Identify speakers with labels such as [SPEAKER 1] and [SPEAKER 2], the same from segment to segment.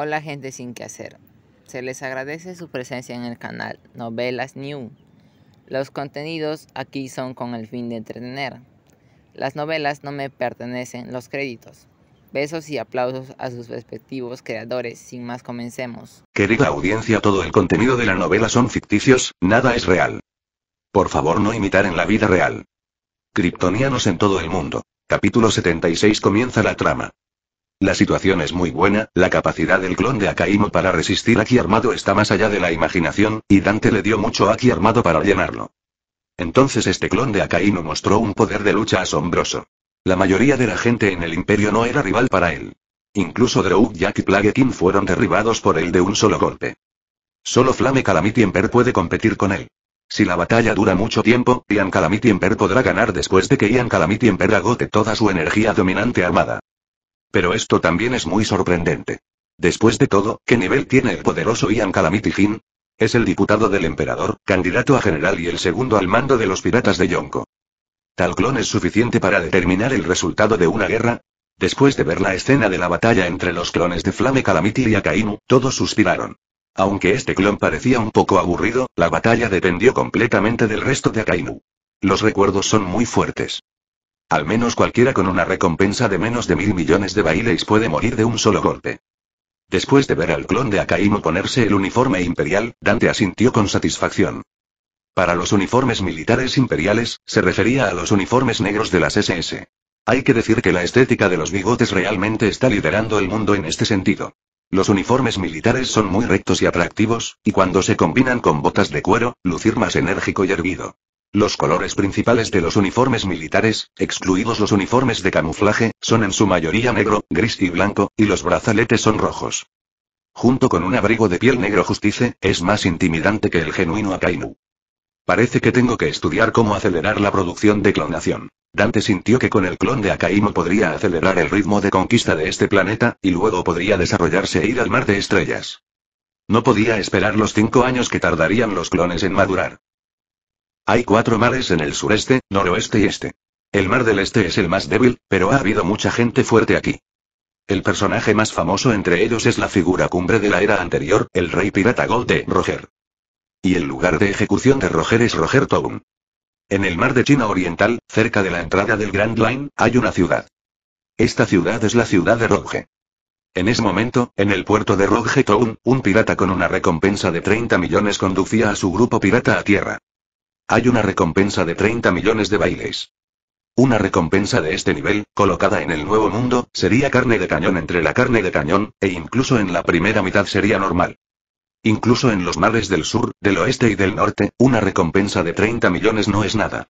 [SPEAKER 1] Hola gente sin que hacer. Se les agradece su presencia en el canal Novelas New. Los contenidos aquí son con el fin de entretener. Las novelas no me pertenecen los créditos. Besos y aplausos a sus respectivos creadores. Sin más, comencemos. Querida audiencia, todo el contenido de la novela son ficticios, nada es real. Por favor, no imitar en la vida real. Kryptonianos en todo el mundo. Capítulo 76 comienza la trama. La situación es muy buena, la capacidad del clon de Akainu para resistir aquí armado está más allá de la imaginación, y Dante le dio mucho aquí armado para llenarlo. Entonces este clon de Akainu mostró un poder de lucha asombroso. La mayoría de la gente en el imperio no era rival para él. Incluso Drow Jack y Plague King fueron derribados por él de un solo golpe. Solo Flame Calamity Emperor puede competir con él. Si la batalla dura mucho tiempo, Ian Calamity Emperor podrá ganar después de que Ian Calamity Emperor agote toda su energía dominante armada. Pero esto también es muy sorprendente. Después de todo, ¿qué nivel tiene el poderoso Ian Calamity Jin? Es el diputado del emperador, candidato a general y el segundo al mando de los piratas de Yonko. ¿Tal clon es suficiente para determinar el resultado de una guerra? Después de ver la escena de la batalla entre los clones de Flame Calamity y Akainu, todos suspiraron. Aunque este clon parecía un poco aburrido, la batalla dependió completamente del resto de Akainu. Los recuerdos son muy fuertes. Al menos cualquiera con una recompensa de menos de mil millones de bailes puede morir de un solo golpe. Después de ver al clon de Akaimo ponerse el uniforme imperial, Dante asintió con satisfacción. Para los uniformes militares imperiales, se refería a los uniformes negros de las SS. Hay que decir que la estética de los bigotes realmente está liderando el mundo en este sentido. Los uniformes militares son muy rectos y atractivos, y cuando se combinan con botas de cuero, lucir más enérgico y erguido. Los colores principales de los uniformes militares, excluidos los uniformes de camuflaje, son en su mayoría negro, gris y blanco, y los brazaletes son rojos. Junto con un abrigo de piel negro justice, es más intimidante que el genuino Akainu. Parece que tengo que estudiar cómo acelerar la producción de clonación. Dante sintió que con el clon de Akainu podría acelerar el ritmo de conquista de este planeta, y luego podría desarrollarse e ir al mar de estrellas. No podía esperar los cinco años que tardarían los clones en madurar. Hay cuatro mares en el sureste, noroeste y este. El mar del este es el más débil, pero ha habido mucha gente fuerte aquí. El personaje más famoso entre ellos es la figura cumbre de la era anterior, el rey pirata Gold de Roger. Y el lugar de ejecución de Roger es Roger Town. En el mar de China Oriental, cerca de la entrada del Grand Line, hay una ciudad. Esta ciudad es la ciudad de Roger. En ese momento, en el puerto de Roger Town, un pirata con una recompensa de 30 millones conducía a su grupo pirata a tierra. Hay una recompensa de 30 millones de bailes. Una recompensa de este nivel, colocada en el nuevo mundo, sería carne de cañón entre la carne de cañón, e incluso en la primera mitad sería normal. Incluso en los mares del sur, del oeste y del norte, una recompensa de 30 millones no es nada.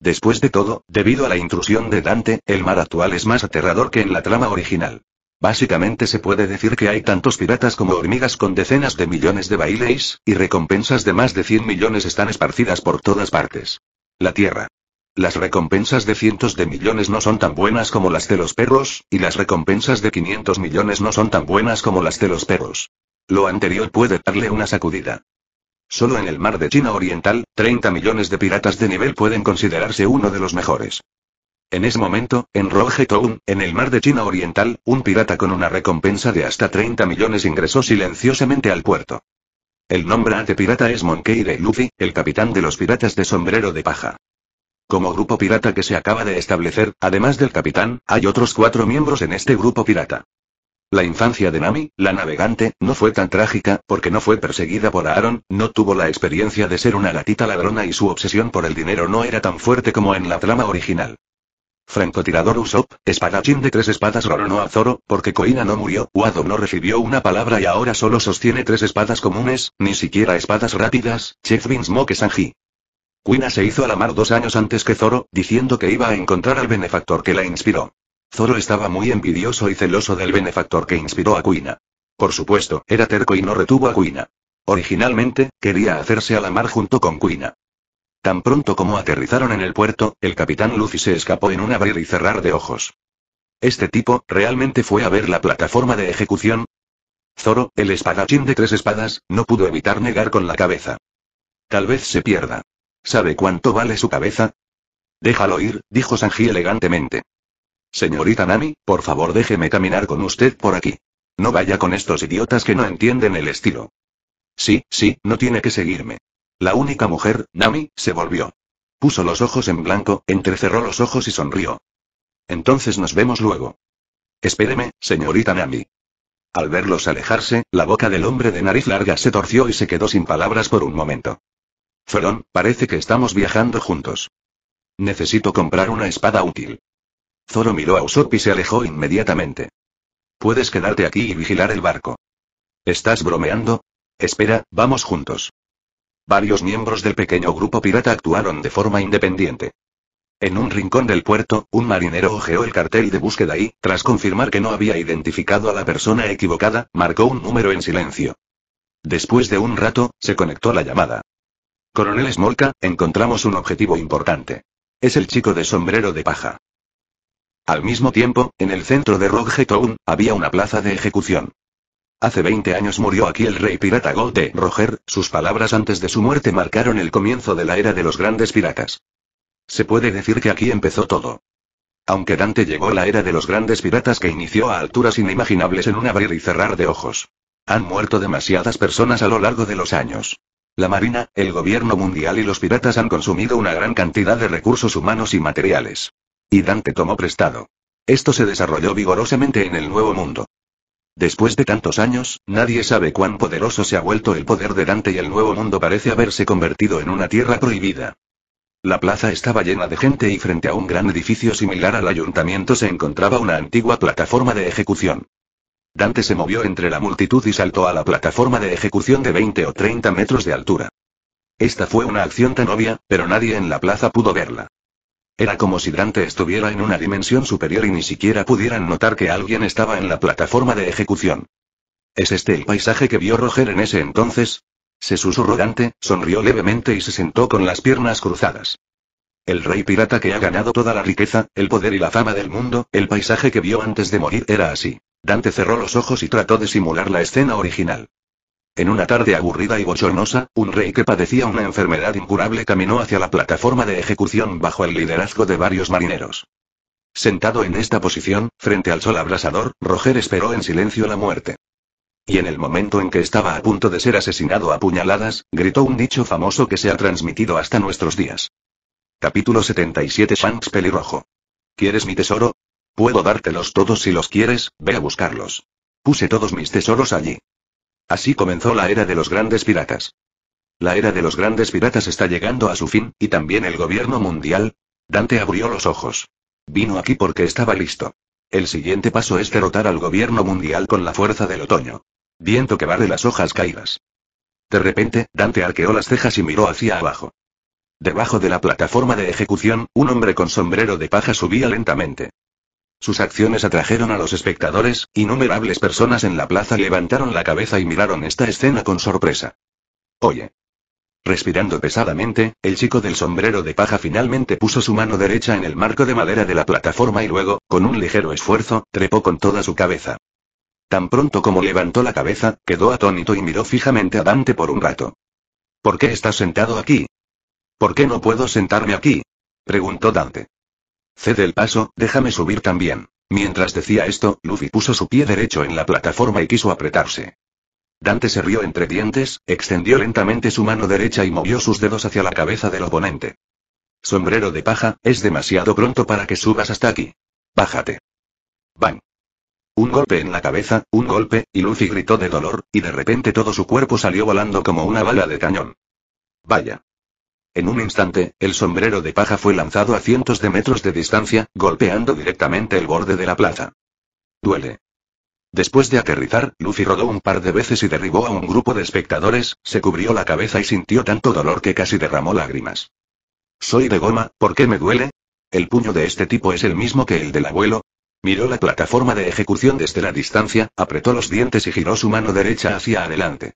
[SPEAKER 1] Después de todo, debido a la intrusión de Dante, el mar actual es más aterrador que en la trama original. Básicamente se puede decir que hay tantos piratas como hormigas con decenas de millones de bailes y recompensas de más de 100 millones están esparcidas por todas partes. La Tierra. Las recompensas de cientos de millones no son tan buenas como las de los perros, y las recompensas de 500 millones no son tan buenas como las de los perros. Lo anterior puede darle una sacudida. Solo en el mar de China Oriental, 30 millones de piratas de nivel pueden considerarse uno de los mejores. En ese momento, en Rojetown, en el mar de China Oriental, un pirata con una recompensa de hasta 30 millones ingresó silenciosamente al puerto. El nombre de pirata es Monkey de Luffy, el capitán de los piratas de sombrero de paja. Como grupo pirata que se acaba de establecer, además del capitán, hay otros cuatro miembros en este grupo pirata. La infancia de Nami, la navegante, no fue tan trágica, porque no fue perseguida por Aaron, no tuvo la experiencia de ser una gatita ladrona y su obsesión por el dinero no era tan fuerte como en la trama original. Francotirador Usopp, espadachín de tres espadas a Zoro, porque Koina no murió, Wado no recibió una palabra y ahora solo sostiene tres espadas comunes, ni siquiera espadas rápidas, Chef Smoke Sanji. Quina se hizo a la mar dos años antes que Zoro, diciendo que iba a encontrar al benefactor que la inspiró. Zoro estaba muy envidioso y celoso del benefactor que inspiró a Kuina. Por supuesto, era terco y no retuvo a Quina. Originalmente, quería hacerse a la mar junto con Quina. Tan pronto como aterrizaron en el puerto, el capitán Luffy se escapó en un abrir y cerrar de ojos. ¿Este tipo realmente fue a ver la plataforma de ejecución? Zoro, el espadachín de tres espadas, no pudo evitar negar con la cabeza. Tal vez se pierda. ¿Sabe cuánto vale su cabeza? Déjalo ir, dijo Sanji elegantemente. Señorita Nami, por favor déjeme caminar con usted por aquí. No vaya con estos idiotas que no entienden el estilo. Sí, sí, no tiene que seguirme. La única mujer, Nami, se volvió. Puso los ojos en blanco, entrecerró los ojos y sonrió. Entonces nos vemos luego. Espéreme, señorita Nami. Al verlos alejarse, la boca del hombre de nariz larga se torció y se quedó sin palabras por un momento. Zorón, parece que estamos viajando juntos. Necesito comprar una espada útil. Zoro miró a Usopp y se alejó inmediatamente. Puedes quedarte aquí y vigilar el barco. ¿Estás bromeando? Espera, vamos juntos. Varios miembros del pequeño grupo pirata actuaron de forma independiente. En un rincón del puerto, un marinero ojeó el cartel de búsqueda y, tras confirmar que no había identificado a la persona equivocada, marcó un número en silencio. Después de un rato, se conectó la llamada. Coronel Smolka, encontramos un objetivo importante. Es el chico de sombrero de paja. Al mismo tiempo, en el centro de Rogetown había una plaza de ejecución. Hace 20 años murió aquí el rey pirata Gold Roger, sus palabras antes de su muerte marcaron el comienzo de la era de los grandes piratas. Se puede decir que aquí empezó todo. Aunque Dante llegó a la era de los grandes piratas que inició a alturas inimaginables en un abrir y cerrar de ojos. Han muerto demasiadas personas a lo largo de los años. La Marina, el gobierno mundial y los piratas han consumido una gran cantidad de recursos humanos y materiales. Y Dante tomó prestado. Esto se desarrolló vigorosamente en el Nuevo Mundo. Después de tantos años, nadie sabe cuán poderoso se ha vuelto el poder de Dante y el nuevo mundo parece haberse convertido en una tierra prohibida. La plaza estaba llena de gente y frente a un gran edificio similar al ayuntamiento se encontraba una antigua plataforma de ejecución. Dante se movió entre la multitud y saltó a la plataforma de ejecución de 20 o 30 metros de altura. Esta fue una acción tan obvia, pero nadie en la plaza pudo verla. Era como si Dante estuviera en una dimensión superior y ni siquiera pudieran notar que alguien estaba en la plataforma de ejecución. ¿Es este el paisaje que vio Roger en ese entonces? Se susurró Dante, sonrió levemente y se sentó con las piernas cruzadas. El rey pirata que ha ganado toda la riqueza, el poder y la fama del mundo, el paisaje que vio antes de morir era así. Dante cerró los ojos y trató de simular la escena original. En una tarde aburrida y bochornosa, un rey que padecía una enfermedad incurable caminó hacia la plataforma de ejecución bajo el liderazgo de varios marineros. Sentado en esta posición, frente al sol abrasador, Roger esperó en silencio la muerte. Y en el momento en que estaba a punto de ser asesinado a puñaladas, gritó un dicho famoso que se ha transmitido hasta nuestros días. Capítulo 77 Shanks pelirrojo. ¿Quieres mi tesoro? Puedo dártelos todos si los quieres, ve a buscarlos. Puse todos mis tesoros allí. Así comenzó la era de los grandes piratas. La era de los grandes piratas está llegando a su fin, y también el gobierno mundial. Dante abrió los ojos. Vino aquí porque estaba listo. El siguiente paso es derrotar al gobierno mundial con la fuerza del otoño. Viento que barre las hojas caídas. De repente, Dante arqueó las cejas y miró hacia abajo. Debajo de la plataforma de ejecución, un hombre con sombrero de paja subía lentamente. Sus acciones atrajeron a los espectadores, innumerables personas en la plaza levantaron la cabeza y miraron esta escena con sorpresa. Oye. Respirando pesadamente, el chico del sombrero de paja finalmente puso su mano derecha en el marco de madera de la plataforma y luego, con un ligero esfuerzo, trepó con toda su cabeza. Tan pronto como levantó la cabeza, quedó atónito y miró fijamente a Dante por un rato. ¿Por qué estás sentado aquí? ¿Por qué no puedo sentarme aquí? preguntó Dante. Cede el paso, déjame subir también. Mientras decía esto, Luffy puso su pie derecho en la plataforma y quiso apretarse. Dante se rió entre dientes, extendió lentamente su mano derecha y movió sus dedos hacia la cabeza del oponente. Sombrero de paja, es demasiado pronto para que subas hasta aquí. Bájate. Bang. Un golpe en la cabeza, un golpe, y Luffy gritó de dolor, y de repente todo su cuerpo salió volando como una bala de cañón. Vaya. En un instante, el sombrero de paja fue lanzado a cientos de metros de distancia, golpeando directamente el borde de la plaza. Duele. Después de aterrizar, Lucy rodó un par de veces y derribó a un grupo de espectadores, se cubrió la cabeza y sintió tanto dolor que casi derramó lágrimas. Soy de goma, ¿por qué me duele? ¿El puño de este tipo es el mismo que el del abuelo? Miró la plataforma de ejecución desde la distancia, apretó los dientes y giró su mano derecha hacia adelante.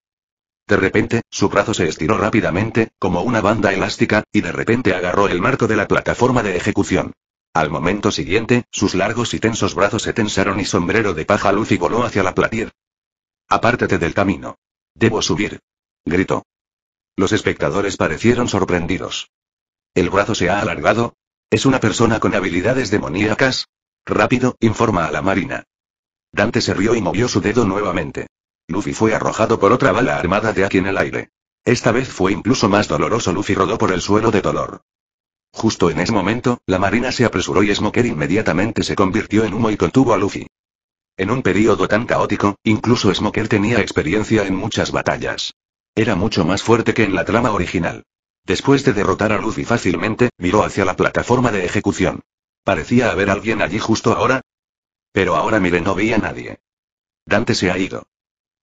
[SPEAKER 1] De repente, su brazo se estiró rápidamente, como una banda elástica, y de repente agarró el marco de la plataforma de ejecución. Al momento siguiente, sus largos y tensos brazos se tensaron y sombrero de paja luz y voló hacia la platier. Apártate del camino. Debo subir. Gritó. Los espectadores parecieron sorprendidos. ¿El brazo se ha alargado? ¿Es una persona con habilidades demoníacas? Rápido, informa a la marina. Dante se rió y movió su dedo nuevamente. Luffy fue arrojado por otra bala armada de aquí en el aire. Esta vez fue incluso más doloroso. Luffy rodó por el suelo de dolor. Justo en ese momento, la marina se apresuró y Smoker inmediatamente se convirtió en humo y contuvo a Luffy. En un periodo tan caótico, incluso Smoker tenía experiencia en muchas batallas. Era mucho más fuerte que en la trama original. Después de derrotar a Luffy fácilmente, miró hacia la plataforma de ejecución. ¿Parecía haber alguien allí justo ahora? Pero ahora mire no veía a nadie. Dante se ha ido.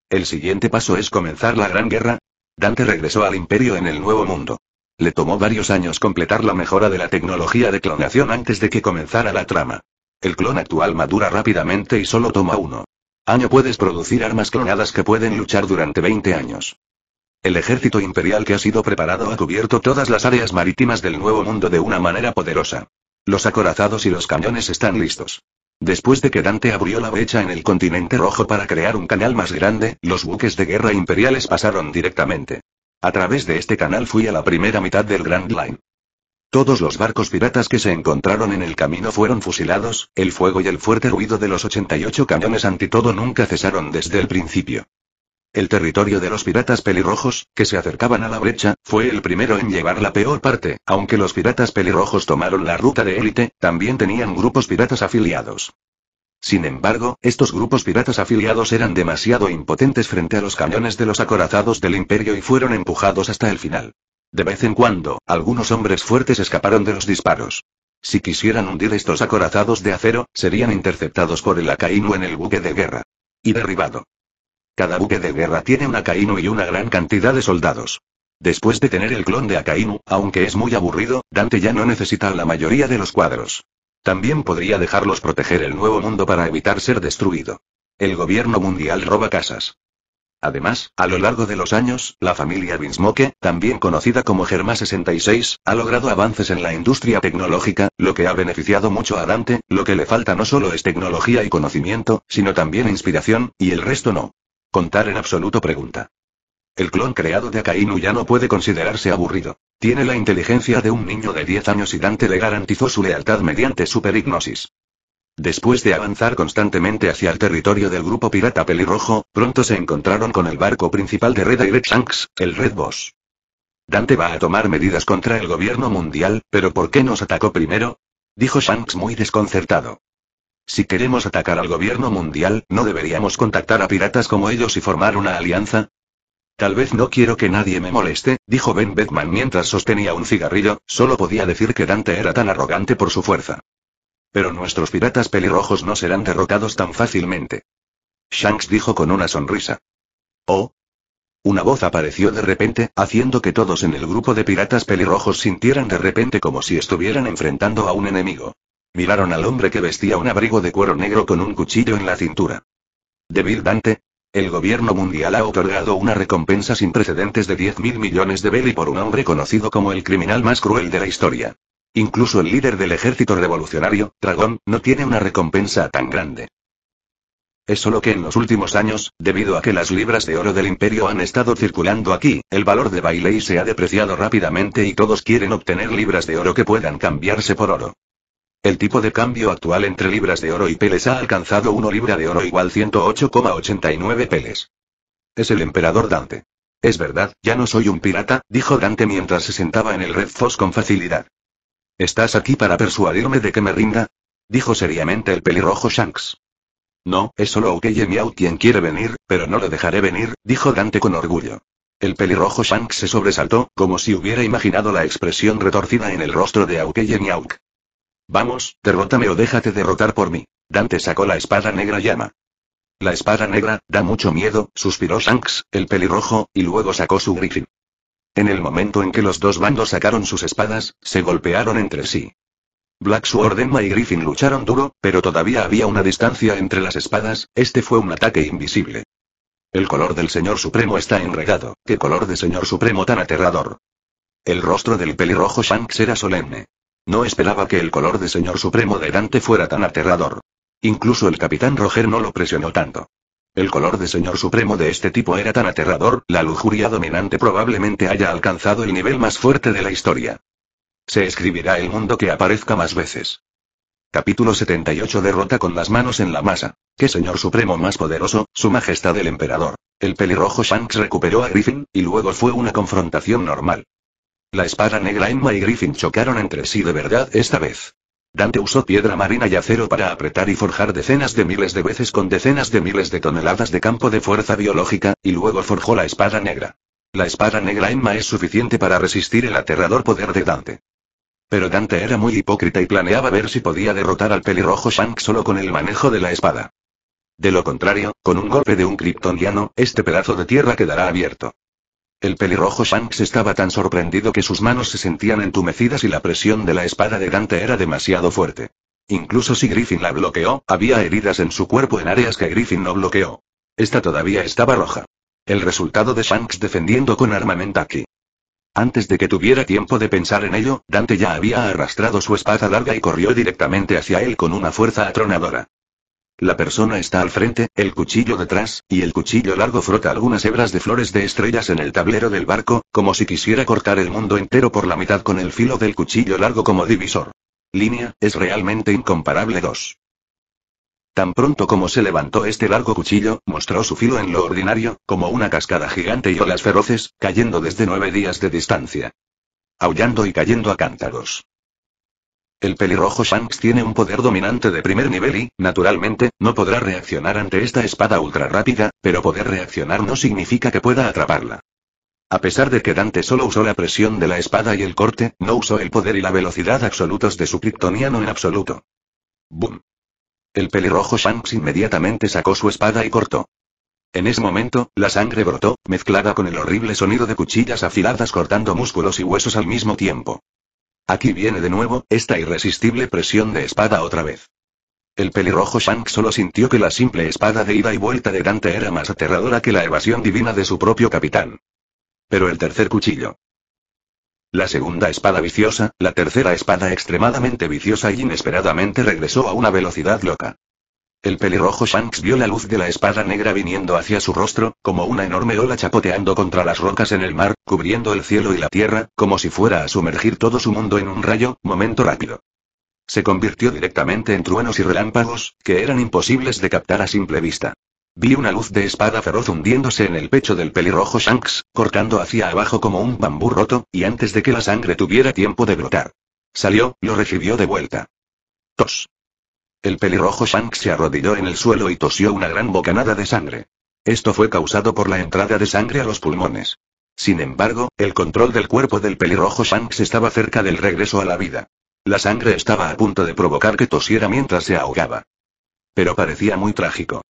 [SPEAKER 1] El siguiente paso es comenzar la Gran Guerra. Dante regresó al imperio en el Nuevo Mundo. Le tomó varios años completar la mejora de la tecnología de clonación antes de que comenzara la trama. El clon actual madura rápidamente y solo toma uno. Año puedes producir armas clonadas que pueden luchar durante 20 años. El ejército imperial que ha sido preparado ha cubierto todas las áreas marítimas del Nuevo Mundo de una manera poderosa. Los acorazados y los cañones están listos. Después de que Dante abrió la brecha en el continente rojo para crear un canal más grande, los buques de guerra imperiales pasaron directamente. A través de este canal fui a la primera mitad del Grand Line. Todos los barcos piratas que se encontraron en el camino fueron fusilados, el fuego y el fuerte ruido de los 88 cañones antitodo todo nunca cesaron desde el principio. El territorio de los piratas pelirrojos, que se acercaban a la brecha, fue el primero en llevar la peor parte, aunque los piratas pelirrojos tomaron la ruta de élite, también tenían grupos piratas afiliados. Sin embargo, estos grupos piratas afiliados eran demasiado impotentes frente a los cañones de los acorazados del imperio y fueron empujados hasta el final. De vez en cuando, algunos hombres fuertes escaparon de los disparos. Si quisieran hundir estos acorazados de acero, serían interceptados por el Akainu en el buque de guerra. Y derribado. Cada buque de guerra tiene un Akainu y una gran cantidad de soldados. Después de tener el clon de Akainu, aunque es muy aburrido, Dante ya no necesita la mayoría de los cuadros. También podría dejarlos proteger el nuevo mundo para evitar ser destruido. El gobierno mundial roba casas. Además, a lo largo de los años, la familia Binsmoke, también conocida como Germa 66, ha logrado avances en la industria tecnológica, lo que ha beneficiado mucho a Dante, lo que le falta no solo es tecnología y conocimiento, sino también inspiración, y el resto no. Contar en absoluto pregunta. El clon creado de Akainu ya no puede considerarse aburrido. Tiene la inteligencia de un niño de 10 años y Dante le garantizó su lealtad mediante superhipnosis. Después de avanzar constantemente hacia el territorio del grupo pirata pelirrojo, pronto se encontraron con el barco principal de Red Aire Shanks, el Red Boss. Dante va a tomar medidas contra el gobierno mundial, pero ¿por qué nos atacó primero? Dijo Shanks muy desconcertado. Si queremos atacar al gobierno mundial, ¿no deberíamos contactar a piratas como ellos y formar una alianza? Tal vez no quiero que nadie me moleste, dijo Ben Beckman mientras sostenía un cigarrillo, solo podía decir que Dante era tan arrogante por su fuerza. Pero nuestros piratas pelirrojos no serán derrotados tan fácilmente. Shanks dijo con una sonrisa. Oh. Una voz apareció de repente, haciendo que todos en el grupo de piratas pelirrojos sintieran de repente como si estuvieran enfrentando a un enemigo. Miraron al hombre que vestía un abrigo de cuero negro con un cuchillo en la cintura. debil Dante. El gobierno mundial ha otorgado una recompensa sin precedentes de 10 mil millones de beli por un hombre conocido como el criminal más cruel de la historia. Incluso el líder del ejército revolucionario, Dragón, no tiene una recompensa tan grande. Es solo que en los últimos años, debido a que las libras de oro del imperio han estado circulando aquí, el valor de Bailey se ha depreciado rápidamente y todos quieren obtener libras de oro que puedan cambiarse por oro. El tipo de cambio actual entre libras de oro y peles ha alcanzado 1 libra de oro igual 108,89 peles. Es el emperador Dante. Es verdad, ya no soy un pirata, dijo Dante mientras se sentaba en el Red Fox con facilidad. ¿Estás aquí para persuadirme de que me rinda? Dijo seriamente el pelirrojo Shanks. No, es solo Okeye Miau quien quiere venir, pero no lo dejaré venir, dijo Dante con orgullo. El pelirrojo Shanks se sobresaltó, como si hubiera imaginado la expresión retorcida en el rostro de Aukeye Vamos, derrótame o déjate derrotar por mí. Dante sacó la espada negra llama. La espada negra, da mucho miedo, suspiró Shanks, el pelirrojo, y luego sacó su griffin. En el momento en que los dos bandos sacaron sus espadas, se golpearon entre sí. Black Sword Emma y Griffin lucharon duro, pero todavía había una distancia entre las espadas, este fue un ataque invisible. El color del señor supremo está enredado, qué color de señor supremo tan aterrador. El rostro del pelirrojo Shanks era solemne. No esperaba que el color de señor supremo de Dante fuera tan aterrador. Incluso el capitán Roger no lo presionó tanto. El color de señor supremo de este tipo era tan aterrador, la lujuria dominante probablemente haya alcanzado el nivel más fuerte de la historia. Se escribirá el mundo que aparezca más veces. Capítulo 78 Derrota con las manos en la masa. ¿Qué señor supremo más poderoso? Su Majestad el Emperador. El pelirrojo Shanks recuperó a Griffin, y luego fue una confrontación normal. La espada negra Emma y Griffin chocaron entre sí de verdad esta vez. Dante usó piedra marina y acero para apretar y forjar decenas de miles de veces con decenas de miles de toneladas de campo de fuerza biológica, y luego forjó la espada negra. La espada negra Emma es suficiente para resistir el aterrador poder de Dante. Pero Dante era muy hipócrita y planeaba ver si podía derrotar al pelirrojo Shank solo con el manejo de la espada. De lo contrario, con un golpe de un kryptoniano, este pedazo de tierra quedará abierto. El pelirrojo Shanks estaba tan sorprendido que sus manos se sentían entumecidas y la presión de la espada de Dante era demasiado fuerte. Incluso si Griffin la bloqueó, había heridas en su cuerpo en áreas que Griffin no bloqueó. Esta todavía estaba roja. El resultado de Shanks defendiendo con armamento aquí. Antes de que tuviera tiempo de pensar en ello, Dante ya había arrastrado su espada larga y corrió directamente hacia él con una fuerza atronadora. La persona está al frente, el cuchillo detrás, y el cuchillo largo frota algunas hebras de flores de estrellas en el tablero del barco, como si quisiera cortar el mundo entero por la mitad con el filo del cuchillo largo como divisor. Línea, es realmente incomparable 2. Tan pronto como se levantó este largo cuchillo, mostró su filo en lo ordinario, como una cascada gigante y olas feroces, cayendo desde nueve días de distancia. Aullando y cayendo a cántaros. El pelirrojo Shanks tiene un poder dominante de primer nivel y, naturalmente, no podrá reaccionar ante esta espada ultra rápida, pero poder reaccionar no significa que pueda atraparla. A pesar de que Dante solo usó la presión de la espada y el corte, no usó el poder y la velocidad absolutos de su kryptoniano en absoluto. ¡Bum! El pelirrojo Shanks inmediatamente sacó su espada y cortó. En ese momento, la sangre brotó, mezclada con el horrible sonido de cuchillas afiladas cortando músculos y huesos al mismo tiempo. Aquí viene de nuevo, esta irresistible presión de espada otra vez. El pelirrojo Shank solo sintió que la simple espada de ida y vuelta de Dante era más aterradora que la evasión divina de su propio capitán. Pero el tercer cuchillo. La segunda espada viciosa, la tercera espada extremadamente viciosa y inesperadamente regresó a una velocidad loca. El pelirrojo Shanks vio la luz de la espada negra viniendo hacia su rostro, como una enorme ola chapoteando contra las rocas en el mar, cubriendo el cielo y la tierra, como si fuera a sumergir todo su mundo en un rayo, momento rápido. Se convirtió directamente en truenos y relámpagos, que eran imposibles de captar a simple vista. Vi una luz de espada feroz hundiéndose en el pecho del pelirrojo Shanks, cortando hacia abajo como un bambú roto, y antes de que la sangre tuviera tiempo de brotar. Salió, lo recibió de vuelta. Tos. El pelirrojo Shanks se arrodilló en el suelo y tosió una gran bocanada de sangre. Esto fue causado por la entrada de sangre a los pulmones. Sin embargo, el control del cuerpo del pelirrojo Shanks estaba cerca del regreso a la vida. La sangre estaba a punto de provocar que tosiera mientras se ahogaba. Pero parecía muy trágico.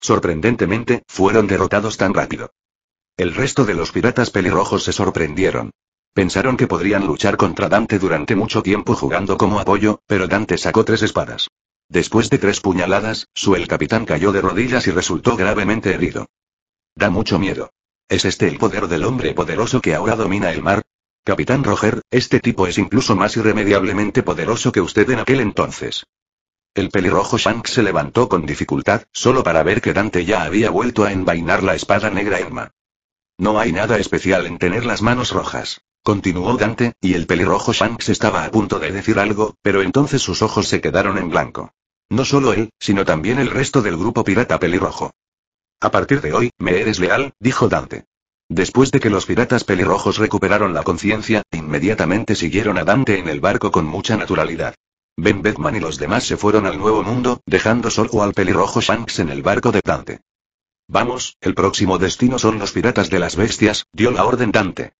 [SPEAKER 1] Sorprendentemente, fueron derrotados tan rápido. El resto de los piratas pelirrojos se sorprendieron. Pensaron que podrían luchar contra Dante durante mucho tiempo jugando como apoyo, pero Dante sacó tres espadas. Después de tres puñaladas, su el capitán cayó de rodillas y resultó gravemente herido. Da mucho miedo. ¿Es este el poder del hombre poderoso que ahora domina el mar? Capitán Roger, este tipo es incluso más irremediablemente poderoso que usted en aquel entonces. El pelirrojo Shanks se levantó con dificultad, solo para ver que Dante ya había vuelto a envainar la espada negra Irma. No hay nada especial en tener las manos rojas. Continuó Dante, y el pelirrojo Shanks estaba a punto de decir algo, pero entonces sus ojos se quedaron en blanco. No solo él, sino también el resto del grupo pirata pelirrojo. A partir de hoy, me eres leal, dijo Dante. Después de que los piratas pelirrojos recuperaron la conciencia, inmediatamente siguieron a Dante en el barco con mucha naturalidad. Ben Bedman y los demás se fueron al Nuevo Mundo, dejando solo al pelirrojo Shanks en el barco de Dante. Vamos, el próximo destino son los piratas de las bestias, dio la orden Dante.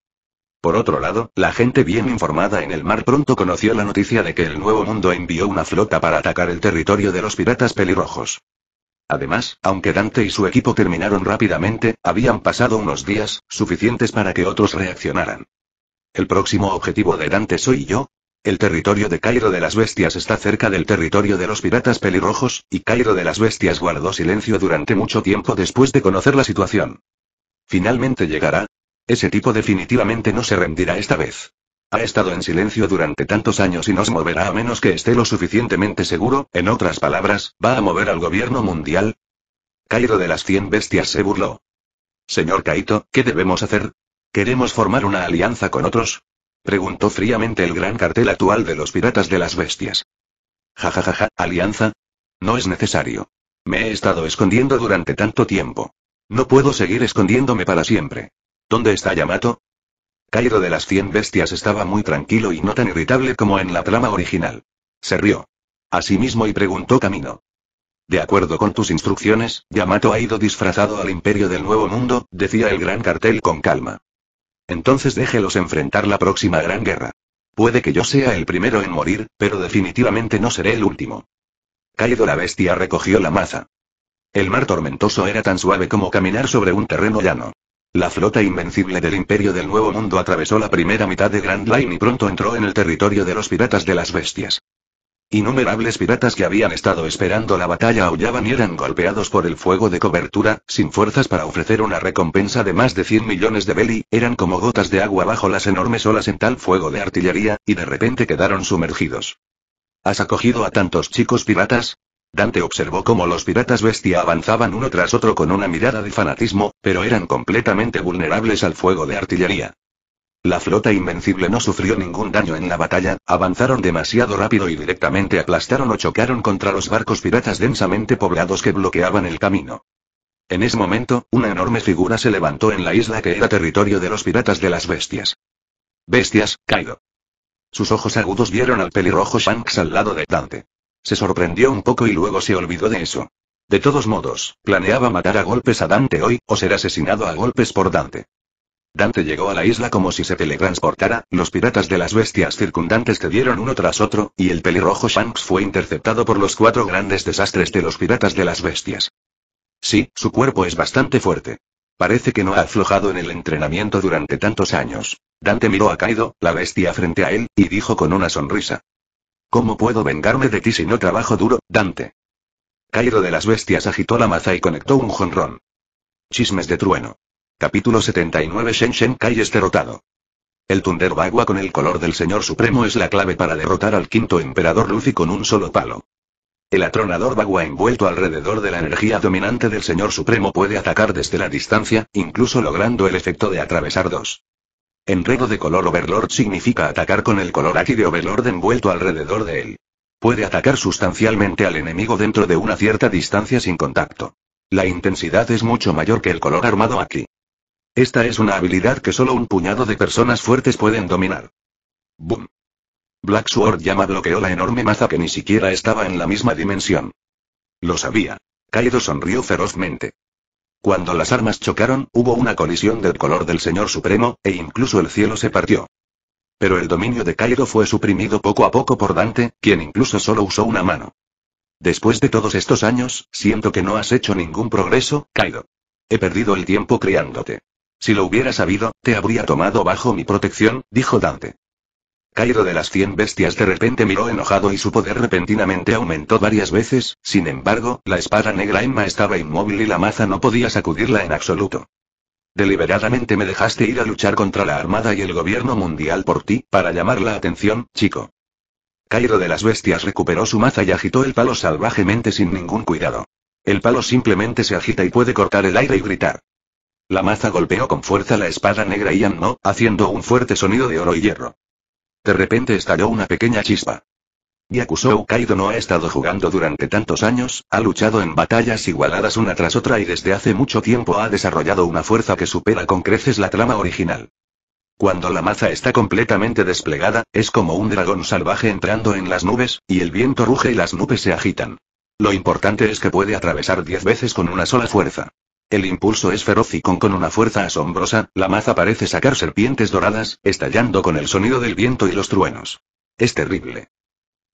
[SPEAKER 1] Por otro lado, la gente bien informada en el mar pronto conoció la noticia de que el Nuevo Mundo envió una flota para atacar el territorio de los piratas pelirrojos. Además, aunque Dante y su equipo terminaron rápidamente, habían pasado unos días, suficientes para que otros reaccionaran. El próximo objetivo de Dante soy yo. El territorio de Cairo de las Bestias está cerca del territorio de los piratas pelirrojos, y Cairo de las Bestias guardó silencio durante mucho tiempo después de conocer la situación. Finalmente llegará, ese tipo definitivamente no se rendirá esta vez. Ha estado en silencio durante tantos años y no se moverá a menos que esté lo suficientemente seguro, en otras palabras, ¿va a mover al gobierno mundial? Cairo de las 100 bestias se burló. Señor Kaito, ¿qué debemos hacer? ¿Queremos formar una alianza con otros? Preguntó fríamente el gran cartel actual de los piratas de las bestias. Jajajaja, ja, ja, ja, alianza. No es necesario. Me he estado escondiendo durante tanto tiempo. No puedo seguir escondiéndome para siempre. ¿Dónde está Yamato? Kaido de las 100 bestias estaba muy tranquilo y no tan irritable como en la trama original. Se rió. A sí mismo y preguntó camino. De acuerdo con tus instrucciones, Yamato ha ido disfrazado al Imperio del Nuevo Mundo, decía el gran cartel con calma. Entonces déjelos enfrentar la próxima gran guerra. Puede que yo sea el primero en morir, pero definitivamente no seré el último. Caído la bestia recogió la maza. El mar tormentoso era tan suave como caminar sobre un terreno llano. La flota invencible del Imperio del Nuevo Mundo atravesó la primera mitad de Grand Line y pronto entró en el territorio de los piratas de las bestias. Innumerables piratas que habían estado esperando la batalla aullaban y eran golpeados por el fuego de cobertura, sin fuerzas para ofrecer una recompensa de más de 100 millones de Belly, eran como gotas de agua bajo las enormes olas en tal fuego de artillería, y de repente quedaron sumergidos. ¿Has acogido a tantos chicos piratas? Dante observó cómo los piratas bestia avanzaban uno tras otro con una mirada de fanatismo, pero eran completamente vulnerables al fuego de artillería. La flota invencible no sufrió ningún daño en la batalla, avanzaron demasiado rápido y directamente aplastaron o chocaron contra los barcos piratas densamente poblados que bloqueaban el camino. En ese momento, una enorme figura se levantó en la isla que era territorio de los piratas de las bestias. Bestias, Kaido. Sus ojos agudos vieron al pelirrojo Shanks al lado de Dante. Se sorprendió un poco y luego se olvidó de eso. De todos modos, planeaba matar a golpes a Dante hoy, o ser asesinado a golpes por Dante. Dante llegó a la isla como si se teletransportara, los piratas de las bestias circundantes te dieron uno tras otro, y el pelirrojo Shanks fue interceptado por los cuatro grandes desastres de los piratas de las bestias. Sí, su cuerpo es bastante fuerte. Parece que no ha aflojado en el entrenamiento durante tantos años. Dante miró a Kaido, la bestia frente a él, y dijo con una sonrisa. ¿Cómo puedo vengarme de ti si no trabajo duro, Dante? Cairo de las Bestias agitó la maza y conectó un jonrón. Chismes de trueno. Capítulo 79 Shen Shen Kai es derrotado. El tundero bagua con el color del Señor Supremo es la clave para derrotar al quinto emperador Luffy con un solo palo. El atronador bagua envuelto alrededor de la energía dominante del Señor Supremo puede atacar desde la distancia, incluso logrando el efecto de atravesar dos. Enredo de color overlord significa atacar con el color aquí de overlord envuelto alrededor de él. Puede atacar sustancialmente al enemigo dentro de una cierta distancia sin contacto. La intensidad es mucho mayor que el color armado aquí. Esta es una habilidad que solo un puñado de personas fuertes pueden dominar. Boom. Black Sword llama bloqueó la enorme maza que ni siquiera estaba en la misma dimensión. Lo sabía. Kaido sonrió ferozmente. Cuando las armas chocaron, hubo una colisión del color del Señor Supremo, e incluso el cielo se partió. Pero el dominio de Cairo fue suprimido poco a poco por Dante, quien incluso solo usó una mano. Después de todos estos años, siento que no has hecho ningún progreso, Cairo. He perdido el tiempo criándote. Si lo hubiera sabido, te habría tomado bajo mi protección, dijo Dante. Cairo de las cien bestias de repente miró enojado y su poder repentinamente aumentó varias veces, sin embargo, la espada negra Emma estaba inmóvil y la maza no podía sacudirla en absoluto. Deliberadamente me dejaste ir a luchar contra la Armada y el gobierno mundial por ti, para llamar la atención, chico. Cairo de las bestias recuperó su maza y agitó el palo salvajemente sin ningún cuidado. El palo simplemente se agita y puede cortar el aire y gritar. La maza golpeó con fuerza la espada negra y no, haciendo un fuerte sonido de oro y hierro. De repente estalló una pequeña chispa. Yakusou Kaido no ha estado jugando durante tantos años, ha luchado en batallas igualadas una tras otra y desde hace mucho tiempo ha desarrollado una fuerza que supera con creces la trama original. Cuando la maza está completamente desplegada, es como un dragón salvaje entrando en las nubes, y el viento ruge y las nubes se agitan. Lo importante es que puede atravesar diez veces con una sola fuerza. El impulso es feroz y con, una fuerza asombrosa, la maza parece sacar serpientes doradas, estallando con el sonido del viento y los truenos. Es terrible.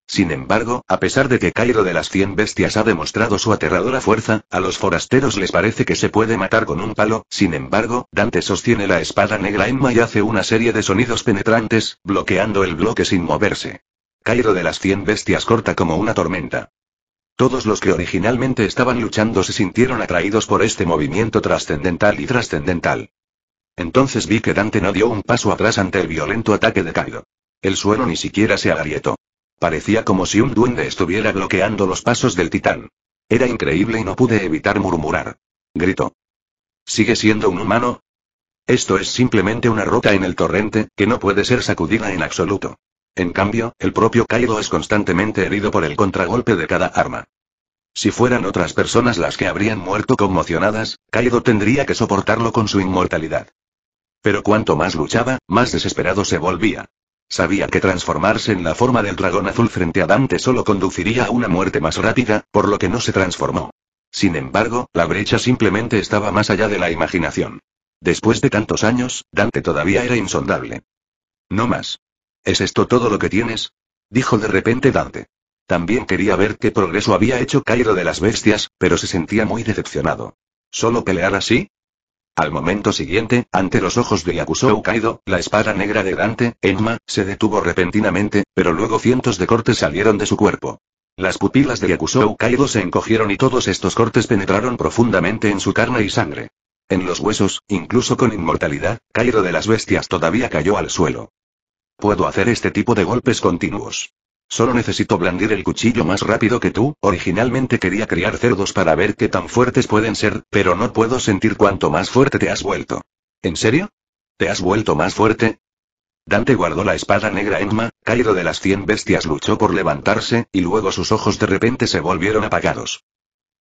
[SPEAKER 1] Sin embargo, a pesar de que Cairo de las 100 bestias ha demostrado su aterradora fuerza, a los forasteros les parece que se puede matar con un palo, sin embargo, Dante sostiene la espada negra Emma y hace una serie de sonidos penetrantes, bloqueando el bloque sin moverse. Cairo de las 100 bestias corta como una tormenta. Todos los que originalmente estaban luchando se sintieron atraídos por este movimiento trascendental y trascendental. Entonces vi que Dante no dio un paso atrás ante el violento ataque de Kaido. El suelo ni siquiera se agrietó. Parecía como si un duende estuviera bloqueando los pasos del titán. Era increíble y no pude evitar murmurar. Gritó. ¿Sigue siendo un humano? Esto es simplemente una roca en el torrente, que no puede ser sacudida en absoluto. En cambio, el propio Kaido es constantemente herido por el contragolpe de cada arma. Si fueran otras personas las que habrían muerto conmocionadas, Kaido tendría que soportarlo con su inmortalidad. Pero cuanto más luchaba, más desesperado se volvía. Sabía que transformarse en la forma del dragón azul frente a Dante solo conduciría a una muerte más rápida, por lo que no se transformó. Sin embargo, la brecha simplemente estaba más allá de la imaginación. Después de tantos años, Dante todavía era insondable. No más. ¿Es esto todo lo que tienes? dijo de repente Dante. También quería ver qué progreso había hecho Cairo de las bestias, pero se sentía muy decepcionado. ¿Solo pelear así? Al momento siguiente, ante los ojos de Yakusou Kaido, la espada negra de Dante, Enma, se detuvo repentinamente, pero luego cientos de cortes salieron de su cuerpo. Las pupilas de Yakusou Kaido se encogieron y todos estos cortes penetraron profundamente en su carne y sangre. En los huesos, incluso con inmortalidad, Cairo de las bestias todavía cayó al suelo. Puedo hacer este tipo de golpes continuos. Solo necesito blandir el cuchillo más rápido que tú, originalmente quería criar cerdos para ver qué tan fuertes pueden ser, pero no puedo sentir cuánto más fuerte te has vuelto. ¿En serio? ¿Te has vuelto más fuerte? Dante guardó la espada negra Enma, caído de las cien bestias luchó por levantarse, y luego sus ojos de repente se volvieron apagados.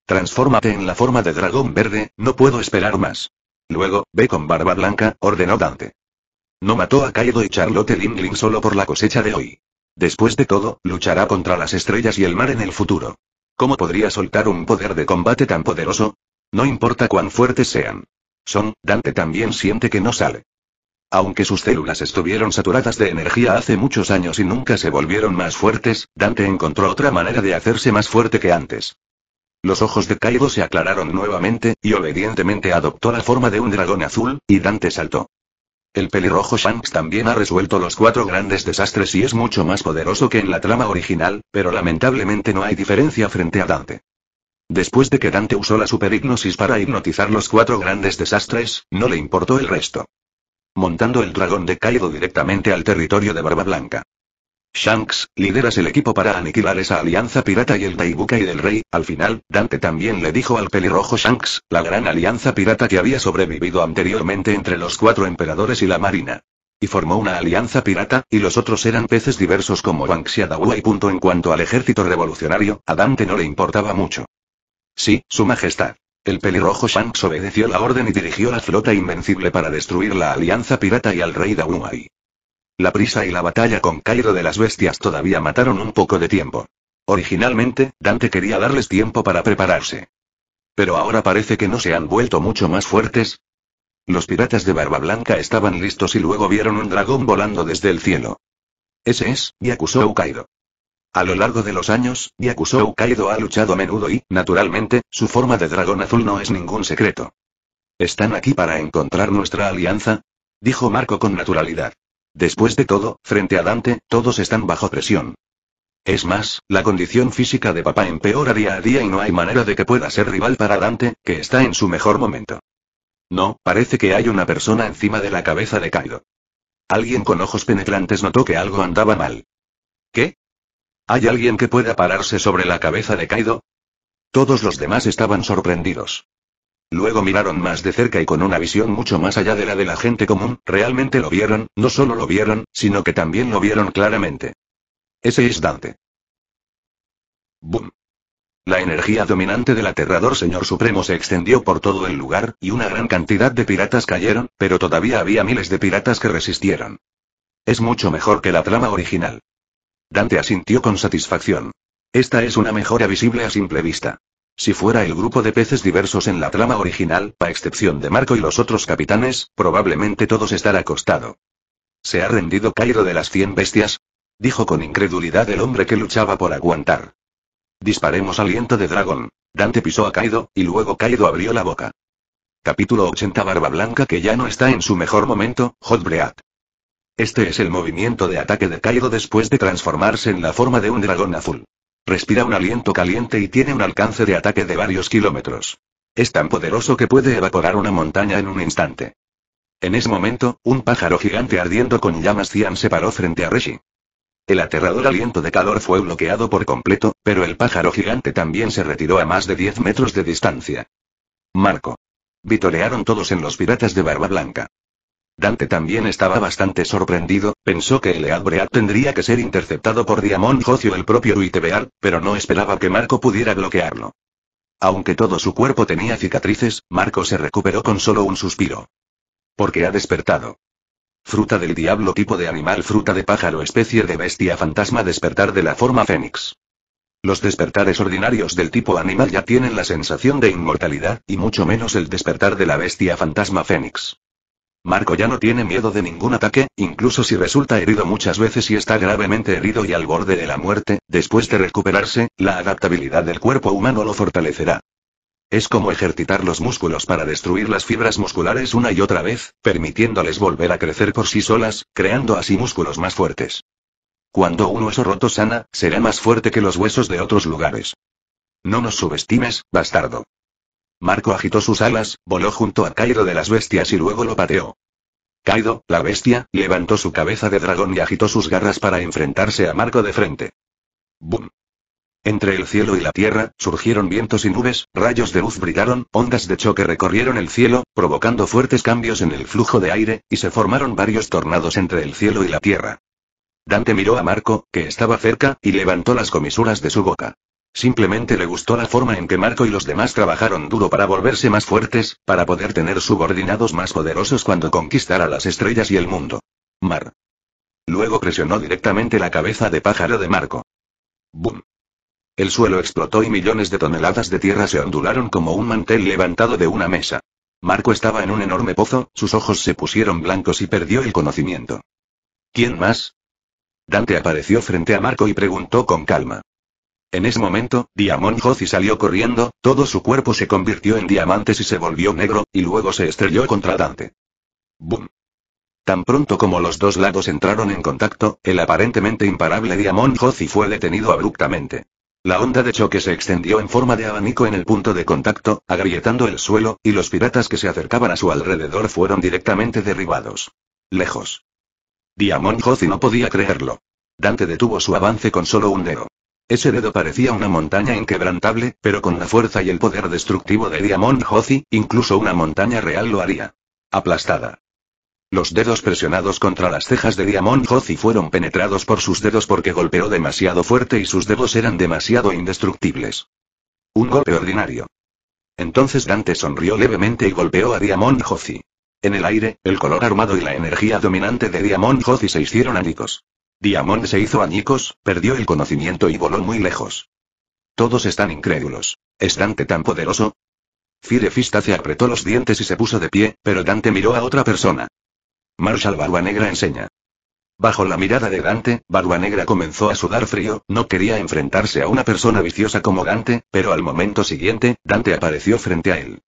[SPEAKER 1] Transfórmate en la forma de dragón verde, no puedo esperar más. Luego, ve con barba blanca, ordenó Dante. No mató a Kaido y Charlotte Lingling solo por la cosecha de hoy. Después de todo, luchará contra las estrellas y el mar en el futuro. ¿Cómo podría soltar un poder de combate tan poderoso? No importa cuán fuertes sean. Son, Dante también siente que no sale. Aunque sus células estuvieron saturadas de energía hace muchos años y nunca se volvieron más fuertes, Dante encontró otra manera de hacerse más fuerte que antes. Los ojos de Kaido se aclararon nuevamente, y obedientemente adoptó la forma de un dragón azul, y Dante saltó. El pelirrojo Shanks también ha resuelto los cuatro grandes desastres y es mucho más poderoso que en la trama original, pero lamentablemente no hay diferencia frente a Dante. Después de que Dante usó la superhipnosis para hipnotizar los cuatro grandes desastres, no le importó el resto. Montando el dragón de Kaido directamente al territorio de Barba Blanca. Shanks, lideras el equipo para aniquilar esa alianza pirata y el y del rey, al final, Dante también le dijo al pelirrojo Shanks, la gran alianza pirata que había sobrevivido anteriormente entre los cuatro emperadores y la marina. Y formó una alianza pirata, y los otros eran peces diversos como Shanks y punto en cuanto al ejército revolucionario, a Dante no le importaba mucho. Sí, su majestad. El pelirrojo Shanks obedeció la orden y dirigió la flota invencible para destruir la alianza pirata y al rey Dawuai. La prisa y la batalla con Cairo de las bestias todavía mataron un poco de tiempo. Originalmente, Dante quería darles tiempo para prepararse. Pero ahora parece que no se han vuelto mucho más fuertes. Los piratas de Barba Blanca estaban listos y luego vieron un dragón volando desde el cielo. Ese es, Yakusou Kaido. A lo largo de los años, Yakusou Kaido ha luchado a menudo y, naturalmente, su forma de dragón azul no es ningún secreto. ¿Están aquí para encontrar nuestra alianza? Dijo Marco con naturalidad. Después de todo, frente a Dante, todos están bajo presión. Es más, la condición física de papá empeora día a día y no hay manera de que pueda ser rival para Dante, que está en su mejor momento. No, parece que hay una persona encima de la cabeza de Kaido. Alguien con ojos penetrantes notó que algo andaba mal. ¿Qué? ¿Hay alguien que pueda pararse sobre la cabeza de Kaido? Todos los demás estaban sorprendidos. Luego miraron más de cerca y con una visión mucho más allá de la de la gente común, realmente lo vieron, no solo lo vieron, sino que también lo vieron claramente. Ese es Dante. Boom. La energía dominante del aterrador Señor Supremo se extendió por todo el lugar, y una gran cantidad de piratas cayeron, pero todavía había miles de piratas que resistieron. Es mucho mejor que la trama original. Dante asintió con satisfacción. Esta es una mejora visible a simple vista. Si fuera el grupo de peces diversos en la trama original, a excepción de Marco y los otros capitanes, probablemente todos estarán acostado. ¿Se ha rendido Cairo de las 100 bestias? Dijo con incredulidad el hombre que luchaba por aguantar. Disparemos aliento de dragón. Dante pisó a Kaido, y luego Kaido abrió la boca. Capítulo 80 Barba Blanca que ya no está en su mejor momento, Hot Este es el movimiento de ataque de Kaido después de transformarse en la forma de un dragón azul. Respira un aliento caliente y tiene un alcance de ataque de varios kilómetros. Es tan poderoso que puede evaporar una montaña en un instante. En ese momento, un pájaro gigante ardiendo con llamas cian se paró frente a Reshi. El aterrador aliento de calor fue bloqueado por completo, pero el pájaro gigante también se retiró a más de 10 metros de distancia. Marco. Vitorearon todos en los piratas de Barba Blanca. Dante también estaba bastante sorprendido, pensó que el Eadbread tendría que ser interceptado por Diamond Jocio el propio Uitebear, pero no esperaba que Marco pudiera bloquearlo. Aunque todo su cuerpo tenía cicatrices, Marco se recuperó con solo un suspiro. Porque ha despertado. Fruta del diablo tipo de animal, fruta de pájaro, especie de bestia fantasma, despertar de la forma fénix. Los despertares ordinarios del tipo animal ya tienen la sensación de inmortalidad, y mucho menos el despertar de la bestia fantasma fénix. Marco ya no tiene miedo de ningún ataque, incluso si resulta herido muchas veces y está gravemente herido y al borde de la muerte, después de recuperarse, la adaptabilidad del cuerpo humano lo fortalecerá. Es como ejercitar los músculos para destruir las fibras musculares una y otra vez, permitiéndoles volver a crecer por sí solas, creando así músculos más fuertes. Cuando un hueso roto sana, será más fuerte que los huesos de otros lugares. No nos subestimes, bastardo. Marco agitó sus alas, voló junto a Kaido de las bestias y luego lo pateó. Kaido, la bestia, levantó su cabeza de dragón y agitó sus garras para enfrentarse a Marco de frente. ¡Bum! Entre el cielo y la tierra, surgieron vientos y nubes, rayos de luz brillaron, ondas de choque recorrieron el cielo, provocando fuertes cambios en el flujo de aire, y se formaron varios tornados entre el cielo y la tierra. Dante miró a Marco, que estaba cerca, y levantó las comisuras de su boca. Simplemente le gustó la forma en que Marco y los demás trabajaron duro para volverse más fuertes, para poder tener subordinados más poderosos cuando conquistara las estrellas y el mundo. Mar. Luego presionó directamente la cabeza de pájaro de Marco. ¡Bum! El suelo explotó y millones de toneladas de tierra se ondularon como un mantel levantado de una mesa. Marco estaba en un enorme pozo, sus ojos se pusieron blancos y perdió el conocimiento. ¿Quién más? Dante apareció frente a Marco y preguntó con calma. En ese momento, Diamond y salió corriendo, todo su cuerpo se convirtió en diamantes y se volvió negro, y luego se estrelló contra Dante. ¡Bum! Tan pronto como los dos lados entraron en contacto, el aparentemente imparable Diamond y fue detenido abruptamente. La onda de choque se extendió en forma de abanico en el punto de contacto, agrietando el suelo, y los piratas que se acercaban a su alrededor fueron directamente derribados. Lejos. Diamond Josie no podía creerlo. Dante detuvo su avance con solo un dedo. Ese dedo parecía una montaña inquebrantable, pero con la fuerza y el poder destructivo de Diamond Hothi, incluso una montaña real lo haría. Aplastada. Los dedos presionados contra las cejas de Diamond Hothi fueron penetrados por sus dedos porque golpeó demasiado fuerte y sus dedos eran demasiado indestructibles. Un golpe ordinario. Entonces Dante sonrió levemente y golpeó a Diamond Hothi. En el aire, el color armado y la energía dominante de Diamond Hothi se hicieron ánicos. Diamond se hizo añicos, perdió el conocimiento y voló muy lejos. Todos están incrédulos. ¿Es Dante tan poderoso? Firefista se apretó los dientes y se puso de pie, pero Dante miró a otra persona. Marshall Barba Negra enseña. Bajo la mirada de Dante, Barba Negra comenzó a sudar frío, no quería enfrentarse a una persona viciosa como Dante, pero al momento siguiente, Dante apareció frente a él.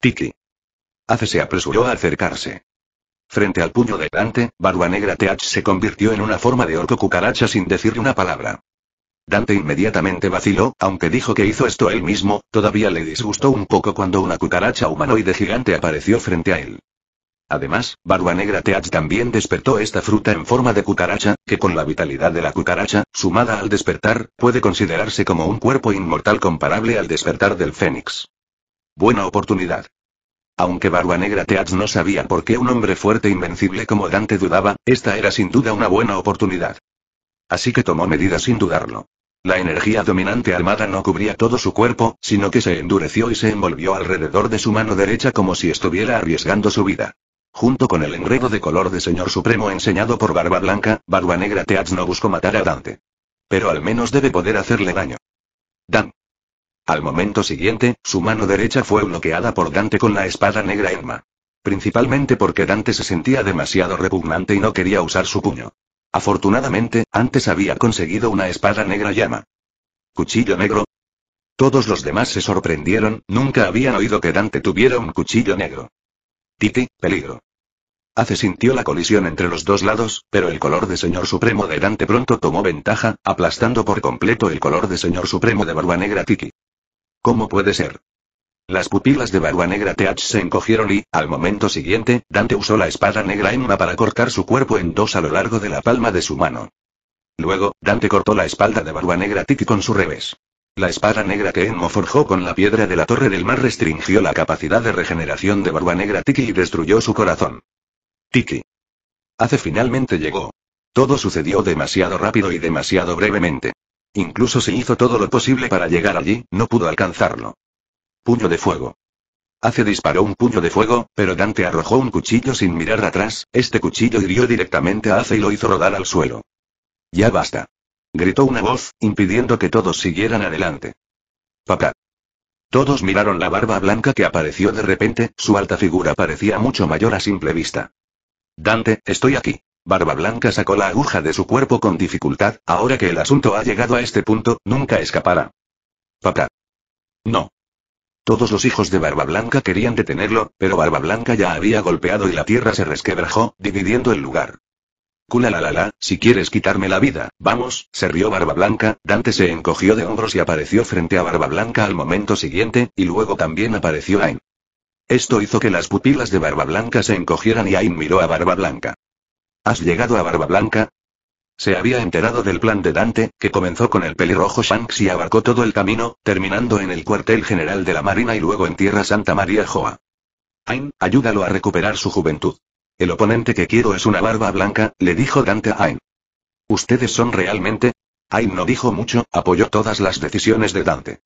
[SPEAKER 1] Tiki. Ace se apresuró a acercarse. Frente al puño de Dante, Negra Teach se convirtió en una forma de orco cucaracha sin decir una palabra. Dante inmediatamente vaciló, aunque dijo que hizo esto él mismo, todavía le disgustó un poco cuando una cucaracha humanoide gigante apareció frente a él. Además, Barba Negra Teach también despertó esta fruta en forma de cucaracha, que con la vitalidad de la cucaracha, sumada al despertar, puede considerarse como un cuerpo inmortal comparable al despertar del Fénix. Buena oportunidad. Aunque Negra Teats no sabía por qué un hombre fuerte e invencible como Dante dudaba, esta era sin duda una buena oportunidad. Así que tomó medidas sin dudarlo. La energía dominante armada no cubría todo su cuerpo, sino que se endureció y se envolvió alrededor de su mano derecha como si estuviera arriesgando su vida. Junto con el enredo de color de Señor Supremo enseñado por Barba Blanca, Barba Negra Teats no buscó matar a Dante. Pero al menos debe poder hacerle daño. Dan. Al momento siguiente, su mano derecha fue bloqueada por Dante con la espada negra Irma, Principalmente porque Dante se sentía demasiado repugnante y no quería usar su puño. Afortunadamente, antes había conseguido una espada negra llama. ¿Cuchillo negro? Todos los demás se sorprendieron, nunca habían oído que Dante tuviera un cuchillo negro. Titi, peligro. Hace sintió la colisión entre los dos lados, pero el color de Señor Supremo de Dante pronto tomó ventaja, aplastando por completo el color de Señor Supremo de Barba Negra Tiki. ¿Cómo puede ser? Las pupilas de Barba Negra Teach se encogieron y, al momento siguiente, Dante usó la espada negra Emma para cortar su cuerpo en dos a lo largo de la palma de su mano. Luego, Dante cortó la espalda de Barba Negra Tiki con su revés. La espada negra que Enmo forjó con la piedra de la Torre del Mar restringió la capacidad de regeneración de Barba Negra Tiki y destruyó su corazón. Tiki. Hace finalmente llegó. Todo sucedió demasiado rápido y demasiado brevemente. Incluso si hizo todo lo posible para llegar allí, no pudo alcanzarlo. Puño de fuego. Hace disparó un puño de fuego, pero Dante arrojó un cuchillo sin mirar atrás, este cuchillo hirió directamente a Ace y lo hizo rodar al suelo. Ya basta. Gritó una voz, impidiendo que todos siguieran adelante. Papá. Todos miraron la barba blanca que apareció de repente, su alta figura parecía mucho mayor a simple vista. Dante, estoy aquí. Barba Blanca sacó la aguja de su cuerpo con dificultad, ahora que el asunto ha llegado a este punto, nunca escapará. Papá. No. Todos los hijos de Barba Blanca querían detenerlo, pero Barba Blanca ya había golpeado y la tierra se resquebrajó, dividiendo el lugar. Cula la la la, si quieres quitarme la vida, vamos, se rió Barba Blanca, Dante se encogió de hombros y apareció frente a Barba Blanca al momento siguiente, y luego también apareció Ain. Esto hizo que las pupilas de Barba Blanca se encogieran y Ain miró a Barba Blanca. ¿Has llegado a Barba Blanca? Se había enterado del plan de Dante, que comenzó con el pelirrojo Shanks y abarcó todo el camino, terminando en el cuartel general de la Marina y luego en Tierra Santa María Joa. Ain, ayúdalo a recuperar su juventud. El oponente que quiero es una barba blanca, le dijo Dante a Ain. ¿Ustedes son realmente? Ain no dijo mucho, apoyó todas las decisiones de Dante.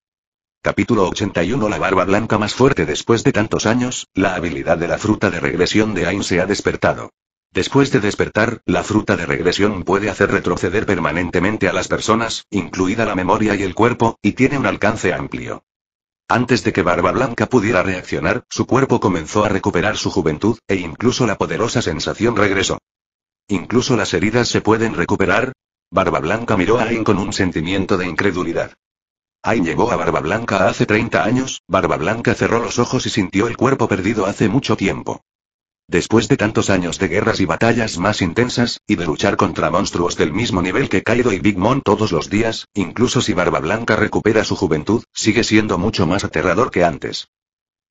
[SPEAKER 1] Capítulo 81 La barba blanca más fuerte después de tantos años, la habilidad de la fruta de regresión de Ain se ha despertado. Después de despertar, la fruta de regresión puede hacer retroceder permanentemente a las personas, incluida la memoria y el cuerpo, y tiene un alcance amplio. Antes de que Barba Blanca pudiera reaccionar, su cuerpo comenzó a recuperar su juventud, e incluso la poderosa sensación regresó. ¿Incluso las heridas se pueden recuperar? Barba Blanca miró a Ain con un sentimiento de incredulidad. Ain llegó a Barba Blanca hace 30 años, Barba Blanca cerró los ojos y sintió el cuerpo perdido hace mucho tiempo. Después de tantos años de guerras y batallas más intensas, y de luchar contra monstruos del mismo nivel que Kaido y Big Mom todos los días, incluso si Barba Blanca recupera su juventud, sigue siendo mucho más aterrador que antes.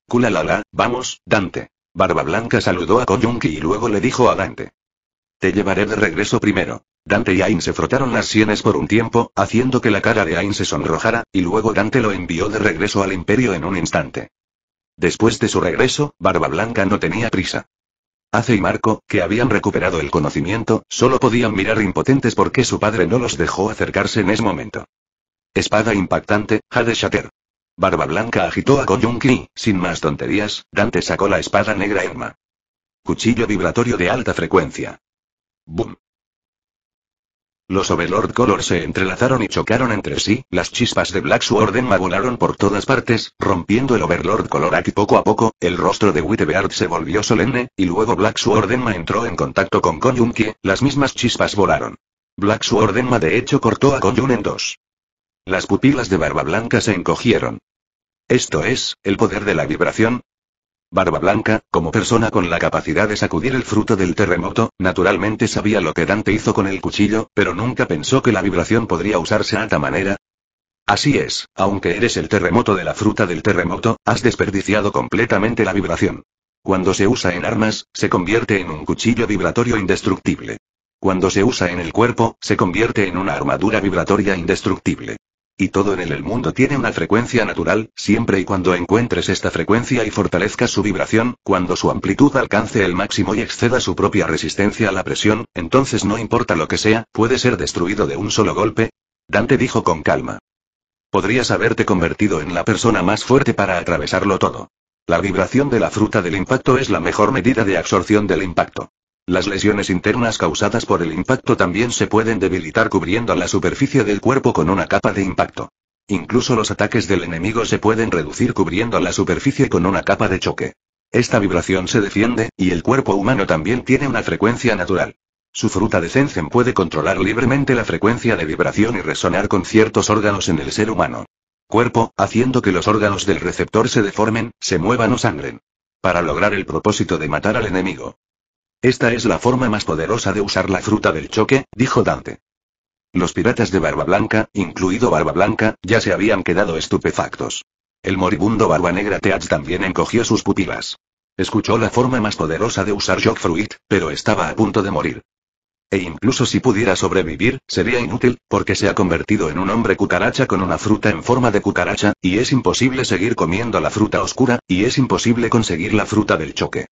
[SPEAKER 1] Kulalala, vamos, Dante. Barba Blanca saludó a Koyunki y luego le dijo a Dante. Te llevaré de regreso primero. Dante y Ain se frotaron las sienes por un tiempo, haciendo que la cara de Ain se sonrojara, y luego Dante lo envió de regreso al imperio en un instante. Después de su regreso, Barba Blanca no tenía prisa. Ace y Marco, que habían recuperado el conocimiento, solo podían mirar impotentes porque su padre no los dejó acercarse en ese momento. Espada impactante, Jade Shatter. Barba Blanca agitó a Goyunki, sin más tonterías, Dante sacó la espada negra Irma. Cuchillo vibratorio de alta frecuencia. Boom. Los Overlord Color se entrelazaron y chocaron entre sí, las chispas de Black Sword ma volaron por todas partes, rompiendo el Overlord Color aquí poco a poco, el rostro de Whitebeard se volvió solemne, y luego Black Sword ma entró en contacto con que las mismas chispas volaron. Black Sword ma de hecho cortó a Konyun en dos. Las pupilas de Barba Blanca se encogieron. Esto es, el poder de la vibración, Barba Blanca, como persona con la capacidad de sacudir el fruto del terremoto, naturalmente sabía lo que Dante hizo con el cuchillo, pero nunca pensó que la vibración podría usarse de alta manera, Así es, aunque eres el terremoto de la fruta del terremoto, has desperdiciado completamente la vibración. Cuando se usa en armas, se convierte en un cuchillo vibratorio indestructible. Cuando se usa en el cuerpo, se convierte en una armadura vibratoria indestructible. Y todo en el mundo tiene una frecuencia natural, siempre y cuando encuentres esta frecuencia y fortalezcas su vibración, cuando su amplitud alcance el máximo y exceda su propia resistencia a la presión, entonces no importa lo que sea, puede ser destruido de un solo golpe. Dante dijo con calma. Podrías haberte convertido en la persona más fuerte para atravesarlo todo. La vibración de la fruta del impacto es la mejor medida de absorción del impacto. Las lesiones internas causadas por el impacto también se pueden debilitar cubriendo la superficie del cuerpo con una capa de impacto. Incluso los ataques del enemigo se pueden reducir cubriendo la superficie con una capa de choque. Esta vibración se defiende, y el cuerpo humano también tiene una frecuencia natural. Su fruta de Zenzen puede controlar libremente la frecuencia de vibración y resonar con ciertos órganos en el ser humano. Cuerpo, haciendo que los órganos del receptor se deformen, se muevan o sangren. Para lograr el propósito de matar al enemigo, esta es la forma más poderosa de usar la fruta del choque, dijo Dante. Los piratas de Barba Blanca, incluido Barba Blanca, ya se habían quedado estupefactos. El moribundo Barba Negra Teach también encogió sus pupilas. Escuchó la forma más poderosa de usar Shock Fruit, pero estaba a punto de morir. E incluso si pudiera sobrevivir, sería inútil, porque se ha convertido en un hombre cucaracha con una fruta en forma de cucaracha, y es imposible seguir comiendo la fruta oscura, y es imposible conseguir la fruta del choque.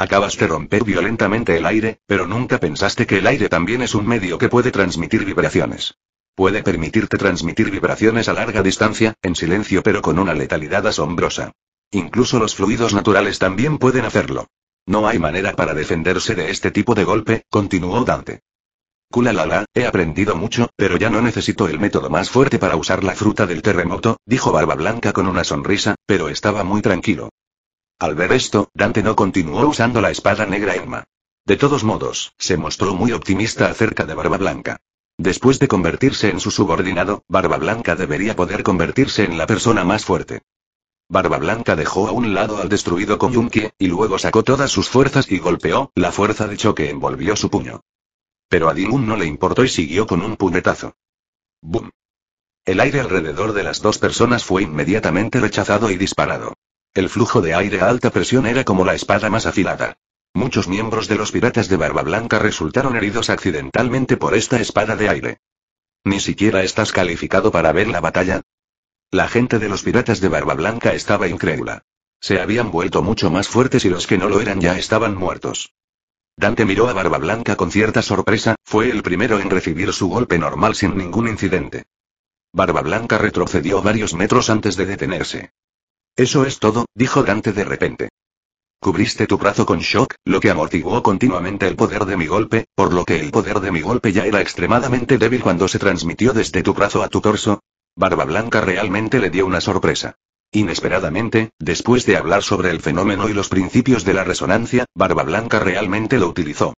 [SPEAKER 1] Acabas de romper violentamente el aire, pero nunca pensaste que el aire también es un medio que puede transmitir vibraciones. Puede permitirte transmitir vibraciones a larga distancia, en silencio pero con una letalidad asombrosa. Incluso los fluidos naturales también pueden hacerlo. No hay manera para defenderse de este tipo de golpe, continuó Dante. Kulalala, he aprendido mucho, pero ya no necesito el método más fuerte para usar la fruta del terremoto, dijo Barba Blanca con una sonrisa, pero estaba muy tranquilo. Al ver esto, Dante no continuó usando la espada negra Emma. De todos modos, se mostró muy optimista acerca de Barba Blanca. Después de convertirse en su subordinado, Barba Blanca debería poder convertirse en la persona más fuerte. Barba Blanca dejó a un lado al destruido Koyunkie, y luego sacó todas sus fuerzas y golpeó, la fuerza de choque envolvió su puño. Pero a Dilun no le importó y siguió con un puñetazo. ¡Bum! El aire alrededor de las dos personas fue inmediatamente rechazado y disparado. El flujo de aire a alta presión era como la espada más afilada. Muchos miembros de los piratas de Barba Blanca resultaron heridos accidentalmente por esta espada de aire. Ni siquiera estás calificado para ver la batalla. La gente de los piratas de Barba Blanca estaba incrédula. Se habían vuelto mucho más fuertes y los que no lo eran ya estaban muertos. Dante miró a Barba Blanca con cierta sorpresa, fue el primero en recibir su golpe normal sin ningún incidente. Barba Blanca retrocedió varios metros antes de detenerse. Eso es todo, dijo Dante de repente. Cubriste tu brazo con shock, lo que amortiguó continuamente el poder de mi golpe, por lo que el poder de mi golpe ya era extremadamente débil cuando se transmitió desde tu brazo a tu torso. Barba Blanca realmente le dio una sorpresa. Inesperadamente, después de hablar sobre el fenómeno y los principios de la resonancia, Barba Blanca realmente lo utilizó.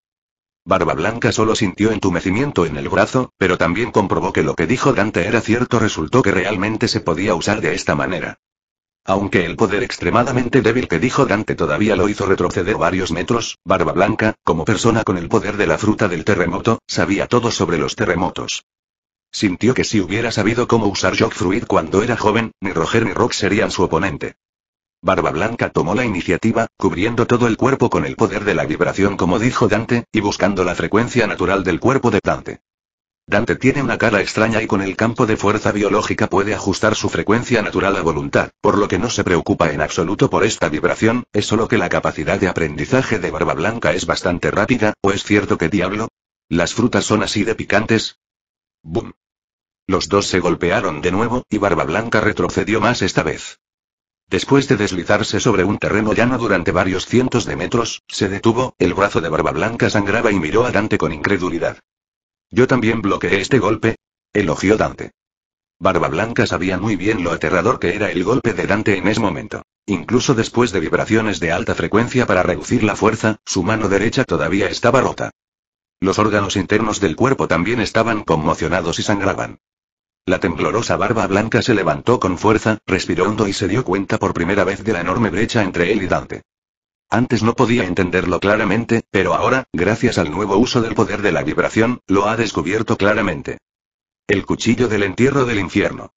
[SPEAKER 1] Barba Blanca solo sintió entumecimiento en el brazo, pero también comprobó que lo que dijo Dante era cierto, resultó que realmente se podía usar de esta manera. Aunque el poder extremadamente débil que dijo Dante todavía lo hizo retroceder varios metros, Barba Blanca, como persona con el poder de la fruta del terremoto, sabía todo sobre los terremotos. Sintió que si hubiera sabido cómo usar Jock Fruit cuando era joven, ni Roger ni Rock serían su oponente. Barba Blanca tomó la iniciativa, cubriendo todo el cuerpo con el poder de la vibración como dijo Dante, y buscando la frecuencia natural del cuerpo de Dante. Dante tiene una cara extraña y con el campo de fuerza biológica puede ajustar su frecuencia natural a voluntad, por lo que no se preocupa en absoluto por esta vibración, es solo que la capacidad de aprendizaje de Barba Blanca es bastante rápida, ¿o es cierto que diablo? ¿Las frutas son así de picantes? ¡Bum! Los dos se golpearon de nuevo, y Barba Blanca retrocedió más esta vez. Después de deslizarse sobre un terreno llano durante varios cientos de metros, se detuvo, el brazo de Barba Blanca sangraba y miró a Dante con incredulidad. Yo también bloqueé este golpe. Elogió Dante. Barba Blanca sabía muy bien lo aterrador que era el golpe de Dante en ese momento. Incluso después de vibraciones de alta frecuencia para reducir la fuerza, su mano derecha todavía estaba rota. Los órganos internos del cuerpo también estaban conmocionados y sangraban. La temblorosa barba blanca se levantó con fuerza, respiró hondo y se dio cuenta por primera vez de la enorme brecha entre él y Dante. Antes no podía entenderlo claramente, pero ahora, gracias al nuevo uso del poder de la vibración, lo ha descubierto claramente. El cuchillo del entierro del infierno.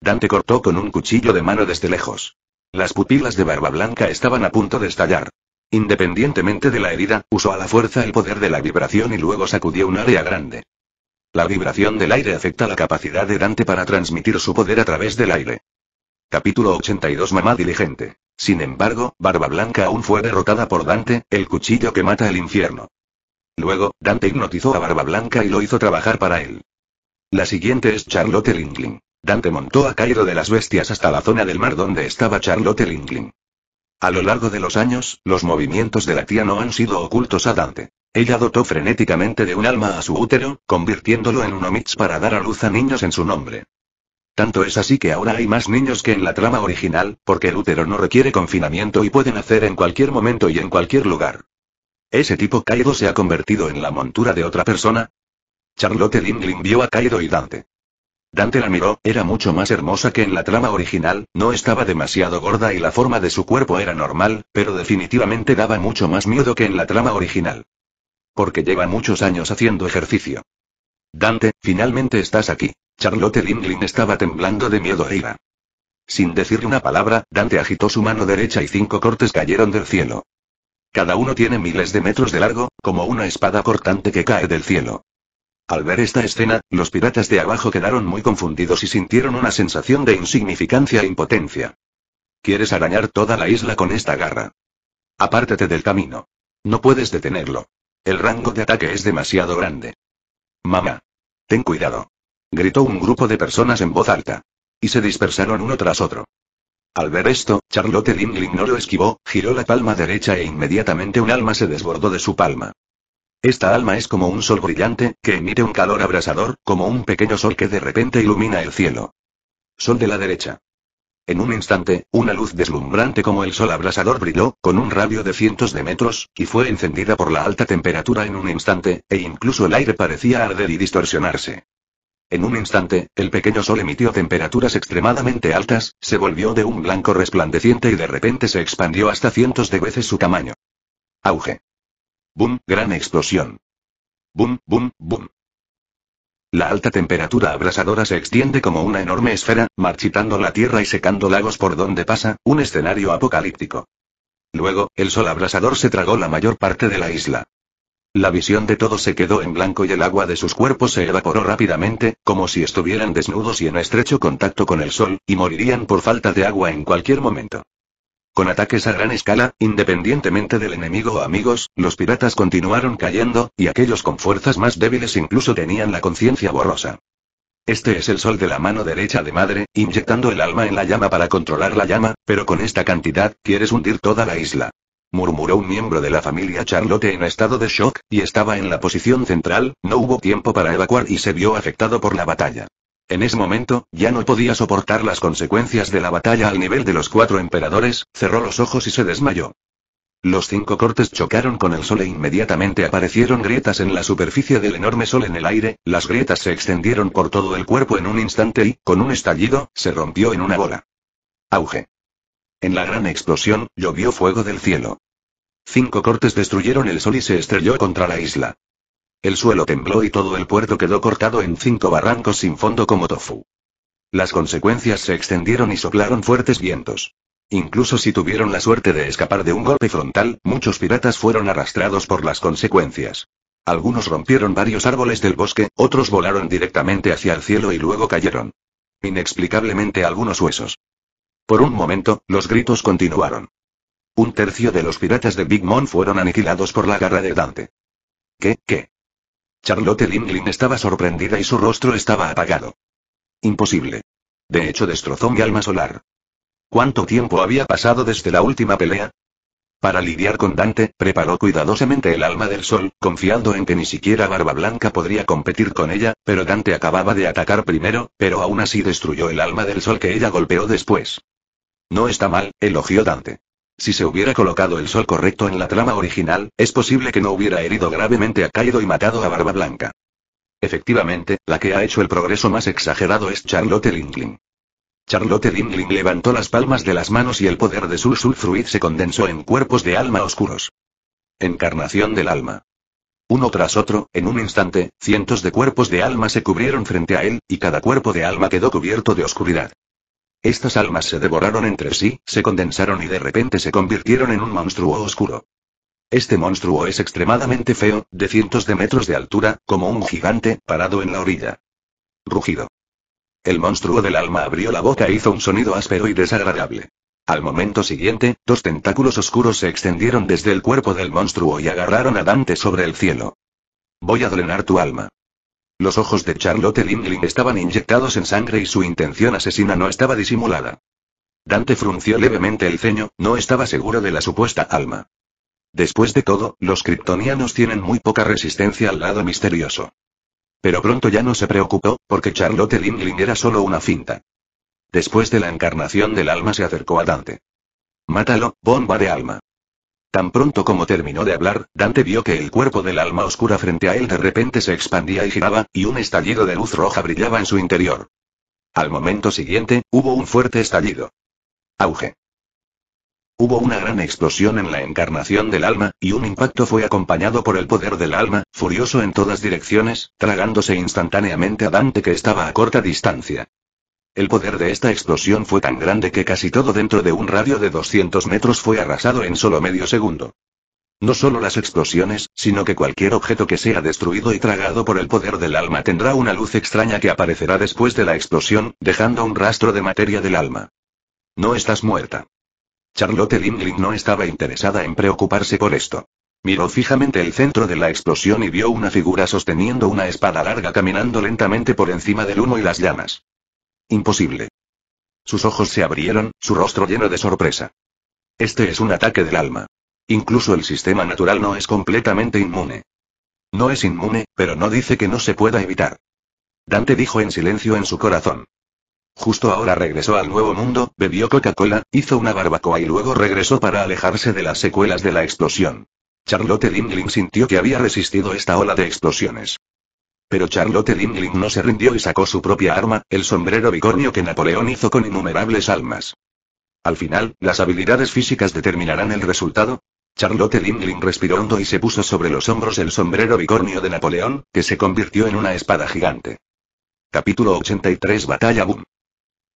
[SPEAKER 1] Dante cortó con un cuchillo de mano desde lejos. Las pupilas de Barba Blanca estaban a punto de estallar. Independientemente de la herida, usó a la fuerza el poder de la vibración y luego sacudió un área grande. La vibración del aire afecta la capacidad de Dante para transmitir su poder a través del aire. Capítulo 82 Mamá Diligente. Sin embargo, Barba Blanca aún fue derrotada por Dante, el cuchillo que mata el infierno. Luego, Dante hipnotizó a Barba Blanca y lo hizo trabajar para él. La siguiente es Charlotte Lingling. Dante montó a Cairo de las Bestias hasta la zona del mar donde estaba Charlotte Lingling. A lo largo de los años, los movimientos de la tía no han sido ocultos a Dante. Ella dotó frenéticamente de un alma a su útero, convirtiéndolo en un omits para dar a luz a niños en su nombre. Tanto es así que ahora hay más niños que en la trama original, porque el útero no requiere confinamiento y pueden hacer en cualquier momento y en cualquier lugar. ¿Ese tipo Kaido se ha convertido en la montura de otra persona? Charlotte Lingling vio a Kaido y Dante. Dante la miró, era mucho más hermosa que en la trama original, no estaba demasiado gorda y la forma de su cuerpo era normal, pero definitivamente daba mucho más miedo que en la trama original. Porque lleva muchos años haciendo ejercicio. Dante, finalmente estás aquí. Charlotte ringling estaba temblando de miedo e ira. Sin decir una palabra, Dante agitó su mano derecha y cinco cortes cayeron del cielo. Cada uno tiene miles de metros de largo, como una espada cortante que cae del cielo. Al ver esta escena, los piratas de abajo quedaron muy confundidos y sintieron una sensación de insignificancia e impotencia. Quieres arañar toda la isla con esta garra. Apártate del camino. No puedes detenerlo. El rango de ataque es demasiado grande. Mamá. Ten cuidado gritó un grupo de personas en voz alta. Y se dispersaron uno tras otro. Al ver esto, Charlotte Dingling no lo esquivó, giró la palma derecha e inmediatamente un alma se desbordó de su palma. Esta alma es como un sol brillante, que emite un calor abrasador, como un pequeño sol que de repente ilumina el cielo. Sol de la derecha. En un instante, una luz deslumbrante como el sol abrasador brilló, con un radio de cientos de metros, y fue encendida por la alta temperatura en un instante, e incluso el aire parecía arder y distorsionarse. En un instante, el pequeño sol emitió temperaturas extremadamente altas, se volvió de un blanco resplandeciente y de repente se expandió hasta cientos de veces su tamaño. Auge. Boom, gran explosión. Boom, boom, boom. La alta temperatura abrasadora se extiende como una enorme esfera, marchitando la tierra y secando lagos por donde pasa, un escenario apocalíptico. Luego, el sol abrasador se tragó la mayor parte de la isla. La visión de todo se quedó en blanco y el agua de sus cuerpos se evaporó rápidamente, como si estuvieran desnudos y en estrecho contacto con el sol, y morirían por falta de agua en cualquier momento. Con ataques a gran escala, independientemente del enemigo o amigos, los piratas continuaron cayendo, y aquellos con fuerzas más débiles incluso tenían la conciencia borrosa. Este es el sol de la mano derecha de madre, inyectando el alma en la llama para controlar la llama, pero con esta cantidad, quieres hundir toda la isla murmuró un miembro de la familia Charlotte en estado de shock, y estaba en la posición central, no hubo tiempo para evacuar y se vio afectado por la batalla. En ese momento, ya no podía soportar las consecuencias de la batalla al nivel de los cuatro emperadores, cerró los ojos y se desmayó. Los cinco cortes chocaron con el sol e inmediatamente aparecieron grietas en la superficie del enorme sol en el aire, las grietas se extendieron por todo el cuerpo en un instante y, con un estallido, se rompió en una bola. Auge. En la gran explosión, llovió fuego del cielo. Cinco cortes destruyeron el sol y se estrelló contra la isla. El suelo tembló y todo el puerto quedó cortado en cinco barrancos sin fondo como tofu. Las consecuencias se extendieron y soplaron fuertes vientos. Incluso si tuvieron la suerte de escapar de un golpe frontal, muchos piratas fueron arrastrados por las consecuencias. Algunos rompieron varios árboles del bosque, otros volaron directamente hacia el cielo y luego cayeron. Inexplicablemente algunos huesos. Por un momento, los gritos continuaron. Un tercio de los piratas de Big Mom fueron aniquilados por la garra de Dante. ¿Qué, qué? Charlotte Linlin estaba sorprendida y su rostro estaba apagado. Imposible. De hecho, destrozó mi alma solar. ¿Cuánto tiempo había pasado desde la última pelea? Para lidiar con Dante, preparó cuidadosamente el alma del sol, confiando en que ni siquiera Barba Blanca podría competir con ella, pero Dante acababa de atacar primero, pero aún así destruyó el alma del sol que ella golpeó después. No está mal, elogió Dante. Si se hubiera colocado el sol correcto en la trama original, es posible que no hubiera herido gravemente a Kaido y matado a Barba Blanca. Efectivamente, la que ha hecho el progreso más exagerado es Charlotte Lindling. Charlotte Lindling levantó las palmas de las manos y el poder de su Fruit se condensó en cuerpos de alma oscuros. Encarnación del alma. Uno tras otro, en un instante, cientos de cuerpos de alma se cubrieron frente a él, y cada cuerpo de alma quedó cubierto de oscuridad. Estas almas se devoraron entre sí, se condensaron y de repente se convirtieron en un monstruo oscuro. Este monstruo es extremadamente feo, de cientos de metros de altura, como un gigante, parado en la orilla. Rugido. El monstruo del alma abrió la boca e hizo un sonido áspero y desagradable. Al momento siguiente, dos tentáculos oscuros se extendieron desde el cuerpo del monstruo y agarraron a Dante sobre el cielo. Voy a drenar tu alma. Los ojos de Charlotte Lindling estaban inyectados en sangre y su intención asesina no estaba disimulada. Dante frunció levemente el ceño, no estaba seguro de la supuesta alma. Después de todo, los kryptonianos tienen muy poca resistencia al lado misterioso. Pero pronto ya no se preocupó, porque Charlotte Lindling era solo una finta. Después de la encarnación del alma se acercó a Dante. Mátalo, bomba de alma. Tan pronto como terminó de hablar, Dante vio que el cuerpo del alma oscura frente a él de repente se expandía y giraba, y un estallido de luz roja brillaba en su interior. Al momento siguiente, hubo un fuerte estallido. Auge. Hubo una gran explosión en la encarnación del alma, y un impacto fue acompañado por el poder del alma, furioso en todas direcciones, tragándose instantáneamente a Dante que estaba a corta distancia. El poder de esta explosión fue tan grande que casi todo dentro de un radio de 200 metros fue arrasado en solo medio segundo. No solo las explosiones, sino que cualquier objeto que sea destruido y tragado por el poder del alma tendrá una luz extraña que aparecerá después de la explosión, dejando un rastro de materia del alma. No estás muerta. Charlotte Limling no estaba interesada en preocuparse por esto. Miró fijamente el centro de la explosión y vio una figura sosteniendo una espada larga caminando lentamente por encima del humo y las llamas. Imposible. Sus ojos se abrieron, su rostro lleno de sorpresa. Este es un ataque del alma. Incluso el sistema natural no es completamente inmune. No es inmune, pero no dice que no se pueda evitar. Dante dijo en silencio en su corazón. Justo ahora regresó al nuevo mundo, bebió Coca-Cola, hizo una barbacoa y luego regresó para alejarse de las secuelas de la explosión. Charlotte Dingling sintió que había resistido esta ola de explosiones. Pero Charlotte Lingling no se rindió y sacó su propia arma, el sombrero bicornio que Napoleón hizo con innumerables almas. Al final, las habilidades físicas determinarán el resultado, Charlotte Lindling respiró hondo y se puso sobre los hombros el sombrero bicornio de Napoleón, que se convirtió en una espada gigante. Capítulo 83 Batalla Boom.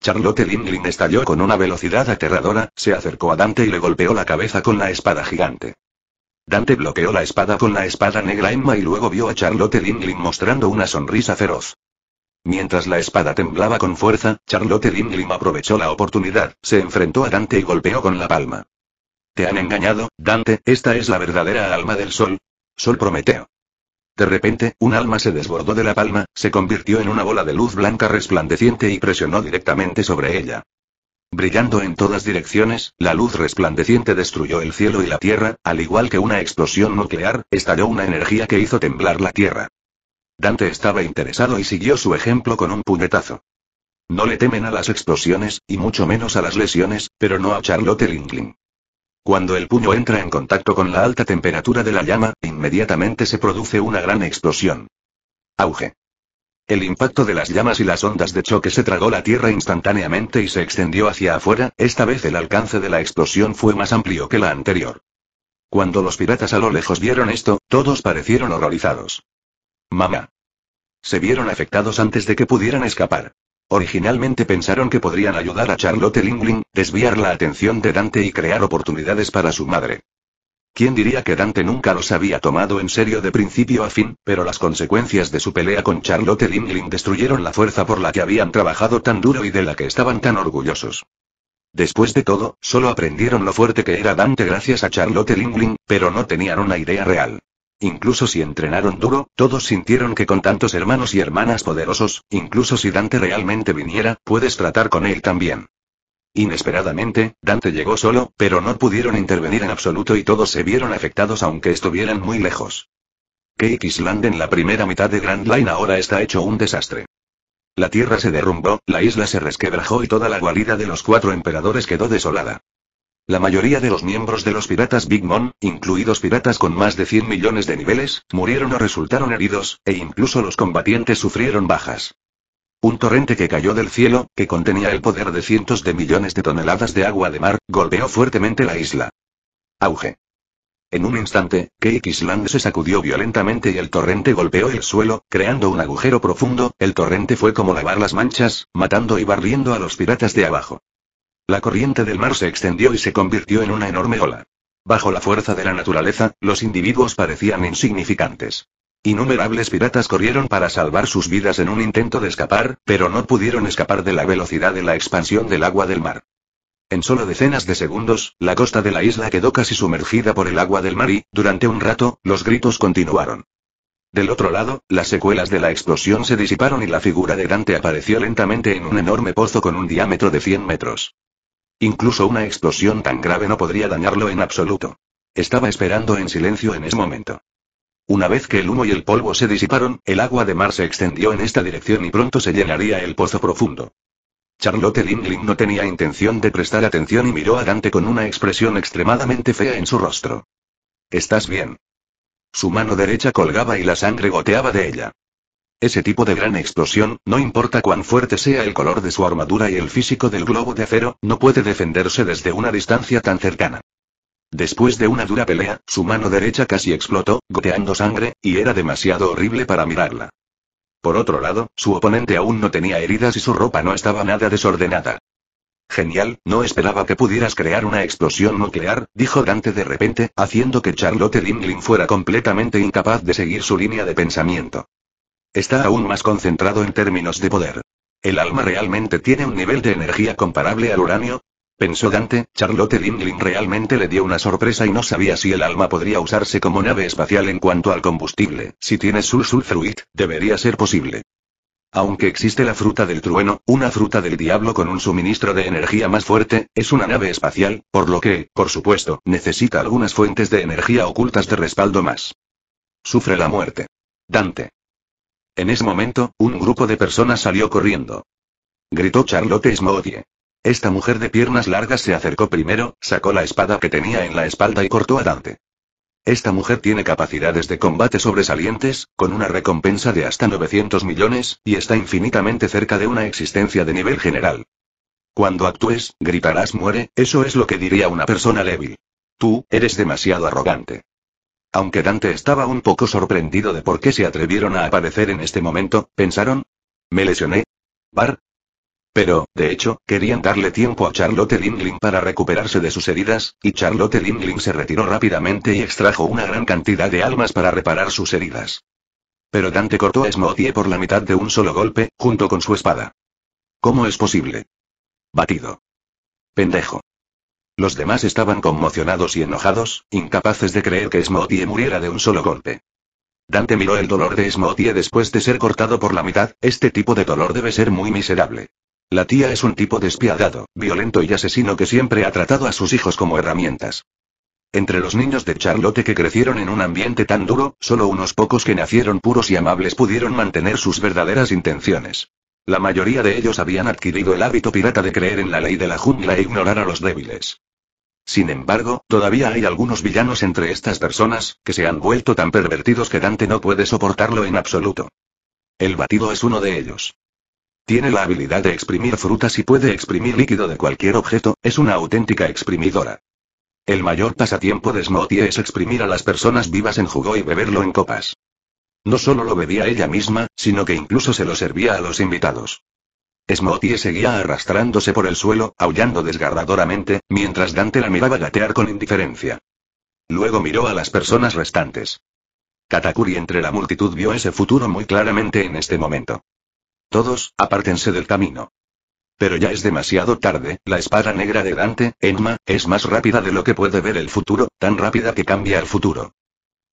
[SPEAKER 1] Charlotte Lindling estalló con una velocidad aterradora, se acercó a Dante y le golpeó la cabeza con la espada gigante. Dante bloqueó la espada con la espada negra Emma y luego vio a Charlotte Lindlin mostrando una sonrisa feroz. Mientras la espada temblaba con fuerza, Charlotte Lindlin aprovechó la oportunidad, se enfrentó a Dante y golpeó con la palma. Te han engañado, Dante, esta es la verdadera alma del sol. Sol Prometeo. De repente, un alma se desbordó de la palma, se convirtió en una bola de luz blanca resplandeciente y presionó directamente sobre ella. Brillando en todas direcciones, la luz resplandeciente destruyó el cielo y la tierra, al igual que una explosión nuclear, estalló una energía que hizo temblar la tierra. Dante estaba interesado y siguió su ejemplo con un puñetazo. No le temen a las explosiones, y mucho menos a las lesiones, pero no a Charlotte Lingling. Cuando el puño entra en contacto con la alta temperatura de la llama, inmediatamente se produce una gran explosión. Auge. El impacto de las llamas y las ondas de choque se tragó la tierra instantáneamente y se extendió hacia afuera, esta vez el alcance de la explosión fue más amplio que la anterior. Cuando los piratas a lo lejos vieron esto, todos parecieron horrorizados. Mamá. Se vieron afectados antes de que pudieran escapar. Originalmente pensaron que podrían ayudar a Charlotte Lingling, desviar la atención de Dante y crear oportunidades para su madre. ¿Quién diría que Dante nunca los había tomado en serio de principio a fin, pero las consecuencias de su pelea con Charlotte Lingling destruyeron la fuerza por la que habían trabajado tan duro y de la que estaban tan orgullosos? Después de todo, solo aprendieron lo fuerte que era Dante gracias a Charlotte Lingling, pero no tenían una idea real. Incluso si entrenaron duro, todos sintieron que con tantos hermanos y hermanas poderosos, incluso si Dante realmente viniera, puedes tratar con él también. Inesperadamente, Dante llegó solo, pero no pudieron intervenir en absoluto y todos se vieron afectados aunque estuvieran muy lejos. Cake Island en la primera mitad de Grand Line ahora está hecho un desastre. La tierra se derrumbó, la isla se resquebrajó y toda la guarida de los cuatro emperadores quedó desolada. La mayoría de los miembros de los piratas Big Mom, incluidos piratas con más de 100 millones de niveles, murieron o resultaron heridos, e incluso los combatientes sufrieron bajas. Un torrente que cayó del cielo, que contenía el poder de cientos de millones de toneladas de agua de mar, golpeó fuertemente la isla. Auge. En un instante, Island se sacudió violentamente y el torrente golpeó el suelo, creando un agujero profundo, el torrente fue como lavar las manchas, matando y barriendo a los piratas de abajo. La corriente del mar se extendió y se convirtió en una enorme ola. Bajo la fuerza de la naturaleza, los individuos parecían insignificantes. Innumerables piratas corrieron para salvar sus vidas en un intento de escapar, pero no pudieron escapar de la velocidad de la expansión del agua del mar. En solo decenas de segundos, la costa de la isla quedó casi sumergida por el agua del mar y, durante un rato, los gritos continuaron. Del otro lado, las secuelas de la explosión se disiparon y la figura de Dante apareció lentamente en un enorme pozo con un diámetro de 100 metros. Incluso una explosión tan grave no podría dañarlo en absoluto. Estaba esperando en silencio en ese momento. Una vez que el humo y el polvo se disiparon, el agua de mar se extendió en esta dirección y pronto se llenaría el pozo profundo. Charlotte Lingling no tenía intención de prestar atención y miró a Dante con una expresión extremadamente fea en su rostro. ¿Estás bien? Su mano derecha colgaba y la sangre goteaba de ella. Ese tipo de gran explosión, no importa cuán fuerte sea el color de su armadura y el físico del globo de acero, no puede defenderse desde una distancia tan cercana. Después de una dura pelea, su mano derecha casi explotó, goteando sangre, y era demasiado horrible para mirarla. Por otro lado, su oponente aún no tenía heridas y su ropa no estaba nada desordenada. Genial, no esperaba que pudieras crear una explosión nuclear, dijo Dante de repente, haciendo que Charlotte ringling fuera completamente incapaz de seguir su línea de pensamiento. Está aún más concentrado en términos de poder. ¿El alma realmente tiene un nivel de energía comparable al uranio? Pensó Dante, Charlotte Lindling realmente le dio una sorpresa y no sabía si el alma podría usarse como nave espacial en cuanto al combustible. Si tiene sul Fruit, debería ser posible. Aunque existe la fruta del trueno, una fruta del diablo con un suministro de energía más fuerte, es una nave espacial, por lo que, por supuesto, necesita algunas fuentes de energía ocultas de respaldo más. Sufre la muerte. Dante. En ese momento, un grupo de personas salió corriendo. Gritó Charlotte Smodie. Esta mujer de piernas largas se acercó primero, sacó la espada que tenía en la espalda y cortó a Dante. Esta mujer tiene capacidades de combate sobresalientes, con una recompensa de hasta 900 millones, y está infinitamente cerca de una existencia de nivel general. Cuando actúes, gritarás muere, eso es lo que diría una persona débil. Tú, eres demasiado arrogante. Aunque Dante estaba un poco sorprendido de por qué se atrevieron a aparecer en este momento, pensaron. ¿Me lesioné? Bar, pero, de hecho, querían darle tiempo a Charlotte Lindling para recuperarse de sus heridas, y Charlotte Lindling se retiró rápidamente y extrajo una gran cantidad de almas para reparar sus heridas. Pero Dante cortó a Smothie por la mitad de un solo golpe, junto con su espada. ¿Cómo es posible? Batido. Pendejo. Los demás estaban conmocionados y enojados, incapaces de creer que Smothie muriera de un solo golpe. Dante miró el dolor de Smothie después de ser cortado por la mitad, este tipo de dolor debe ser muy miserable. La tía es un tipo despiadado, violento y asesino que siempre ha tratado a sus hijos como herramientas. Entre los niños de Charlotte que crecieron en un ambiente tan duro, solo unos pocos que nacieron puros y amables pudieron mantener sus verdaderas intenciones. La mayoría de ellos habían adquirido el hábito pirata de creer en la ley de la jungla e ignorar a los débiles. Sin embargo, todavía hay algunos villanos entre estas personas, que se han vuelto tan pervertidos que Dante no puede soportarlo en absoluto. El batido es uno de ellos. Tiene la habilidad de exprimir frutas y puede exprimir líquido de cualquier objeto, es una auténtica exprimidora. El mayor pasatiempo de Smoothie es exprimir a las personas vivas en jugo y beberlo en copas. No solo lo bebía ella misma, sino que incluso se lo servía a los invitados. Smotie seguía arrastrándose por el suelo, aullando desgarradoramente, mientras Dante la miraba gatear con indiferencia. Luego miró a las personas restantes. Katakuri entre la multitud vio ese futuro muy claramente en este momento. Todos, apártense del camino. Pero ya es demasiado tarde, la espada negra de Dante, Enma, es más rápida de lo que puede ver el futuro, tan rápida que cambia el futuro.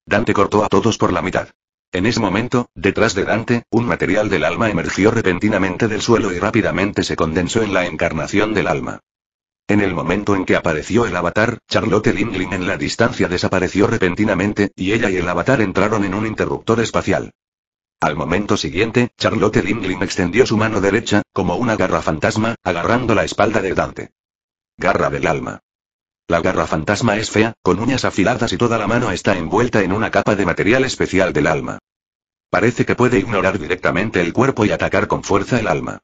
[SPEAKER 1] Dante cortó a todos por la mitad. En ese momento, detrás de Dante, un material del alma emergió repentinamente del suelo y rápidamente se condensó en la encarnación del alma. En el momento en que apareció el avatar, Charlotte Lindlin en la distancia desapareció repentinamente, y ella y el avatar entraron en un interruptor espacial. Al momento siguiente, Charlotte Lindling extendió su mano derecha, como una garra fantasma, agarrando la espalda de Dante. Garra del alma. La garra fantasma es fea, con uñas afiladas y toda la mano está envuelta en una capa de material especial del alma. Parece que puede ignorar directamente el cuerpo y atacar con fuerza el alma.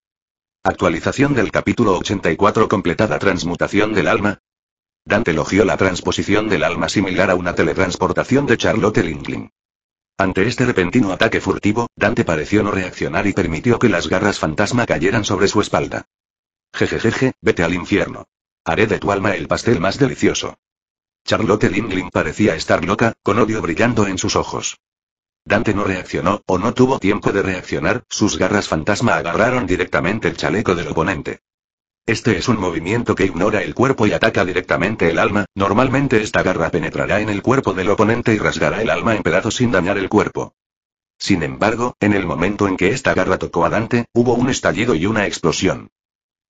[SPEAKER 1] Actualización del capítulo 84 completada transmutación del alma. Dante elogió la transposición del alma similar a una teletransportación de Charlotte lingling ante este repentino ataque furtivo, Dante pareció no reaccionar y permitió que las garras fantasma cayeran sobre su espalda. Jejejeje, vete al infierno. Haré de tu alma el pastel más delicioso. Charlotte Lingling parecía estar loca, con odio brillando en sus ojos. Dante no reaccionó, o no tuvo tiempo de reaccionar, sus garras fantasma agarraron directamente el chaleco del oponente. Este es un movimiento que ignora el cuerpo y ataca directamente el alma, normalmente esta garra penetrará en el cuerpo del oponente y rasgará el alma en pedazos sin dañar el cuerpo. Sin embargo, en el momento en que esta garra tocó a Dante, hubo un estallido y una explosión.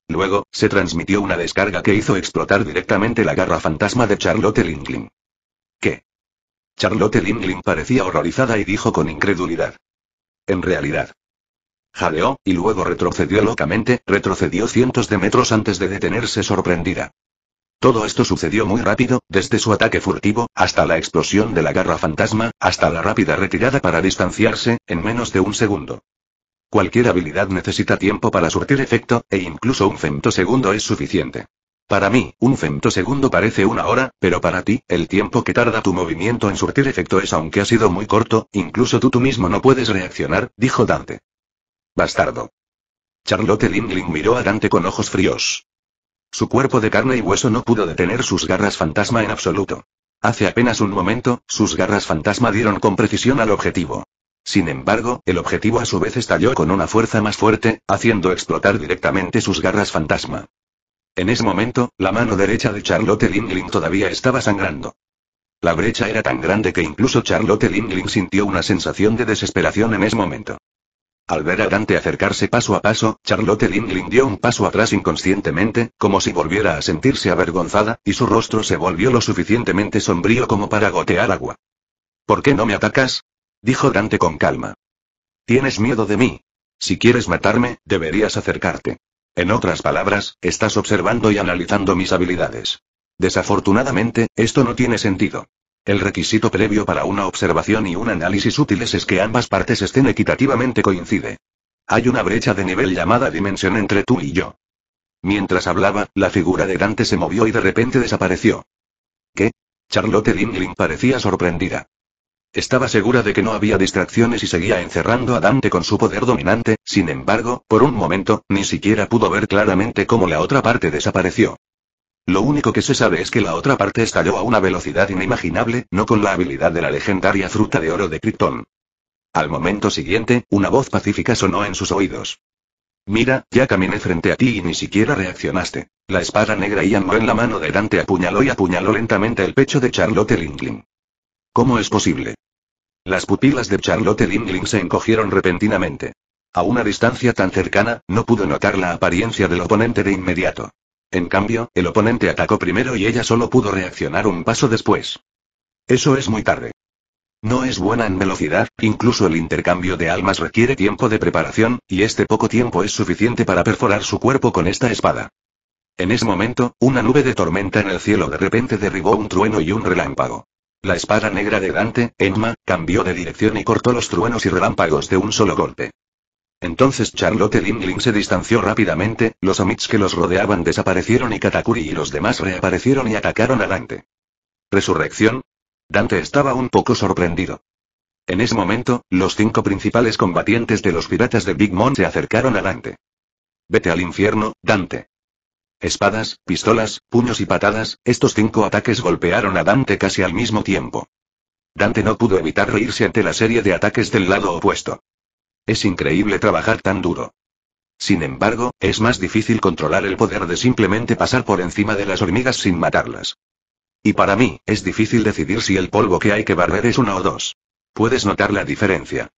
[SPEAKER 1] Luego, se transmitió una descarga que hizo explotar directamente la garra fantasma de Charlotte Lingling. ¿Qué? Charlotte Lingling parecía horrorizada y dijo con incredulidad. En realidad, Jaleó, y luego retrocedió locamente, retrocedió cientos de metros antes de detenerse sorprendida. Todo esto sucedió muy rápido, desde su ataque furtivo, hasta la explosión de la garra fantasma, hasta la rápida retirada para distanciarse, en menos de un segundo. Cualquier habilidad necesita tiempo para surtir efecto, e incluso un femtosegundo es suficiente. Para mí, un femtosegundo parece una hora, pero para ti, el tiempo que tarda tu movimiento en surtir efecto es aunque ha sido muy corto, incluso tú tú mismo no puedes reaccionar, dijo Dante. Bastardo. Charlotte Lingling miró a Dante con ojos fríos. Su cuerpo de carne y hueso no pudo detener sus garras fantasma en absoluto. Hace apenas un momento, sus garras fantasma dieron con precisión al objetivo. Sin embargo, el objetivo a su vez estalló con una fuerza más fuerte, haciendo explotar directamente sus garras fantasma. En ese momento, la mano derecha de Charlotte Lingling todavía estaba sangrando. La brecha era tan grande que incluso Charlotte Lingling sintió una sensación de desesperación en ese momento. Al ver a Dante acercarse paso a paso, Charlotte Lindling dio un paso atrás inconscientemente, como si volviera a sentirse avergonzada, y su rostro se volvió lo suficientemente sombrío como para gotear agua. ¿Por qué no me atacas? dijo Dante con calma. Tienes miedo de mí. Si quieres matarme, deberías acercarte. En otras palabras, estás observando y analizando mis habilidades. Desafortunadamente, esto no tiene sentido. El requisito previo para una observación y un análisis útiles es que ambas partes estén equitativamente coincide. Hay una brecha de nivel llamada dimensión entre tú y yo. Mientras hablaba, la figura de Dante se movió y de repente desapareció. ¿Qué? Charlotte Dingling parecía sorprendida. Estaba segura de que no había distracciones y seguía encerrando a Dante con su poder dominante, sin embargo, por un momento, ni siquiera pudo ver claramente cómo la otra parte desapareció. Lo único que se sabe es que la otra parte estalló a una velocidad inimaginable, no con la habilidad de la legendaria fruta de oro de Krypton. Al momento siguiente, una voz pacífica sonó en sus oídos. Mira, ya caminé frente a ti y ni siquiera reaccionaste. La espada negra y en la mano de Dante apuñaló y apuñaló lentamente el pecho de Charlotte Lindling. ¿Cómo es posible? Las pupilas de Charlotte Ringling se encogieron repentinamente. A una distancia tan cercana, no pudo notar la apariencia del oponente de inmediato. En cambio, el oponente atacó primero y ella solo pudo reaccionar un paso después. Eso es muy tarde. No es buena en velocidad, incluso el intercambio de almas requiere tiempo de preparación, y este poco tiempo es suficiente para perforar su cuerpo con esta espada. En ese momento, una nube de tormenta en el cielo de repente derribó un trueno y un relámpago. La espada negra de Dante, Enma, cambió de dirección y cortó los truenos y relámpagos de un solo golpe. Entonces Charlotte Linlin se distanció rápidamente, los omits que los rodeaban desaparecieron y Katakuri y los demás reaparecieron y atacaron a Dante. ¿Resurrección? Dante estaba un poco sorprendido. En ese momento, los cinco principales combatientes de los piratas de Big Mom se acercaron a Dante. Vete al infierno, Dante. Espadas, pistolas, puños y patadas, estos cinco ataques golpearon a Dante casi al mismo tiempo. Dante no pudo evitar reírse ante la serie de ataques del lado opuesto. Es increíble trabajar tan duro. Sin embargo, es más difícil controlar el poder de simplemente pasar por encima de las hormigas sin matarlas. Y para mí, es difícil decidir si el polvo que hay que barrer es uno o dos. Puedes notar la diferencia.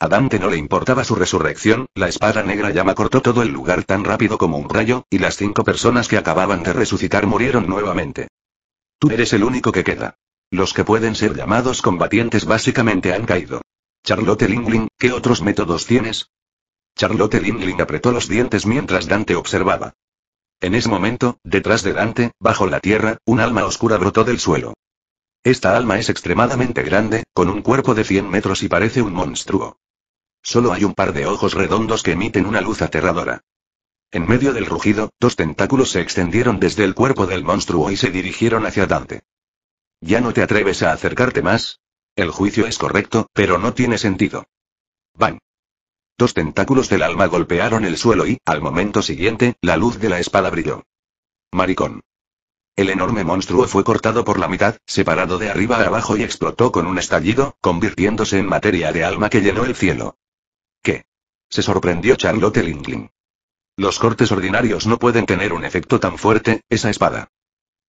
[SPEAKER 1] A Dante no le importaba su resurrección, la espada negra llama cortó todo el lugar tan rápido como un rayo, y las cinco personas que acababan de resucitar murieron nuevamente. Tú eres el único que queda. Los que pueden ser llamados combatientes básicamente han caído. Charlotte Lingling, ¿qué otros métodos tienes? Charlotte Lingling apretó los dientes mientras Dante observaba. En ese momento, detrás de Dante, bajo la tierra, un alma oscura brotó del suelo. Esta alma es extremadamente grande, con un cuerpo de 100 metros y parece un monstruo. Solo hay un par de ojos redondos que emiten una luz aterradora. En medio del rugido, dos tentáculos se extendieron desde el cuerpo del monstruo y se dirigieron hacia Dante. Ya no te atreves a acercarte más, el juicio es correcto, pero no tiene sentido. Bang. Dos tentáculos del alma golpearon el suelo y, al momento siguiente, la luz de la espada brilló. Maricón. El enorme monstruo fue cortado por la mitad, separado de arriba a abajo y explotó con un estallido, convirtiéndose en materia de alma que llenó el cielo. ¿Qué? Se sorprendió Charlotte Lingling. Los cortes ordinarios no pueden tener un efecto tan fuerte, esa espada.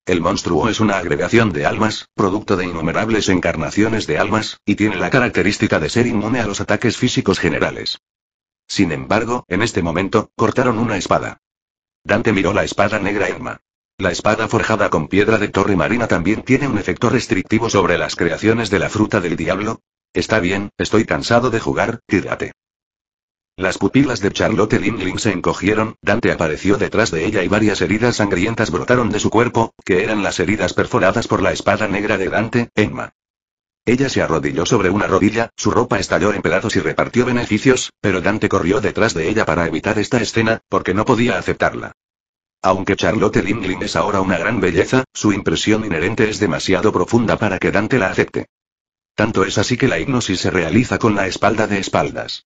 [SPEAKER 1] El monstruo es una agregación de almas, producto de innumerables encarnaciones de almas, y tiene la característica de ser inmune a los ataques físicos generales. Sin embargo, en este momento, cortaron una espada. Dante miró la espada negra Irma. La espada forjada con piedra de torre marina también tiene un efecto restrictivo sobre las creaciones de la fruta del diablo. Está bien, estoy cansado de jugar, tírate. Las pupilas de Charlotte Lindling se encogieron, Dante apareció detrás de ella y varias heridas sangrientas brotaron de su cuerpo, que eran las heridas perforadas por la espada negra de Dante, Emma. Ella se arrodilló sobre una rodilla, su ropa estalló en pedazos y repartió beneficios, pero Dante corrió detrás de ella para evitar esta escena, porque no podía aceptarla. Aunque Charlotte Lindling es ahora una gran belleza, su impresión inherente es demasiado profunda para que Dante la acepte. Tanto es así que la hipnosis se realiza con la espalda de espaldas.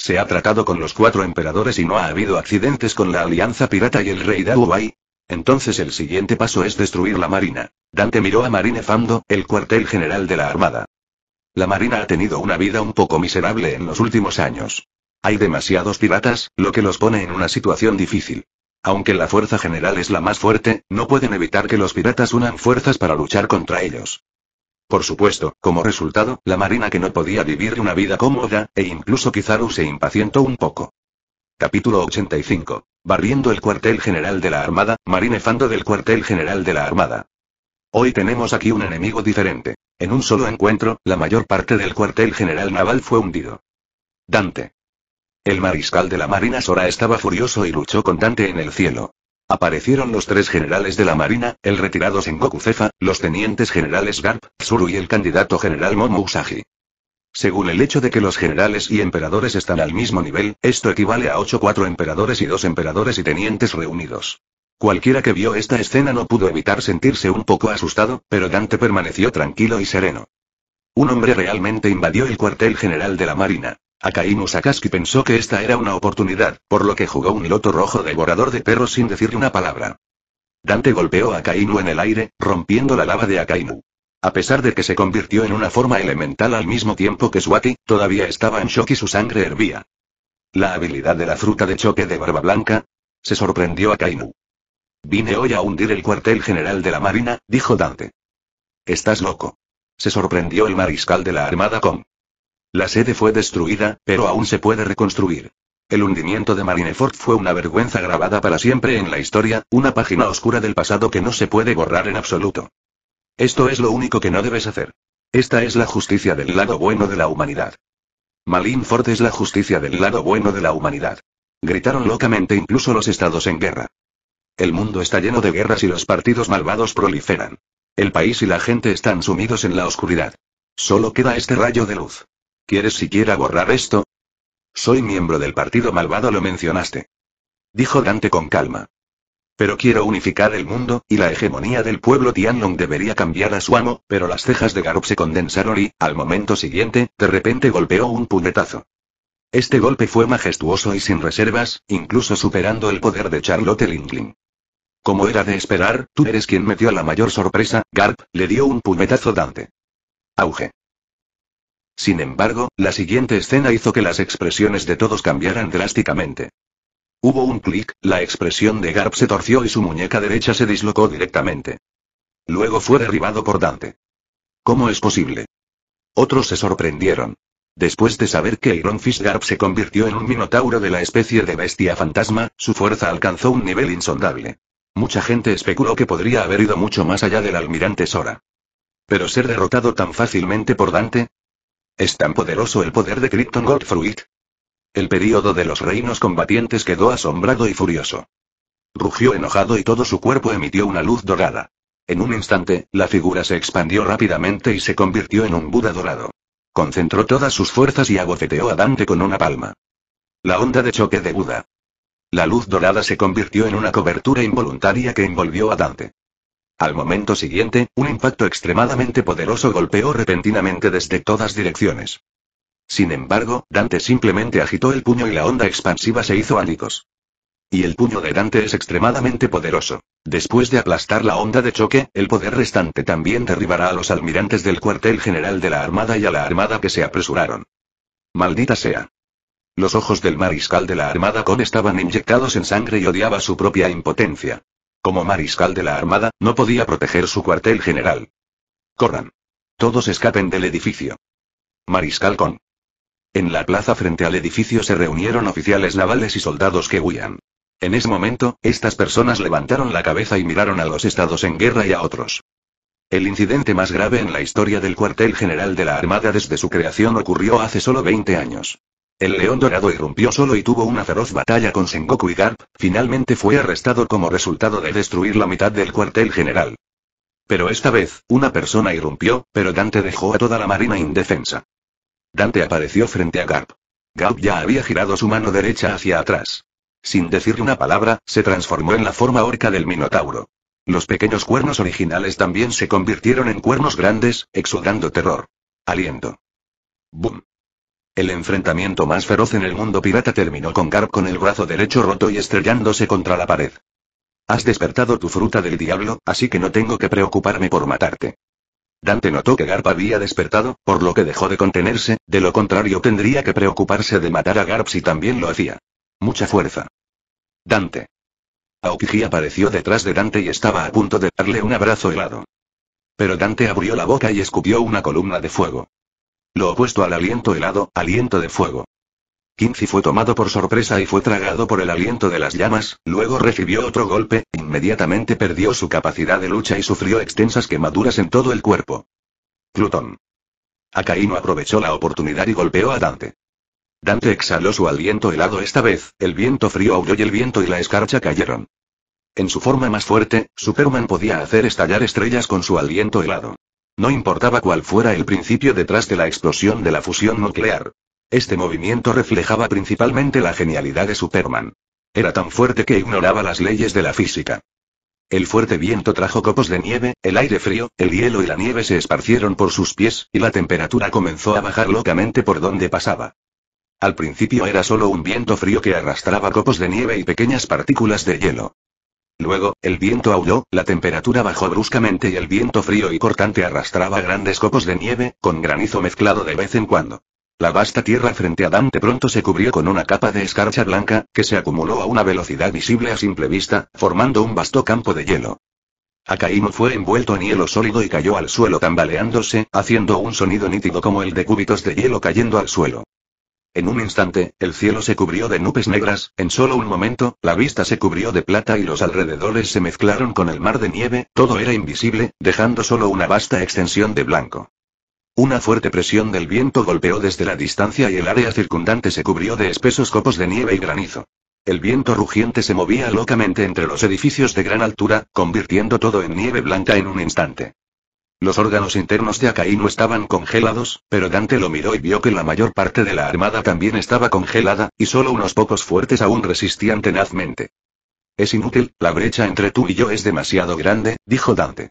[SPEAKER 1] Se ha tratado con los cuatro emperadores y no ha habido accidentes con la Alianza Pirata y el rey Daubai. Entonces el siguiente paso es destruir la Marina. Dante miró a Marine Fando, el cuartel general de la Armada. La Marina ha tenido una vida un poco miserable en los últimos años. Hay demasiados piratas, lo que los pone en una situación difícil. Aunque la fuerza general es la más fuerte, no pueden evitar que los piratas unan fuerzas para luchar contra ellos. Por supuesto, como resultado, la marina que no podía vivir una vida cómoda, e incluso Kizaru se impacientó un poco. Capítulo 85. Barriendo el cuartel general de la Armada, marinefando del cuartel general de la Armada. Hoy tenemos aquí un enemigo diferente. En un solo encuentro, la mayor parte del cuartel general naval fue hundido. Dante. El mariscal de la Marina Sora estaba furioso y luchó con Dante en el cielo. Aparecieron los tres generales de la Marina, el retirado Sengoku Cefa, los tenientes generales Garp, Tsuru y el candidato general momu Según el hecho de que los generales y emperadores están al mismo nivel, esto equivale a 8-4 emperadores y 2 emperadores y tenientes reunidos. Cualquiera que vio esta escena no pudo evitar sentirse un poco asustado, pero Dante permaneció tranquilo y sereno. Un hombre realmente invadió el cuartel general de la Marina. Akainu Sakaski pensó que esta era una oportunidad, por lo que jugó un loto rojo devorador de perros sin decirle una palabra. Dante golpeó a Akainu en el aire, rompiendo la lava de Akainu. A pesar de que se convirtió en una forma elemental al mismo tiempo que Swati, todavía estaba en shock y su sangre hervía. La habilidad de la fruta de choque de barba blanca. Se sorprendió Akainu. Vine hoy a hundir el cuartel general de la Marina, dijo Dante. Estás loco. Se sorprendió el mariscal de la Armada Kong. La sede fue destruida, pero aún se puede reconstruir. El hundimiento de Marineford fue una vergüenza grabada para siempre en la historia, una página oscura del pasado que no se puede borrar en absoluto. Esto es lo único que no debes hacer. Esta es la justicia del lado bueno de la humanidad. Marineford es la justicia del lado bueno de la humanidad. Gritaron locamente incluso los estados en guerra. El mundo está lleno de guerras y los partidos malvados proliferan. El país y la gente están sumidos en la oscuridad. Solo queda este rayo de luz. ¿Quieres siquiera borrar esto? Soy miembro del partido malvado, lo mencionaste. Dijo Dante con calma. Pero quiero unificar el mundo, y la hegemonía del pueblo Tianlong debería cambiar a su amo, pero las cejas de Garop se condensaron y, al momento siguiente, de repente golpeó un puñetazo. Este golpe fue majestuoso y sin reservas, incluso superando el poder de Charlotte Lingling. Como era de esperar, tú eres quien metió la mayor sorpresa, Garp, le dio un puñetazo Dante. Auge. Sin embargo, la siguiente escena hizo que las expresiones de todos cambiaran drásticamente. Hubo un clic, la expresión de Garp se torció y su muñeca derecha se dislocó directamente. Luego fue derribado por Dante. ¿Cómo es posible? Otros se sorprendieron. Después de saber que Iron Fist Garp se convirtió en un minotauro de la especie de bestia fantasma, su fuerza alcanzó un nivel insondable. Mucha gente especuló que podría haber ido mucho más allá del almirante Sora. Pero ser derrotado tan fácilmente por Dante, ¿Es tan poderoso el poder de Krypton Godfruit? El período de los reinos combatientes quedó asombrado y furioso. Rugió enojado y todo su cuerpo emitió una luz dorada. En un instante, la figura se expandió rápidamente y se convirtió en un Buda dorado. Concentró todas sus fuerzas y abofeteó a Dante con una palma. La onda de choque de Buda. La luz dorada se convirtió en una cobertura involuntaria que envolvió a Dante. Al momento siguiente, un impacto extremadamente poderoso golpeó repentinamente desde todas direcciones. Sin embargo, Dante simplemente agitó el puño y la onda expansiva se hizo ánicos. Y el puño de Dante es extremadamente poderoso. Después de aplastar la onda de choque, el poder restante también derribará a los almirantes del cuartel general de la Armada y a la Armada que se apresuraron. Maldita sea. Los ojos del mariscal de la Armada Con estaban inyectados en sangre y odiaba su propia impotencia. Como mariscal de la Armada, no podía proteger su cuartel general. Corran. Todos escapen del edificio. Mariscal con. En la plaza frente al edificio se reunieron oficiales navales y soldados que huían. En ese momento, estas personas levantaron la cabeza y miraron a los estados en guerra y a otros. El incidente más grave en la historia del cuartel general de la Armada desde su creación ocurrió hace solo 20 años. El león dorado irrumpió solo y tuvo una feroz batalla con Sengoku y Garp, finalmente fue arrestado como resultado de destruir la mitad del cuartel general. Pero esta vez, una persona irrumpió, pero Dante dejó a toda la marina indefensa. Dante apareció frente a Garp. Garp ya había girado su mano derecha hacia atrás. Sin decir una palabra, se transformó en la forma orca del Minotauro. Los pequeños cuernos originales también se convirtieron en cuernos grandes, exudando terror. Aliento. ¡Bum! El enfrentamiento más feroz en el mundo pirata terminó con Garp con el brazo derecho roto y estrellándose contra la pared. Has despertado tu fruta del diablo, así que no tengo que preocuparme por matarte. Dante notó que Garp había despertado, por lo que dejó de contenerse, de lo contrario tendría que preocuparse de matar a Garp si también lo hacía. Mucha fuerza. Dante. Aokiji apareció detrás de Dante y estaba a punto de darle un abrazo helado. Pero Dante abrió la boca y escupió una columna de fuego. Lo opuesto al aliento helado, aliento de fuego. Quincy fue tomado por sorpresa y fue tragado por el aliento de las llamas, luego recibió otro golpe, inmediatamente perdió su capacidad de lucha y sufrió extensas quemaduras en todo el cuerpo. Plutón. Acaíno aprovechó la oportunidad y golpeó a Dante. Dante exhaló su aliento helado esta vez, el viento frío abrió y el viento y la escarcha cayeron. En su forma más fuerte, Superman podía hacer estallar estrellas con su aliento helado. No importaba cuál fuera el principio detrás de la explosión de la fusión nuclear. Este movimiento reflejaba principalmente la genialidad de Superman. Era tan fuerte que ignoraba las leyes de la física. El fuerte viento trajo copos de nieve, el aire frío, el hielo y la nieve se esparcieron por sus pies, y la temperatura comenzó a bajar locamente por donde pasaba. Al principio era solo un viento frío que arrastraba copos de nieve y pequeñas partículas de hielo. Luego, el viento aulló, la temperatura bajó bruscamente y el viento frío y cortante arrastraba grandes copos de nieve, con granizo mezclado de vez en cuando. La vasta tierra frente a Dante pronto se cubrió con una capa de escarcha blanca, que se acumuló a una velocidad visible a simple vista, formando un vasto campo de hielo. Acaíno fue envuelto en hielo sólido y cayó al suelo tambaleándose, haciendo un sonido nítido como el de cúbitos de hielo cayendo al suelo. En un instante, el cielo se cubrió de nubes negras, en solo un momento, la vista se cubrió de plata y los alrededores se mezclaron con el mar de nieve, todo era invisible, dejando solo una vasta extensión de blanco. Una fuerte presión del viento golpeó desde la distancia y el área circundante se cubrió de espesos copos de nieve y granizo. El viento rugiente se movía locamente entre los edificios de gran altura, convirtiendo todo en nieve blanca en un instante. Los órganos internos de no estaban congelados, pero Dante lo miró y vio que la mayor parte de la armada también estaba congelada, y solo unos pocos fuertes aún resistían tenazmente. Es inútil, la brecha entre tú y yo es demasiado grande, dijo Dante.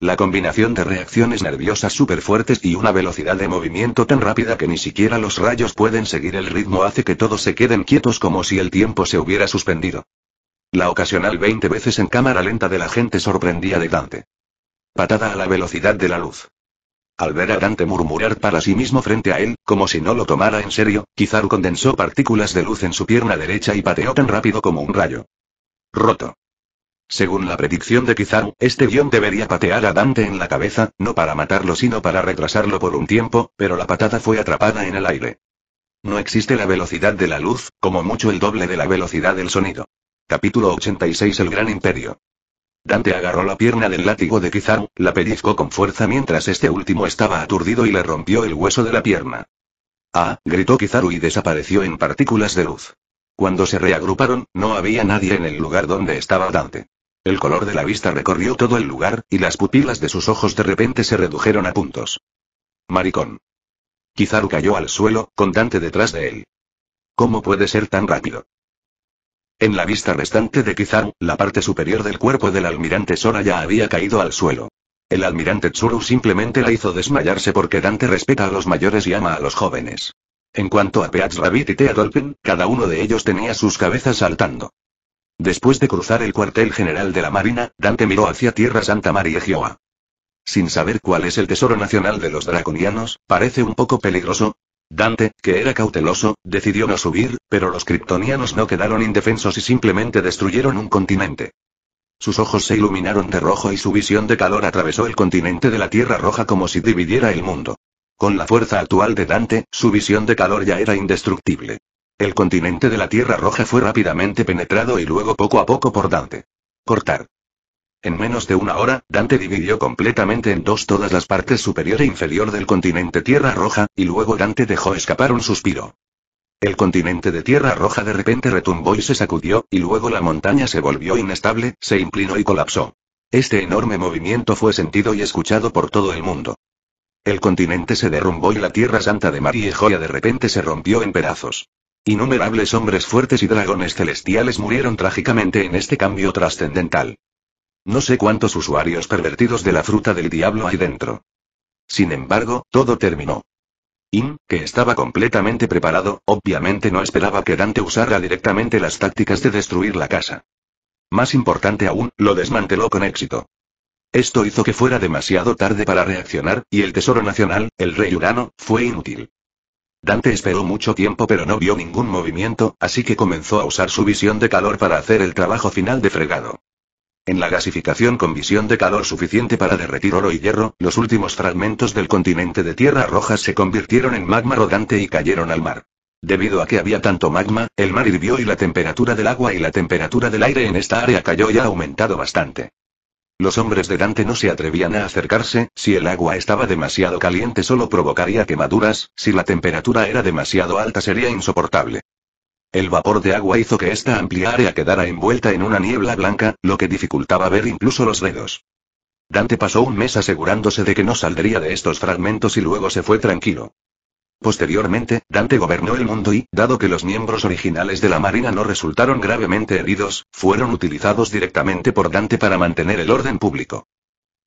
[SPEAKER 1] La combinación de reacciones nerviosas superfuertes y una velocidad de movimiento tan rápida que ni siquiera los rayos pueden seguir el ritmo hace que todos se queden quietos como si el tiempo se hubiera suspendido. La ocasional 20 veces en cámara lenta de la gente sorprendía de Dante patada a la velocidad de la luz. Al ver a Dante murmurar para sí mismo frente a él, como si no lo tomara en serio, Kizaru condensó partículas de luz en su pierna derecha y pateó tan rápido como un rayo. Roto. Según la predicción de Kizaru, este guión debería patear a Dante en la cabeza, no para matarlo sino para retrasarlo por un tiempo, pero la patada fue atrapada en el aire. No existe la velocidad de la luz, como mucho el doble de la velocidad del sonido. Capítulo 86 El Gran Imperio. Dante agarró la pierna del látigo de Kizaru, la pellizcó con fuerza mientras este último estaba aturdido y le rompió el hueso de la pierna. ¡Ah! gritó Kizaru y desapareció en partículas de luz. Cuando se reagruparon, no había nadie en el lugar donde estaba Dante. El color de la vista recorrió todo el lugar, y las pupilas de sus ojos de repente se redujeron a puntos. Maricón. Kizaru cayó al suelo, con Dante detrás de él. ¿Cómo puede ser tan rápido? En la vista restante de Kizaru, la parte superior del cuerpo del almirante Sora ya había caído al suelo. El almirante Tsuru simplemente la hizo desmayarse porque Dante respeta a los mayores y ama a los jóvenes. En cuanto a Peach Rabbit y Tea cada uno de ellos tenía sus cabezas saltando. Después de cruzar el cuartel general de la Marina, Dante miró hacia Tierra Santa María Gioa. Sin saber cuál es el tesoro nacional de los draconianos, parece un poco peligroso, Dante, que era cauteloso, decidió no subir, pero los kryptonianos no quedaron indefensos y simplemente destruyeron un continente. Sus ojos se iluminaron de rojo y su visión de calor atravesó el continente de la Tierra Roja como si dividiera el mundo. Con la fuerza actual de Dante, su visión de calor ya era indestructible. El continente de la Tierra Roja fue rápidamente penetrado y luego poco a poco por Dante. Cortar. En menos de una hora, Dante dividió completamente en dos todas las partes superior e inferior del continente Tierra Roja, y luego Dante dejó escapar un suspiro. El continente de Tierra Roja de repente retumbó y se sacudió, y luego la montaña se volvió inestable, se inclinó y colapsó. Este enorme movimiento fue sentido y escuchado por todo el mundo. El continente se derrumbó y la Tierra Santa de María Joya de repente se rompió en pedazos. Innumerables hombres fuertes y dragones celestiales murieron trágicamente en este cambio trascendental. No sé cuántos usuarios pervertidos de la fruta del diablo hay dentro. Sin embargo, todo terminó. In, que estaba completamente preparado, obviamente no esperaba que Dante usara directamente las tácticas de destruir la casa. Más importante aún, lo desmanteló con éxito. Esto hizo que fuera demasiado tarde para reaccionar, y el Tesoro Nacional, el Rey Urano, fue inútil. Dante esperó mucho tiempo pero no vio ningún movimiento, así que comenzó a usar su visión de calor para hacer el trabajo final de fregado. En la gasificación con visión de calor suficiente para derretir oro y hierro, los últimos fragmentos del continente de Tierra Roja se convirtieron en magma rodante y cayeron al mar. Debido a que había tanto magma, el mar hirvió y la temperatura del agua y la temperatura del aire en esta área cayó y ha aumentado bastante. Los hombres de Dante no se atrevían a acercarse, si el agua estaba demasiado caliente solo provocaría quemaduras, si la temperatura era demasiado alta sería insoportable. El vapor de agua hizo que esta amplia área quedara envuelta en una niebla blanca, lo que dificultaba ver incluso los dedos. Dante pasó un mes asegurándose de que no saldría de estos fragmentos y luego se fue tranquilo. Posteriormente, Dante gobernó el mundo y, dado que los miembros originales de la Marina no resultaron gravemente heridos, fueron utilizados directamente por Dante para mantener el orden público.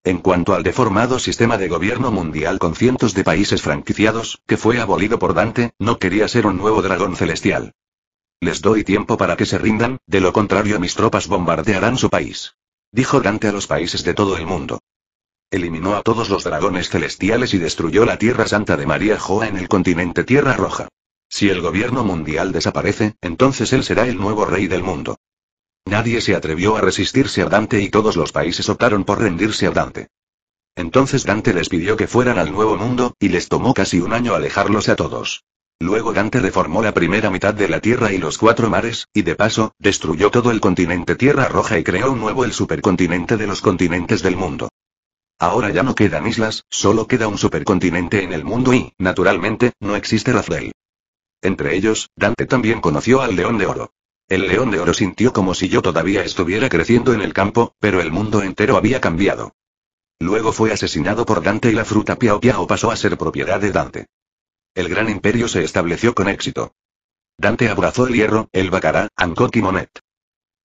[SPEAKER 1] En cuanto al deformado sistema de gobierno mundial con cientos de países franquiciados, que fue abolido por Dante, no quería ser un nuevo dragón celestial. Les doy tiempo para que se rindan, de lo contrario mis tropas bombardearán su país. Dijo Dante a los países de todo el mundo. Eliminó a todos los dragones celestiales y destruyó la Tierra Santa de María Joa en el continente Tierra Roja. Si el gobierno mundial desaparece, entonces él será el nuevo rey del mundo. Nadie se atrevió a resistirse a Dante y todos los países optaron por rendirse a Dante. Entonces Dante les pidió que fueran al Nuevo Mundo, y les tomó casi un año alejarlos a todos. Luego Dante reformó la primera mitad de la Tierra y los cuatro mares, y de paso, destruyó todo el continente Tierra Roja y creó un nuevo el supercontinente de los continentes del mundo. Ahora ya no quedan islas, solo queda un supercontinente en el mundo y, naturalmente, no existe Rafael. Entre ellos, Dante también conoció al León de Oro. El León de Oro sintió como si yo todavía estuviera creciendo en el campo, pero el mundo entero había cambiado. Luego fue asesinado por Dante y la fruta Piao Piao pasó a ser propiedad de Dante. El gran imperio se estableció con éxito. Dante abrazó el hierro, el bacará, Angkor y Monet.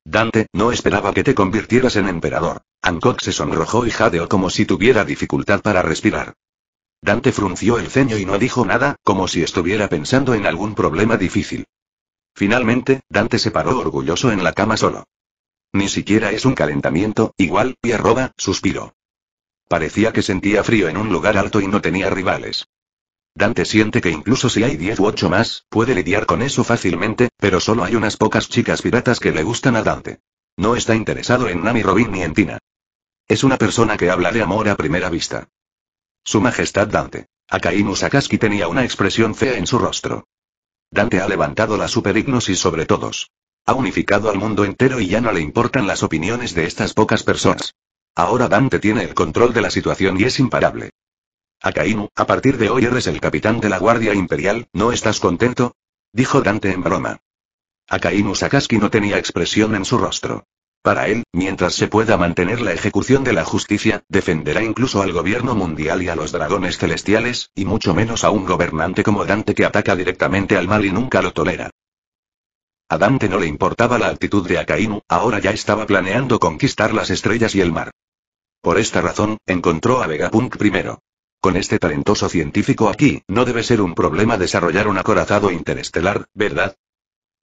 [SPEAKER 1] Dante, no esperaba que te convirtieras en emperador. Angkor se sonrojó y jadeó como si tuviera dificultad para respirar. Dante frunció el ceño y no dijo nada, como si estuviera pensando en algún problema difícil. Finalmente, Dante se paró orgulloso en la cama solo. Ni siquiera es un calentamiento, igual, y arroba, suspiró. Parecía que sentía frío en un lugar alto y no tenía rivales. Dante siente que incluso si hay 10 u 8 más, puede lidiar con eso fácilmente, pero solo hay unas pocas chicas piratas que le gustan a Dante. No está interesado en Nami Robin ni en Tina. Es una persona que habla de amor a primera vista. Su Majestad Dante. Akainu Sakaski tenía una expresión fea en su rostro. Dante ha levantado la superignosis sobre todos. Ha unificado al mundo entero y ya no le importan las opiniones de estas pocas personas. Ahora Dante tiene el control de la situación y es imparable. Akainu, a partir de hoy eres el capitán de la Guardia Imperial, ¿no estás contento? Dijo Dante en broma. Akainu Sakaski no tenía expresión en su rostro. Para él, mientras se pueda mantener la ejecución de la justicia, defenderá incluso al gobierno mundial y a los dragones celestiales, y mucho menos a un gobernante como Dante que ataca directamente al mal y nunca lo tolera. A Dante no le importaba la actitud de Akainu, ahora ya estaba planeando conquistar las estrellas y el mar. Por esta razón, encontró a Vegapunk primero. Con este talentoso científico aquí, no debe ser un problema desarrollar un acorazado interestelar, ¿verdad?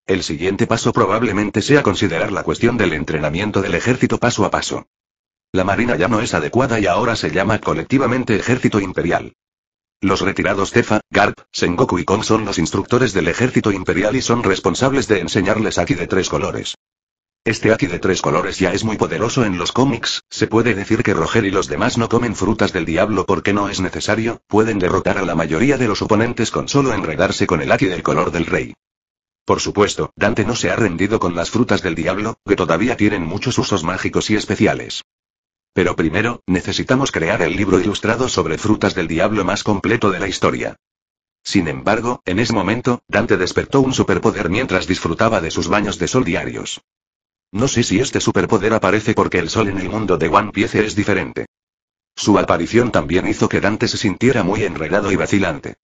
[SPEAKER 1] El siguiente paso probablemente sea considerar la cuestión del entrenamiento del ejército paso a paso. La marina ya no es adecuada y ahora se llama colectivamente Ejército Imperial. Los retirados Cefa, Garp, Sengoku y Kong son los instructores del Ejército Imperial y son responsables de enseñarles aquí de tres colores. Este Aki de tres colores ya es muy poderoso en los cómics, se puede decir que Roger y los demás no comen frutas del diablo porque no es necesario, pueden derrotar a la mayoría de los oponentes con solo enredarse con el Aki del color del rey. Por supuesto, Dante no se ha rendido con las frutas del diablo, que todavía tienen muchos usos mágicos y especiales. Pero primero, necesitamos crear el libro ilustrado sobre frutas del diablo más completo de la historia. Sin embargo, en ese momento, Dante despertó un superpoder mientras disfrutaba de sus baños de sol diarios. No sé si este superpoder aparece porque el sol en el mundo de One Piece es diferente. Su aparición también hizo que Dante se sintiera muy enredado y vacilante.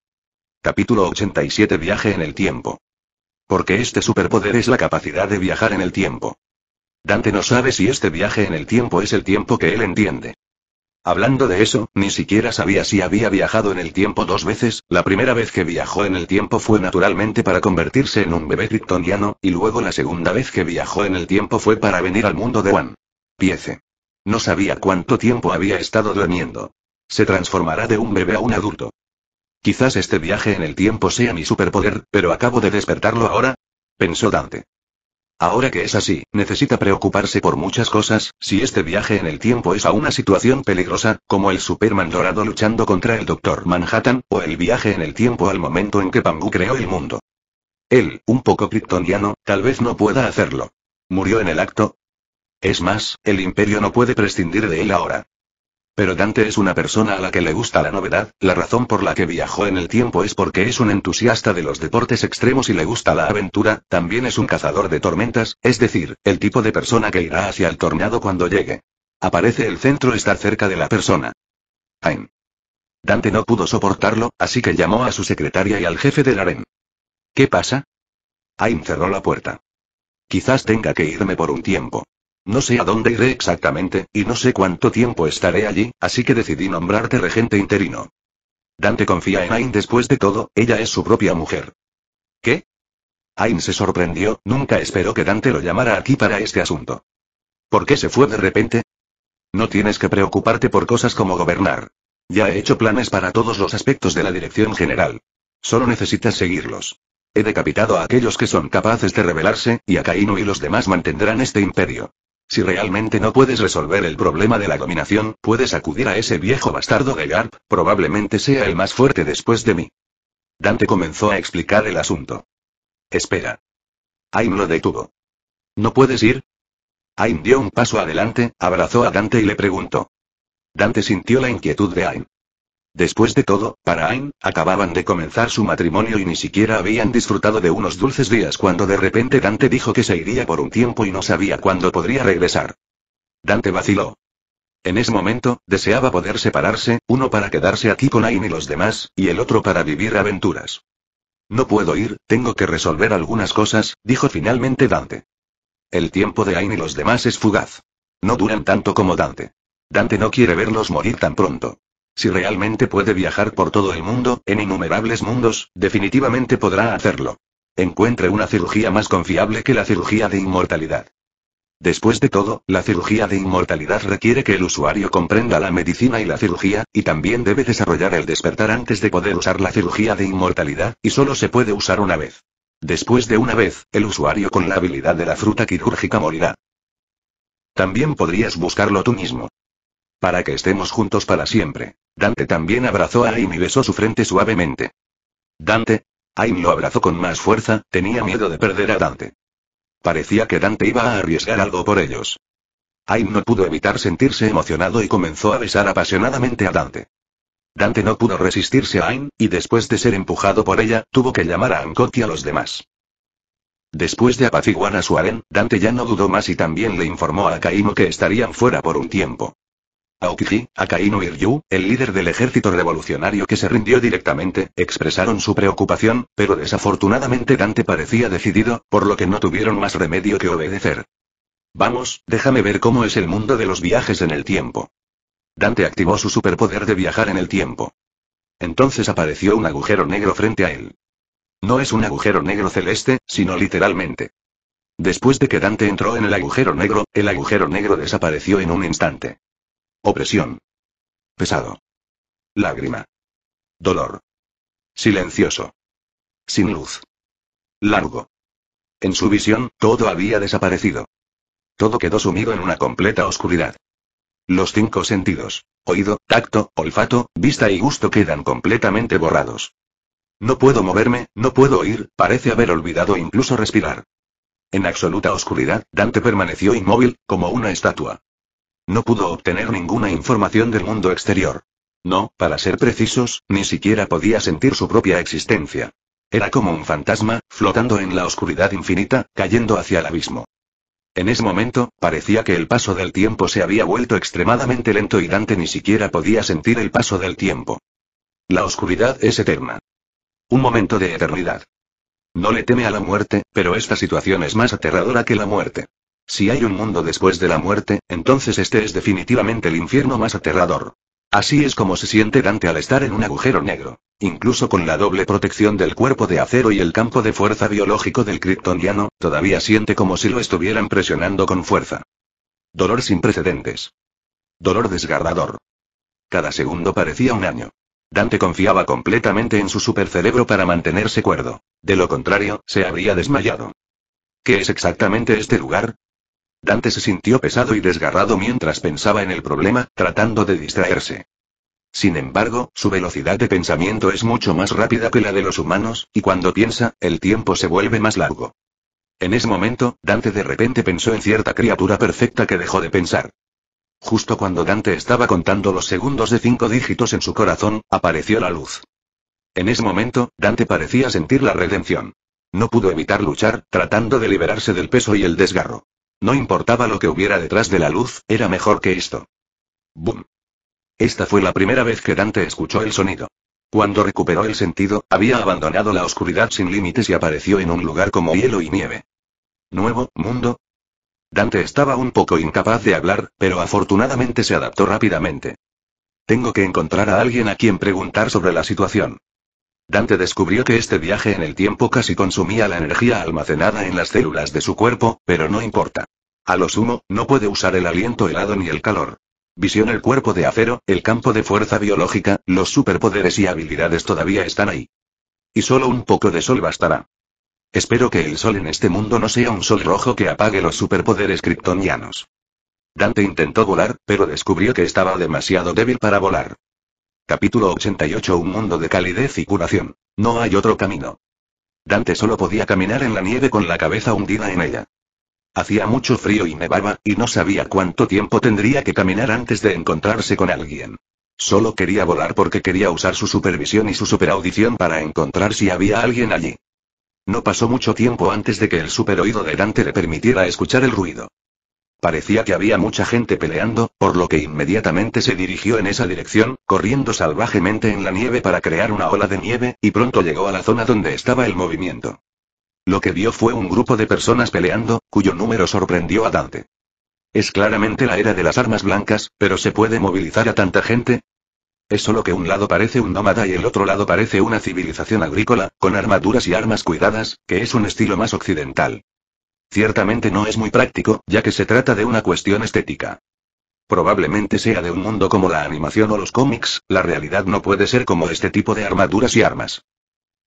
[SPEAKER 1] Capítulo 87 Viaje en el tiempo. Porque este superpoder es la capacidad de viajar en el tiempo. Dante no sabe si este viaje en el tiempo es el tiempo que él entiende. Hablando de eso, ni siquiera sabía si había viajado en el tiempo dos veces, la primera vez que viajó en el tiempo fue naturalmente para convertirse en un bebé kryptoniano, y luego la segunda vez que viajó en el tiempo fue para venir al mundo de Juan. Piece. No sabía cuánto tiempo había estado durmiendo. Se transformará de un bebé a un adulto. Quizás este viaje en el tiempo sea mi superpoder, pero acabo de despertarlo ahora. Pensó Dante. Ahora que es así, necesita preocuparse por muchas cosas, si este viaje en el tiempo es a una situación peligrosa, como el Superman dorado luchando contra el Doctor Manhattan, o el viaje en el tiempo al momento en que Pangu creó el mundo. Él, un poco kryptoniano, tal vez no pueda hacerlo. ¿Murió en el acto? Es más, el imperio no puede prescindir de él ahora. Pero Dante es una persona a la que le gusta la novedad, la razón por la que viajó en el tiempo es porque es un entusiasta de los deportes extremos y le gusta la aventura, también es un cazador de tormentas, es decir, el tipo de persona que irá hacia el tornado cuando llegue. Aparece el centro estar cerca de la persona. Ain. Dante no pudo soportarlo, así que llamó a su secretaria y al jefe del harem. ¿Qué pasa? Ain cerró la puerta. Quizás tenga que irme por un tiempo. No sé a dónde iré exactamente, y no sé cuánto tiempo estaré allí, así que decidí nombrarte regente interino. Dante confía en Ain después de todo, ella es su propia mujer. ¿Qué? Ain se sorprendió, nunca esperó que Dante lo llamara aquí para este asunto. ¿Por qué se fue de repente? No tienes que preocuparte por cosas como gobernar. Ya he hecho planes para todos los aspectos de la dirección general. Solo necesitas seguirlos. He decapitado a aquellos que son capaces de rebelarse, y a Kaino y los demás mantendrán este imperio. Si realmente no puedes resolver el problema de la dominación, puedes acudir a ese viejo bastardo de Garp, probablemente sea el más fuerte después de mí. Dante comenzó a explicar el asunto. Espera. Aim lo detuvo. ¿No puedes ir? Aim dio un paso adelante, abrazó a Dante y le preguntó. Dante sintió la inquietud de Aim. Después de todo, para Ain, acababan de comenzar su matrimonio y ni siquiera habían disfrutado de unos dulces días cuando de repente Dante dijo que se iría por un tiempo y no sabía cuándo podría regresar. Dante vaciló. En ese momento, deseaba poder separarse, uno para quedarse aquí con Ain y los demás, y el otro para vivir aventuras. No puedo ir, tengo que resolver algunas cosas, dijo finalmente Dante. El tiempo de Ain y los demás es fugaz. No duran tanto como Dante. Dante no quiere verlos morir tan pronto. Si realmente puede viajar por todo el mundo, en innumerables mundos, definitivamente podrá hacerlo. Encuentre una cirugía más confiable que la cirugía de inmortalidad. Después de todo, la cirugía de inmortalidad requiere que el usuario comprenda la medicina y la cirugía, y también debe desarrollar el despertar antes de poder usar la cirugía de inmortalidad, y solo se puede usar una vez. Después de una vez, el usuario con la habilidad de la fruta quirúrgica morirá. También podrías buscarlo tú mismo. Para que estemos juntos para siempre. Dante también abrazó a Aim y besó su frente suavemente. Dante. Aim lo abrazó con más fuerza, tenía miedo de perder a Dante. Parecía que Dante iba a arriesgar algo por ellos. Aim no pudo evitar sentirse emocionado y comenzó a besar apasionadamente a Dante. Dante no pudo resistirse a Ain, y después de ser empujado por ella, tuvo que llamar a Ancot a los demás. Después de apaciguar a su Dante ya no dudó más y también le informó a Kaimo que estarían fuera por un tiempo. Aokiji, Akainu y Ryu, el líder del ejército revolucionario que se rindió directamente, expresaron su preocupación, pero desafortunadamente Dante parecía decidido, por lo que no tuvieron más remedio que obedecer. Vamos, déjame ver cómo es el mundo de los viajes en el tiempo. Dante activó su superpoder de viajar en el tiempo. Entonces apareció un agujero negro frente a él. No es un agujero negro celeste, sino literalmente. Después de que Dante entró en el agujero negro, el agujero negro desapareció en un instante. Opresión. Pesado. Lágrima. Dolor. Silencioso. Sin luz. Largo. En su visión, todo había desaparecido. Todo quedó sumido en una completa oscuridad. Los cinco sentidos, oído, tacto, olfato, vista y gusto quedan completamente borrados. No puedo moverme, no puedo oír, parece haber olvidado incluso respirar. En absoluta oscuridad, Dante permaneció inmóvil, como una estatua. No pudo obtener ninguna información del mundo exterior. No, para ser precisos, ni siquiera podía sentir su propia existencia. Era como un fantasma, flotando en la oscuridad infinita, cayendo hacia el abismo. En ese momento, parecía que el paso del tiempo se había vuelto extremadamente lento y Dante ni siquiera podía sentir el paso del tiempo. La oscuridad es eterna. Un momento de eternidad. No le teme a la muerte, pero esta situación es más aterradora que la muerte. Si hay un mundo después de la muerte, entonces este es definitivamente el infierno más aterrador. Así es como se siente Dante al estar en un agujero negro. Incluso con la doble protección del cuerpo de acero y el campo de fuerza biológico del kryptoniano, todavía siente como si lo estuvieran presionando con fuerza. Dolor sin precedentes. Dolor desgarrador. Cada segundo parecía un año. Dante confiaba completamente en su supercerebro para mantenerse cuerdo. De lo contrario, se habría desmayado. ¿Qué es exactamente este lugar? Dante se sintió pesado y desgarrado mientras pensaba en el problema, tratando de distraerse. Sin embargo, su velocidad de pensamiento es mucho más rápida que la de los humanos, y cuando piensa, el tiempo se vuelve más largo. En ese momento, Dante de repente pensó en cierta criatura perfecta que dejó de pensar. Justo cuando Dante estaba contando los segundos de cinco dígitos en su corazón, apareció la luz. En ese momento, Dante parecía sentir la redención. No pudo evitar luchar, tratando de liberarse del peso y el desgarro. No importaba lo que hubiera detrás de la luz, era mejor que esto. ¡Bum! Esta fue la primera vez que Dante escuchó el sonido. Cuando recuperó el sentido, había abandonado la oscuridad sin límites y apareció en un lugar como hielo y nieve. ¿Nuevo mundo? Dante estaba un poco incapaz de hablar, pero afortunadamente se adaptó rápidamente. Tengo que encontrar a alguien a quien preguntar sobre la situación. Dante descubrió que este viaje en el tiempo casi consumía la energía almacenada en las células de su cuerpo, pero no importa. A lo sumo, no puede usar el aliento helado ni el calor. Visión el cuerpo de acero, el campo de fuerza biológica, los superpoderes y habilidades todavía están ahí. Y solo un poco de sol bastará. Espero que el sol en este mundo no sea un sol rojo que apague los superpoderes kryptonianos. Dante intentó volar, pero descubrió que estaba demasiado débil para volar. Capítulo 88 Un mundo de calidez y curación. No hay otro camino. Dante solo podía caminar en la nieve con la cabeza hundida en ella. Hacía mucho frío y nevaba, y no sabía cuánto tiempo tendría que caminar antes de encontrarse con alguien. Solo quería volar porque quería usar su supervisión y su superaudición para encontrar si había alguien allí. No pasó mucho tiempo antes de que el superoído de Dante le permitiera escuchar el ruido. Parecía que había mucha gente peleando, por lo que inmediatamente se dirigió en esa dirección, corriendo salvajemente en la nieve para crear una ola de nieve, y pronto llegó a la zona donde estaba el movimiento. Lo que vio fue un grupo de personas peleando, cuyo número sorprendió a Dante. Es claramente la era de las armas blancas, pero ¿se puede movilizar a tanta gente? Es solo que un lado parece un nómada y el otro lado parece una civilización agrícola, con armaduras y armas cuidadas, que es un estilo más occidental. Ciertamente no es muy práctico, ya que se trata de una cuestión estética. Probablemente sea de un mundo como la animación o los cómics, la realidad no puede ser como este tipo de armaduras y armas.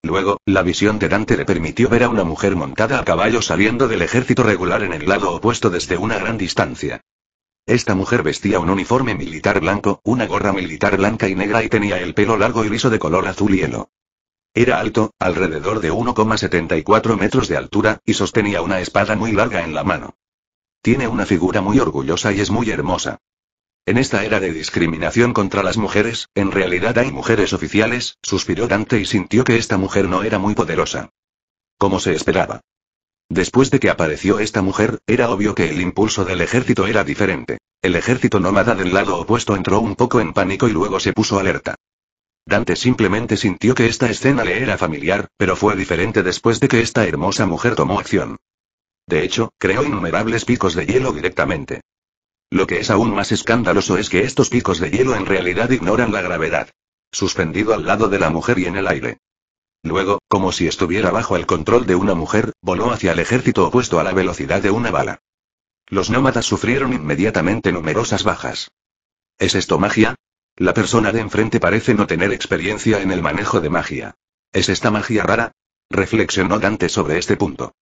[SPEAKER 1] Luego, la visión de Dante le permitió ver a una mujer montada a caballo saliendo del ejército regular en el lado opuesto desde una gran distancia. Esta mujer vestía un uniforme militar blanco, una gorra militar blanca y negra y tenía el pelo largo y liso de color azul hielo. Era alto, alrededor de 1,74 metros de altura, y sostenía una espada muy larga en la mano. Tiene una figura muy orgullosa y es muy hermosa. En esta era de discriminación contra las mujeres, en realidad hay mujeres oficiales, suspiró Dante y sintió que esta mujer no era muy poderosa. Como se esperaba. Después de que apareció esta mujer, era obvio que el impulso del ejército era diferente. El ejército nómada del lado opuesto entró un poco en pánico y luego se puso alerta. Dante simplemente sintió que esta escena le era familiar, pero fue diferente después de que esta hermosa mujer tomó acción. De hecho, creó innumerables picos de hielo directamente. Lo que es aún más escandaloso es que estos picos de hielo en realidad ignoran la gravedad. Suspendido al lado de la mujer y en el aire. Luego, como si estuviera bajo el control de una mujer, voló hacia el ejército opuesto a la velocidad de una bala. Los nómadas sufrieron inmediatamente numerosas bajas. ¿Es esto magia? La persona de enfrente parece no tener experiencia en el manejo de magia. ¿Es esta magia rara? Reflexionó Dante sobre este punto.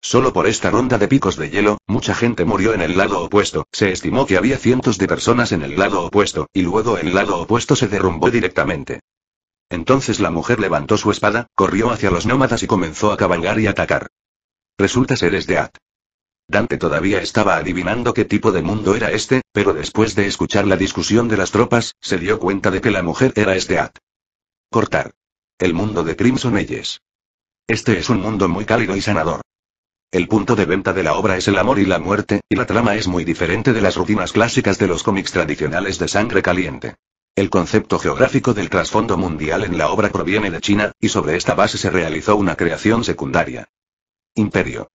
[SPEAKER 1] Solo por esta ronda de picos de hielo, mucha gente murió en el lado opuesto, se estimó que había cientos de personas en el lado opuesto, y luego el lado opuesto se derrumbó directamente. Entonces la mujer levantó su espada, corrió hacia los nómadas y comenzó a cabalgar y atacar. Resulta de at. Dante todavía estaba adivinando qué tipo de mundo era este, pero después de escuchar la discusión de las tropas, se dio cuenta de que la mujer era este at. Cortar. El mundo de Crimson Eyes. Este es un mundo muy cálido y sanador. El punto de venta de la obra es el amor y la muerte, y la trama es muy diferente de las rutinas clásicas de los cómics tradicionales de sangre caliente. El concepto geográfico del trasfondo mundial en la obra proviene de China, y sobre esta base se realizó una creación secundaria. Imperio.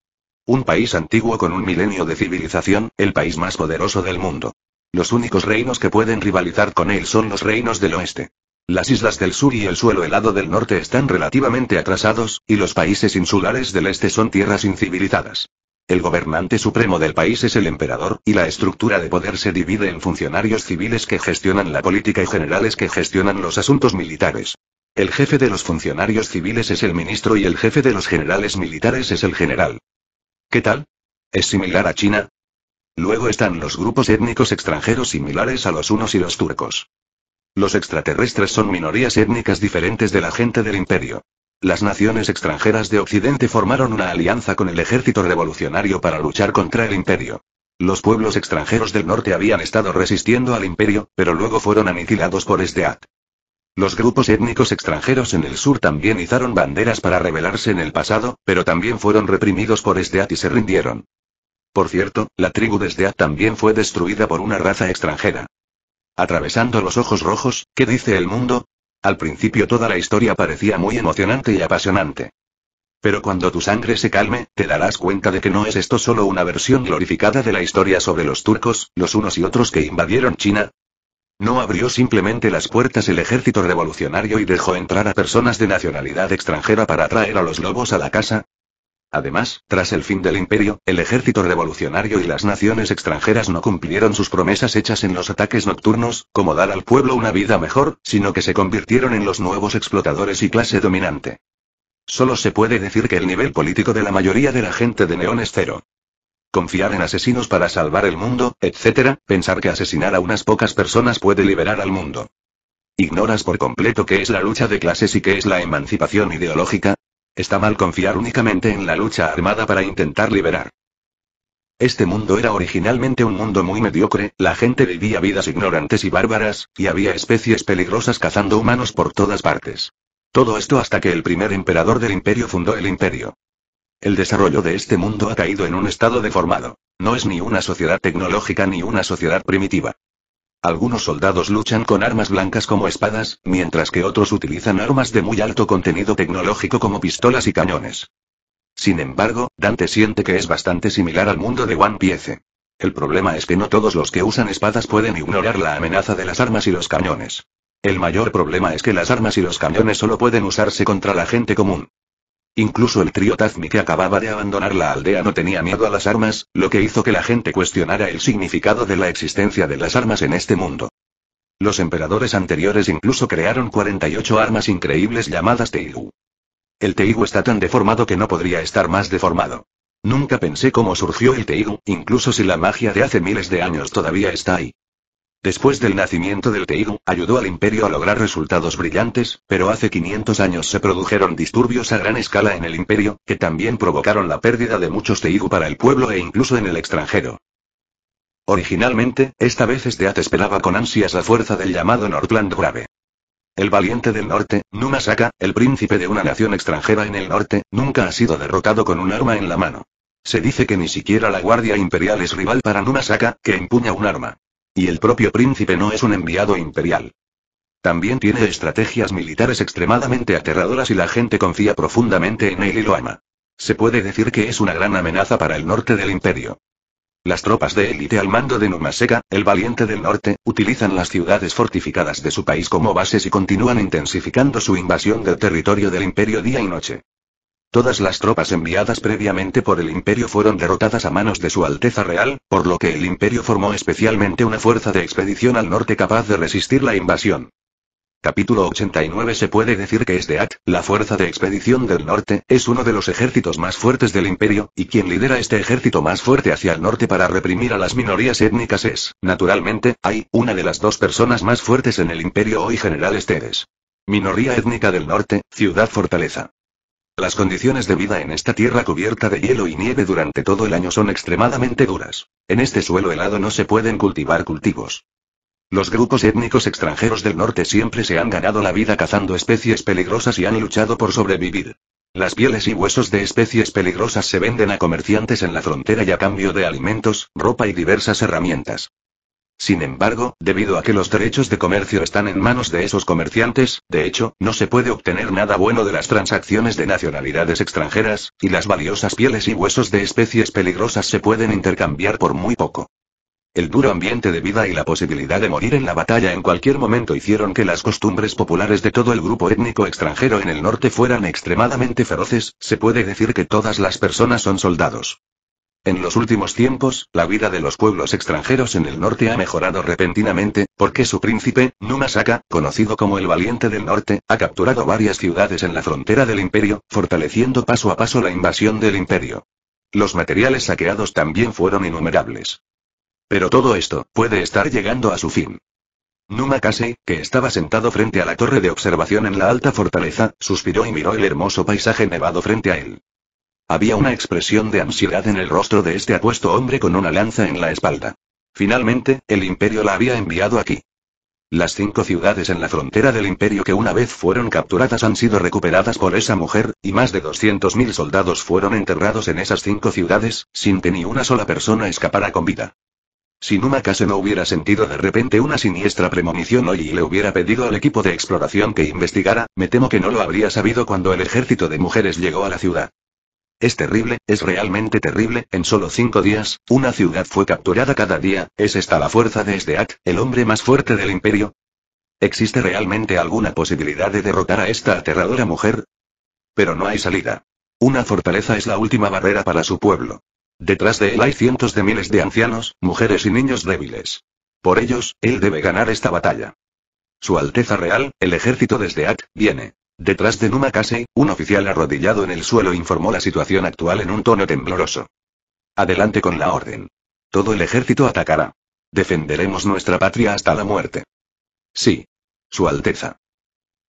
[SPEAKER 1] Un país antiguo con un milenio de civilización, el país más poderoso del mundo. Los únicos reinos que pueden rivalizar con él son los reinos del oeste. Las islas del sur y el suelo helado del norte están relativamente atrasados, y los países insulares del este son tierras incivilizadas. El gobernante supremo del país es el emperador, y la estructura de poder se divide en funcionarios civiles que gestionan la política y generales que gestionan los asuntos militares. El jefe de los funcionarios civiles es el ministro y el jefe de los generales militares es el general. ¿Qué tal? ¿Es similar a China? Luego están los grupos étnicos extranjeros similares a los unos y los turcos. Los extraterrestres son minorías étnicas diferentes de la gente del imperio. Las naciones extranjeras de Occidente formaron una alianza con el ejército revolucionario para luchar contra el imperio. Los pueblos extranjeros del norte habían estado resistiendo al imperio, pero luego fueron aniquilados por Esdeat. Los grupos étnicos extranjeros en el sur también izaron banderas para rebelarse en el pasado, pero también fueron reprimidos por Esdeat y se rindieron. Por cierto, la tribu de Esdeat también fue destruida por una raza extranjera. Atravesando los ojos rojos, ¿qué dice el mundo? Al principio toda la historia parecía muy emocionante y apasionante. Pero cuando tu sangre se calme, te darás cuenta de que no es esto solo una versión glorificada de la historia sobre los turcos, los unos y otros que invadieron China, no abrió simplemente las puertas el ejército revolucionario y dejó entrar a personas de nacionalidad extranjera para atraer a los lobos a la casa. Además, tras el fin del imperio, el ejército revolucionario y las naciones extranjeras no cumplieron sus promesas hechas en los ataques nocturnos, como dar al pueblo una vida mejor, sino que se convirtieron en los nuevos explotadores y clase dominante. Solo se puede decir que el nivel político de la mayoría de la gente de Neón es cero confiar en asesinos para salvar el mundo, etc., pensar que asesinar a unas pocas personas puede liberar al mundo. ¿Ignoras por completo qué es la lucha de clases y qué es la emancipación ideológica? Está mal confiar únicamente en la lucha armada para intentar liberar. Este mundo era originalmente un mundo muy mediocre, la gente vivía vidas ignorantes y bárbaras, y había especies peligrosas cazando humanos por todas partes. Todo esto hasta que el primer emperador del imperio fundó el imperio. El desarrollo de este mundo ha caído en un estado deformado. No es ni una sociedad tecnológica ni una sociedad primitiva. Algunos soldados luchan con armas blancas como espadas, mientras que otros utilizan armas de muy alto contenido tecnológico como pistolas y cañones. Sin embargo, Dante siente que es bastante similar al mundo de One Piece. El problema es que no todos los que usan espadas pueden ignorar la amenaza de las armas y los cañones. El mayor problema es que las armas y los cañones solo pueden usarse contra la gente común. Incluso el trío Tazmi que acababa de abandonar la aldea no tenía miedo a las armas, lo que hizo que la gente cuestionara el significado de la existencia de las armas en este mundo. Los emperadores anteriores incluso crearon 48 armas increíbles llamadas Teigu. El Teigu está tan deformado que no podría estar más deformado. Nunca pensé cómo surgió el Teigu, incluso si la magia de hace miles de años todavía está ahí. Después del nacimiento del Teigu, ayudó al imperio a lograr resultados brillantes, pero hace 500 años se produjeron disturbios a gran escala en el imperio, que también provocaron la pérdida de muchos Teigu para el pueblo e incluso en el extranjero. Originalmente, esta vez Esteat esperaba con ansias la fuerza del llamado Nordland Grave. El valiente del norte, Numasaka, el príncipe de una nación extranjera en el norte, nunca ha sido derrotado con un arma en la mano. Se dice que ni siquiera la Guardia Imperial es rival para Numasaka, que empuña un arma. Y el propio príncipe no es un enviado imperial. También tiene estrategias militares extremadamente aterradoras y la gente confía profundamente en él y lo ama. Se puede decir que es una gran amenaza para el norte del imperio. Las tropas de élite al mando de Numaseca, el valiente del norte, utilizan las ciudades fortificadas de su país como bases y continúan intensificando su invasión del territorio del imperio día y noche. Todas las tropas enviadas previamente por el imperio fueron derrotadas a manos de su Alteza Real, por lo que el imperio formó especialmente una fuerza de expedición al norte capaz de resistir la invasión. Capítulo 89 Se puede decir que act, la Fuerza de Expedición del Norte, es uno de los ejércitos más fuertes del imperio, y quien lidera este ejército más fuerte hacia el norte para reprimir a las minorías étnicas es, naturalmente, hay, una de las dos personas más fuertes en el imperio hoy General Esteves. Minoría étnica del norte, ciudad fortaleza. Las condiciones de vida en esta tierra cubierta de hielo y nieve durante todo el año son extremadamente duras. En este suelo helado no se pueden cultivar cultivos. Los grupos étnicos extranjeros del norte siempre se han ganado la vida cazando especies peligrosas y han luchado por sobrevivir. Las pieles y huesos de especies peligrosas se venden a comerciantes en la frontera y a cambio de alimentos, ropa y diversas herramientas. Sin embargo, debido a que los derechos de comercio están en manos de esos comerciantes, de hecho, no se puede obtener nada bueno de las transacciones de nacionalidades extranjeras, y las valiosas pieles y huesos de especies peligrosas se pueden intercambiar por muy poco. El duro ambiente de vida y la posibilidad de morir en la batalla en cualquier momento hicieron que las costumbres populares de todo el grupo étnico extranjero en el norte fueran extremadamente feroces, se puede decir que todas las personas son soldados. En los últimos tiempos, la vida de los pueblos extranjeros en el norte ha mejorado repentinamente, porque su príncipe, Numasaka, conocido como el Valiente del Norte, ha capturado varias ciudades en la frontera del imperio, fortaleciendo paso a paso la invasión del imperio. Los materiales saqueados también fueron innumerables. Pero todo esto puede estar llegando a su fin. Numa que estaba sentado frente a la torre de observación en la alta fortaleza, suspiró y miró el hermoso paisaje nevado frente a él. Había una expresión de ansiedad en el rostro de este apuesto hombre con una lanza en la espalda. Finalmente, el imperio la había enviado aquí. Las cinco ciudades en la frontera del imperio que una vez fueron capturadas han sido recuperadas por esa mujer, y más de 200.000 soldados fueron enterrados en esas cinco ciudades, sin que ni una sola persona escapara con vida. Si Numa Kase no hubiera sentido de repente una siniestra premonición hoy y le hubiera pedido al equipo de exploración que investigara, me temo que no lo habría sabido cuando el ejército de mujeres llegó a la ciudad. Es terrible, es realmente terrible, en solo cinco días, una ciudad fue capturada cada día, ¿es esta la fuerza de Zeddak, el hombre más fuerte del imperio? ¿Existe realmente alguna posibilidad de derrotar a esta aterradora mujer? Pero no hay salida. Una fortaleza es la última barrera para su pueblo. Detrás de él hay cientos de miles de ancianos, mujeres y niños débiles. Por ellos, él debe ganar esta batalla. Su Alteza Real, el ejército de Zeddak viene. Detrás de Numa un oficial arrodillado en el suelo informó la situación actual en un tono tembloroso. Adelante con la orden. Todo el ejército atacará. Defenderemos nuestra patria hasta la muerte. Sí. Su Alteza.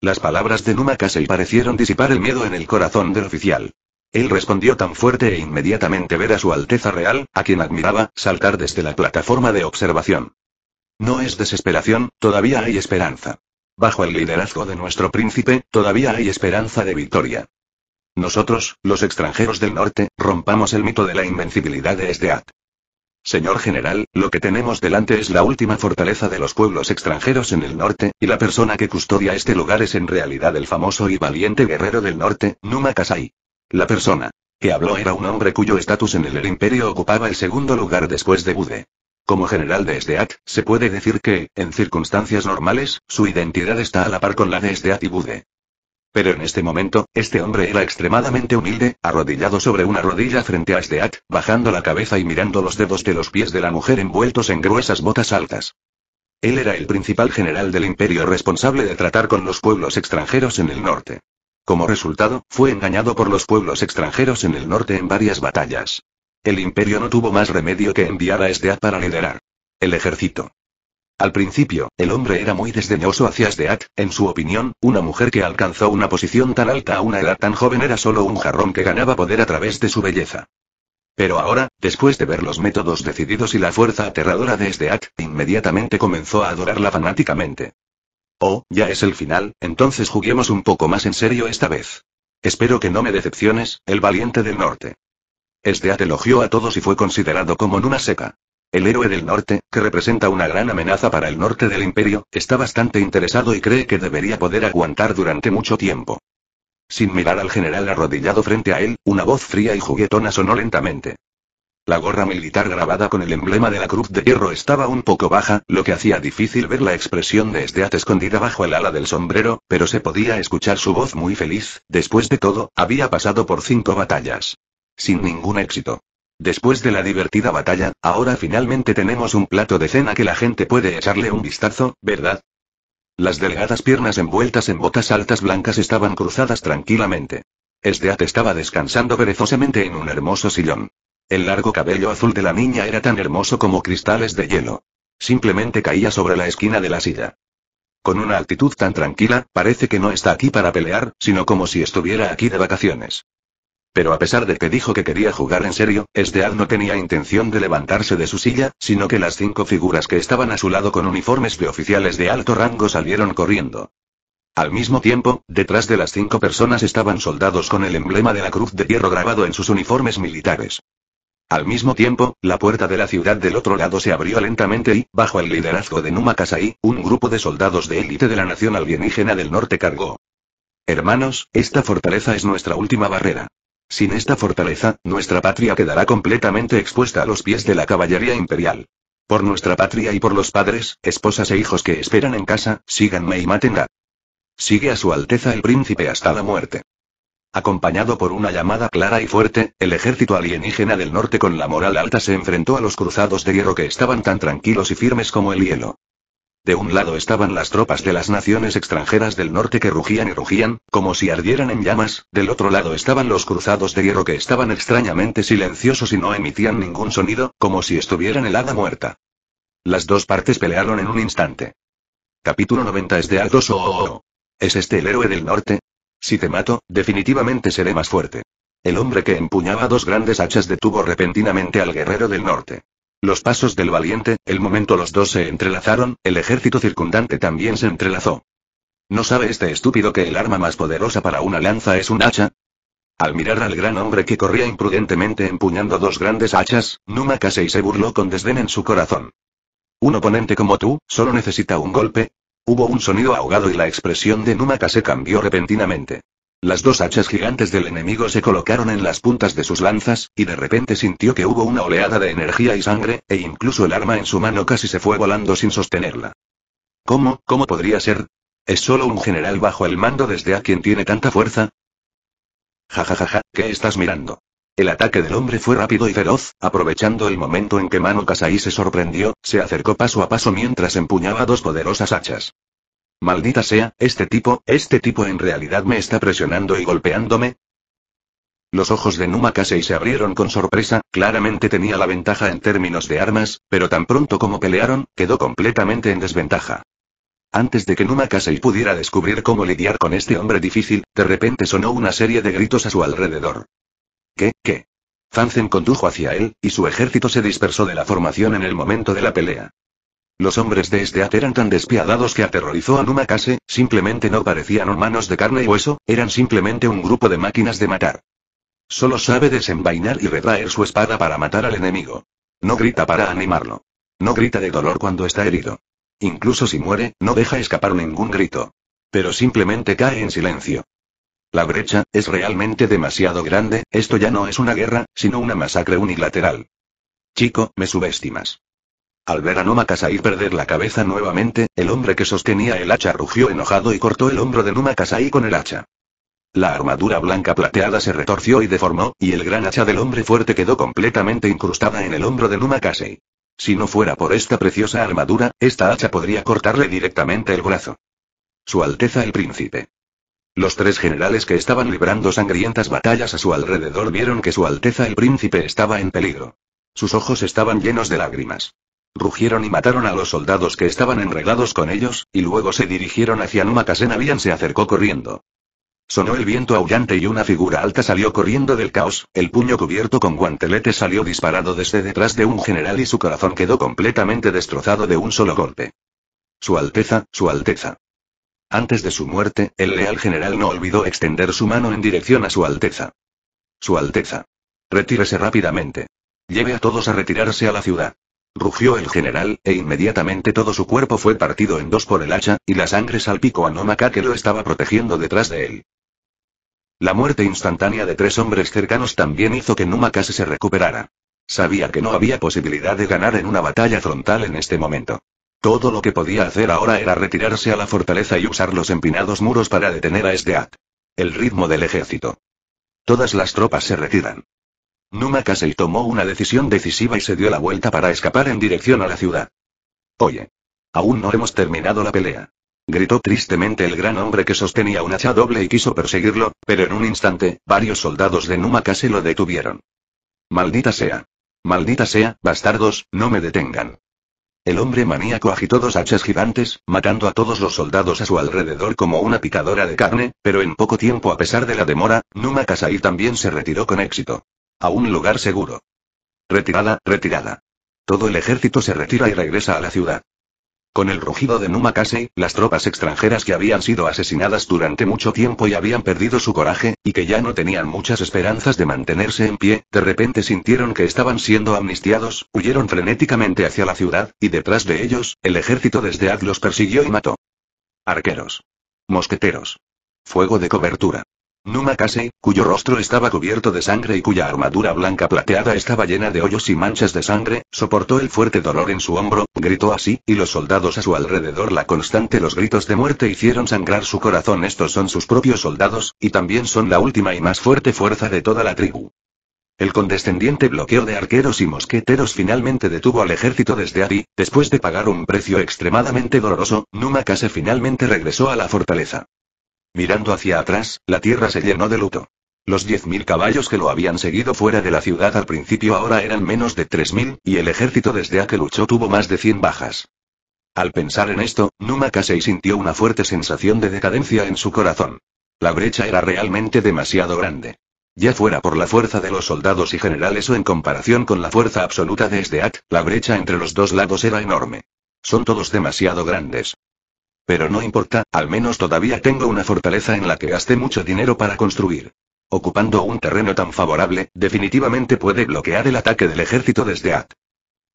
[SPEAKER 1] Las palabras de Numa parecieron disipar el miedo en el corazón del oficial. Él respondió tan fuerte e inmediatamente ver a Su Alteza Real, a quien admiraba, saltar desde la plataforma de observación. No es desesperación, todavía hay esperanza. Bajo el liderazgo de nuestro príncipe, todavía hay esperanza de victoria. Nosotros, los extranjeros del norte, rompamos el mito de la invencibilidad de Esdeat. Señor general, lo que tenemos delante es la última fortaleza de los pueblos extranjeros en el norte, y la persona que custodia este lugar es en realidad el famoso y valiente guerrero del norte, Numa Kasai. La persona que habló era un hombre cuyo estatus en el imperio ocupaba el segundo lugar después de Bude. Como general de Esdeat, se puede decir que, en circunstancias normales, su identidad está a la par con la de Esdeat y Bude. Pero en este momento, este hombre era extremadamente humilde, arrodillado sobre una rodilla frente a Esdeat, bajando la cabeza y mirando los dedos de los pies de la mujer envueltos en gruesas botas altas. Él era el principal general del imperio responsable de tratar con los pueblos extranjeros en el norte. Como resultado, fue engañado por los pueblos extranjeros en el norte en varias batallas. El imperio no tuvo más remedio que enviar a Esdeat para liderar el ejército. Al principio, el hombre era muy desdeñoso hacia Esdeat, en su opinión, una mujer que alcanzó una posición tan alta a una edad tan joven era solo un jarrón que ganaba poder a través de su belleza. Pero ahora, después de ver los métodos decididos y la fuerza aterradora de Esdeat, inmediatamente comenzó a adorarla fanáticamente. Oh, ya es el final, entonces juguemos un poco más en serio esta vez. Espero que no me decepciones, el valiente del norte. Esteat elogió a todos y fue considerado como Nuna Seca. El héroe del norte, que representa una gran amenaza para el norte del imperio, está bastante interesado y cree que debería poder aguantar durante mucho tiempo. Sin mirar al general arrodillado frente a él, una voz fría y juguetona sonó lentamente. La gorra militar grabada con el emblema de la cruz de hierro estaba un poco baja, lo que hacía difícil ver la expresión de Esteat escondida bajo el ala del sombrero, pero se podía escuchar su voz muy feliz, después de todo, había pasado por cinco batallas. Sin ningún éxito. Después de la divertida batalla, ahora finalmente tenemos un plato de cena que la gente puede echarle un vistazo, ¿verdad? Las delgadas piernas envueltas en botas altas blancas estaban cruzadas tranquilamente. Esdeat estaba descansando perezosamente en un hermoso sillón. El largo cabello azul de la niña era tan hermoso como cristales de hielo. Simplemente caía sobre la esquina de la silla. Con una actitud tan tranquila, parece que no está aquí para pelear, sino como si estuviera aquí de vacaciones. Pero a pesar de que dijo que quería jugar en serio, Estead no tenía intención de levantarse de su silla, sino que las cinco figuras que estaban a su lado con uniformes de oficiales de alto rango salieron corriendo. Al mismo tiempo, detrás de las cinco personas estaban soldados con el emblema de la cruz de hierro grabado en sus uniformes militares. Al mismo tiempo, la puerta de la ciudad del otro lado se abrió lentamente y, bajo el liderazgo de Numa Kasai, un grupo de soldados de élite de la nación alienígena del norte cargó. Hermanos, esta fortaleza es nuestra última barrera. Sin esta fortaleza, nuestra patria quedará completamente expuesta a los pies de la caballería imperial. Por nuestra patria y por los padres, esposas e hijos que esperan en casa, síganme y mátenla. Sigue a su Alteza el príncipe hasta la muerte. Acompañado por una llamada clara y fuerte, el ejército alienígena del norte con la moral alta se enfrentó a los cruzados de hierro que estaban tan tranquilos y firmes como el hielo. De un lado estaban las tropas de las naciones extranjeras del norte que rugían y rugían, como si ardieran en llamas, del otro lado estaban los cruzados de hierro que estaban extrañamente silenciosos y no emitían ningún sonido, como si estuvieran helada muerta. Las dos partes pelearon en un instante. Capítulo 90 es de Aldos oh, oh, oh. ¿Es este el héroe del norte? Si te mato, definitivamente seré más fuerte. El hombre que empuñaba dos grandes hachas detuvo repentinamente al guerrero del norte. Los pasos del valiente, el momento los dos se entrelazaron, el ejército circundante también se entrelazó. ¿No sabe este estúpido que el arma más poderosa para una lanza es un hacha? Al mirar al gran hombre que corría imprudentemente empuñando dos grandes hachas, Numa se burló con desdén en su corazón. Un oponente como tú, solo necesita un golpe. Hubo un sonido ahogado y la expresión de Numa cambió repentinamente. Las dos hachas gigantes del enemigo se colocaron en las puntas de sus lanzas, y de repente sintió que hubo una oleada de energía y sangre, e incluso el arma en su mano casi se fue volando sin sostenerla. ¿Cómo, cómo podría ser? ¿Es solo un general bajo el mando desde a quien tiene tanta fuerza? Ja ja ja ja, ¿qué estás mirando? El ataque del hombre fue rápido y feroz, aprovechando el momento en que Mano Kasai se sorprendió, se acercó paso a paso mientras empuñaba dos poderosas hachas. Maldita sea, este tipo, este tipo en realidad me está presionando y golpeándome. Los ojos de Numa se abrieron con sorpresa, claramente tenía la ventaja en términos de armas, pero tan pronto como pelearon, quedó completamente en desventaja. Antes de que Numa pudiera descubrir cómo lidiar con este hombre difícil, de repente sonó una serie de gritos a su alrededor. ¿Qué, qué? Zanzen condujo hacia él, y su ejército se dispersó de la formación en el momento de la pelea. Los hombres de este eran tan despiadados que aterrorizó a Numakase, simplemente no parecían humanos de carne y hueso, eran simplemente un grupo de máquinas de matar. Solo sabe desenvainar y retraer su espada para matar al enemigo. No grita para animarlo. No grita de dolor cuando está herido. Incluso si muere, no deja escapar ningún grito. Pero simplemente cae en silencio. La brecha, es realmente demasiado grande, esto ya no es una guerra, sino una masacre unilateral. Chico, me subestimas. Al ver a Numakasai perder la cabeza nuevamente, el hombre que sostenía el hacha rugió enojado y cortó el hombro de Numakasai con el hacha. La armadura blanca plateada se retorció y deformó, y el gran hacha del hombre fuerte quedó completamente incrustada en el hombro de Numa Si no fuera por esta preciosa armadura, esta hacha podría cortarle directamente el brazo. Su Alteza el Príncipe. Los tres generales que estaban librando sangrientas batallas a su alrededor vieron que Su Alteza el Príncipe estaba en peligro. Sus ojos estaban llenos de lágrimas. Rugieron y mataron a los soldados que estaban enredados con ellos, y luego se dirigieron hacia Numa Kasenabian se acercó corriendo. Sonó el viento aullante y una figura alta salió corriendo del caos, el puño cubierto con guantelete salió disparado desde detrás de un general y su corazón quedó completamente destrozado de un solo golpe. Su Alteza, Su Alteza. Antes de su muerte, el leal general no olvidó extender su mano en dirección a Su Alteza. Su Alteza. Retírese rápidamente. Lleve a todos a retirarse a la ciudad. Rugió el general, e inmediatamente todo su cuerpo fue partido en dos por el hacha, y la sangre salpicó a Nomaka que lo estaba protegiendo detrás de él. La muerte instantánea de tres hombres cercanos también hizo que Numaka se recuperara. Sabía que no había posibilidad de ganar en una batalla frontal en este momento. Todo lo que podía hacer ahora era retirarse a la fortaleza y usar los empinados muros para detener a Esgeat. El ritmo del ejército. Todas las tropas se retiran. Numa tomó una decisión decisiva y se dio la vuelta para escapar en dirección a la ciudad. Oye. Aún no hemos terminado la pelea. Gritó tristemente el gran hombre que sostenía un hacha doble y quiso perseguirlo, pero en un instante, varios soldados de Numa Kasei lo detuvieron. Maldita sea. Maldita sea, bastardos, no me detengan. El hombre maníaco agitó dos hachas gigantes, matando a todos los soldados a su alrededor como una picadora de carne, pero en poco tiempo a pesar de la demora, Numa también se retiró con éxito. A un lugar seguro. Retirada, retirada. Todo el ejército se retira y regresa a la ciudad. Con el rugido de Numa las tropas extranjeras que habían sido asesinadas durante mucho tiempo y habían perdido su coraje, y que ya no tenían muchas esperanzas de mantenerse en pie, de repente sintieron que estaban siendo amnistiados, huyeron frenéticamente hacia la ciudad, y detrás de ellos, el ejército desde Ad persiguió y mató. Arqueros. Mosqueteros. Fuego de cobertura. Numakase, cuyo rostro estaba cubierto de sangre y cuya armadura blanca plateada estaba llena de hoyos y manchas de sangre, soportó el fuerte dolor en su hombro, gritó así, y los soldados a su alrededor la constante los gritos de muerte hicieron sangrar su corazón. Estos son sus propios soldados, y también son la última y más fuerte fuerza de toda la tribu. El condescendiente bloqueo de arqueros y mosqueteros finalmente detuvo al ejército desde Adi, después de pagar un precio extremadamente doloroso, Numa finalmente regresó a la fortaleza. Mirando hacia atrás, la tierra se llenó de luto. Los 10.000 caballos que lo habían seguido fuera de la ciudad al principio ahora eran menos de 3.000, y el ejército desde que luchó tuvo más de 100 bajas. Al pensar en esto, Numa Kasei sintió una fuerte sensación de decadencia en su corazón. La brecha era realmente demasiado grande. Ya fuera por la fuerza de los soldados y generales o en comparación con la fuerza absoluta de Esdeat, la brecha entre los dos lados era enorme. Son todos demasiado grandes. Pero no importa, al menos todavía tengo una fortaleza en la que gasté mucho dinero para construir. Ocupando un terreno tan favorable, definitivamente puede bloquear el ataque del ejército desde At.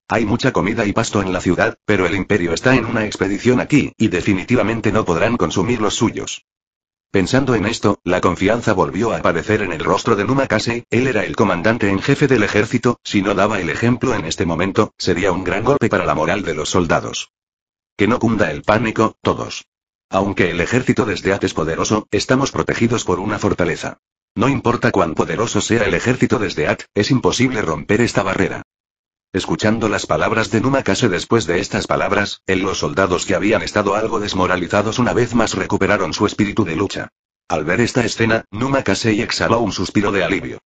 [SPEAKER 1] Hay mucha comida y pasto en la ciudad, pero el imperio está en una expedición aquí, y definitivamente no podrán consumir los suyos. Pensando en esto, la confianza volvió a aparecer en el rostro de Numakase, él era el comandante en jefe del ejército, si no daba el ejemplo en este momento, sería un gran golpe para la moral de los soldados. Que no cunda el pánico, todos. Aunque el ejército desde At es poderoso, estamos protegidos por una fortaleza. No importa cuán poderoso sea el ejército desde At, es imposible romper esta barrera. Escuchando las palabras de Numakase después de estas palabras, los soldados que habían estado algo desmoralizados una vez más recuperaron su espíritu de lucha. Al ver esta escena, Numakase y exhaló un suspiro de alivio.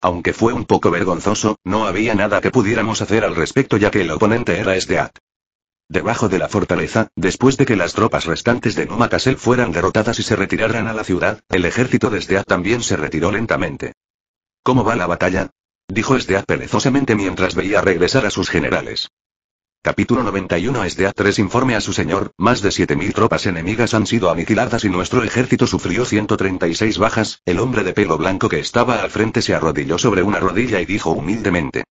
[SPEAKER 1] Aunque fue un poco vergonzoso, no había nada que pudiéramos hacer al respecto ya que el oponente era este At. Debajo de la fortaleza, después de que las tropas restantes de Numakasel fueran derrotadas y se retiraran a la ciudad, el ejército de Sdeat también se retiró lentamente. ¿Cómo va la batalla? Dijo Sdeat perezosamente mientras veía regresar a sus generales. Capítulo 91 Sdeat 3 Informe a su señor, más de 7.000 tropas enemigas han sido aniquiladas y nuestro ejército sufrió 136 bajas, el hombre de pelo blanco que estaba al frente se arrodilló sobre una rodilla y dijo humildemente.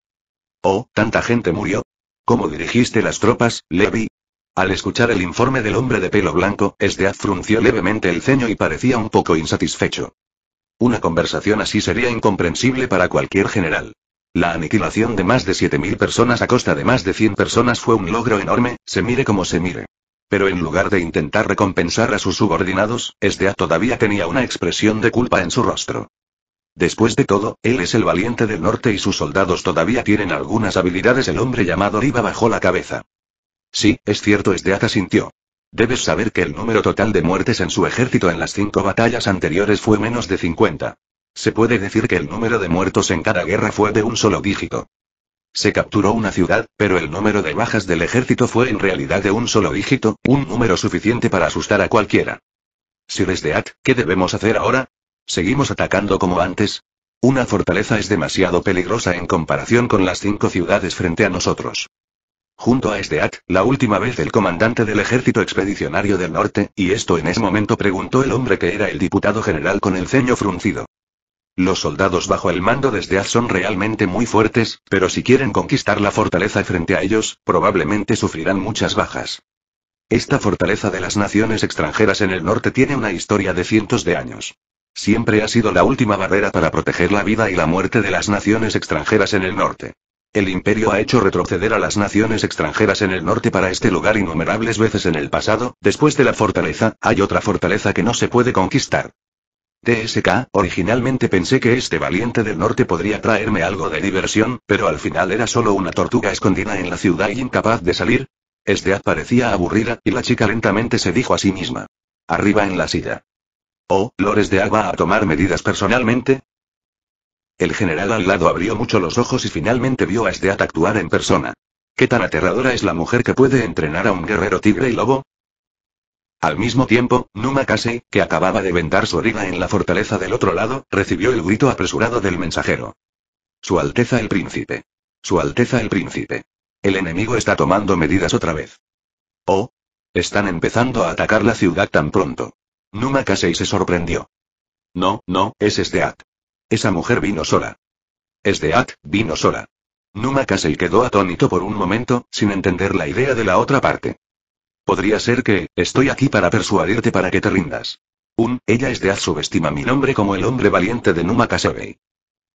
[SPEAKER 1] Oh, tanta gente murió, ¿Cómo dirigiste las tropas, Levi? Al escuchar el informe del hombre de pelo blanco, Estea frunció levemente el ceño y parecía un poco insatisfecho. Una conversación así sería incomprensible para cualquier general. La aniquilación de más de 7.000 personas a costa de más de 100 personas fue un logro enorme, se mire como se mire. Pero en lugar de intentar recompensar a sus subordinados, Estea todavía tenía una expresión de culpa en su rostro. Después de todo, él es el valiente del norte y sus soldados todavía tienen algunas habilidades. El hombre llamado Riva bajó la cabeza. Sí, es cierto, Esdeath sintió. Debes saber que el número total de muertes en su ejército en las cinco batallas anteriores fue menos de 50. Se puede decir que el número de muertos en cada guerra fue de un solo dígito. Se capturó una ciudad, pero el número de bajas del ejército fue en realidad de un solo dígito, un número suficiente para asustar a cualquiera. Sir esdeat, ¿qué debemos hacer ahora? ¿Seguimos atacando como antes? Una fortaleza es demasiado peligrosa en comparación con las cinco ciudades frente a nosotros. Junto a Esdeat, la última vez el comandante del ejército expedicionario del norte, y esto en ese momento preguntó el hombre que era el diputado general con el ceño fruncido. Los soldados bajo el mando de Esdeat son realmente muy fuertes, pero si quieren conquistar la fortaleza frente a ellos, probablemente sufrirán muchas bajas. Esta fortaleza de las naciones extranjeras en el norte tiene una historia de cientos de años siempre ha sido la última barrera para proteger la vida y la muerte de las naciones extranjeras en el norte. El imperio ha hecho retroceder a las naciones extranjeras en el norte para este lugar innumerables veces en el pasado, después de la fortaleza, hay otra fortaleza que no se puede conquistar. TSK, originalmente pensé que este valiente del norte podría traerme algo de diversión, pero al final era solo una tortuga escondida en la ciudad y incapaz de salir. haz parecía aburrida, y la chica lentamente se dijo a sí misma. Arriba en la silla. ¿O oh, Lores de agua a tomar medidas personalmente? El general al lado abrió mucho los ojos y finalmente vio a Sdeat actuar en persona. ¿Qué tan aterradora es la mujer que puede entrenar a un guerrero tigre y lobo? Al mismo tiempo, Numa que acababa de vendar su herida en la fortaleza del otro lado, recibió el grito apresurado del mensajero. Su Alteza el Príncipe. Su Alteza el Príncipe. El enemigo está tomando medidas otra vez. Oh. Están empezando a atacar la ciudad tan pronto. Numa Kasei se sorprendió. No, no, es Esdeat. Esa mujer vino sola. Esteat, vino sola. Numa Kasei quedó atónito por un momento, sin entender la idea de la otra parte. Podría ser que, estoy aquí para persuadirte para que te rindas. Un, ella Esteat subestima mi nombre como el hombre valiente de Numa Kasei.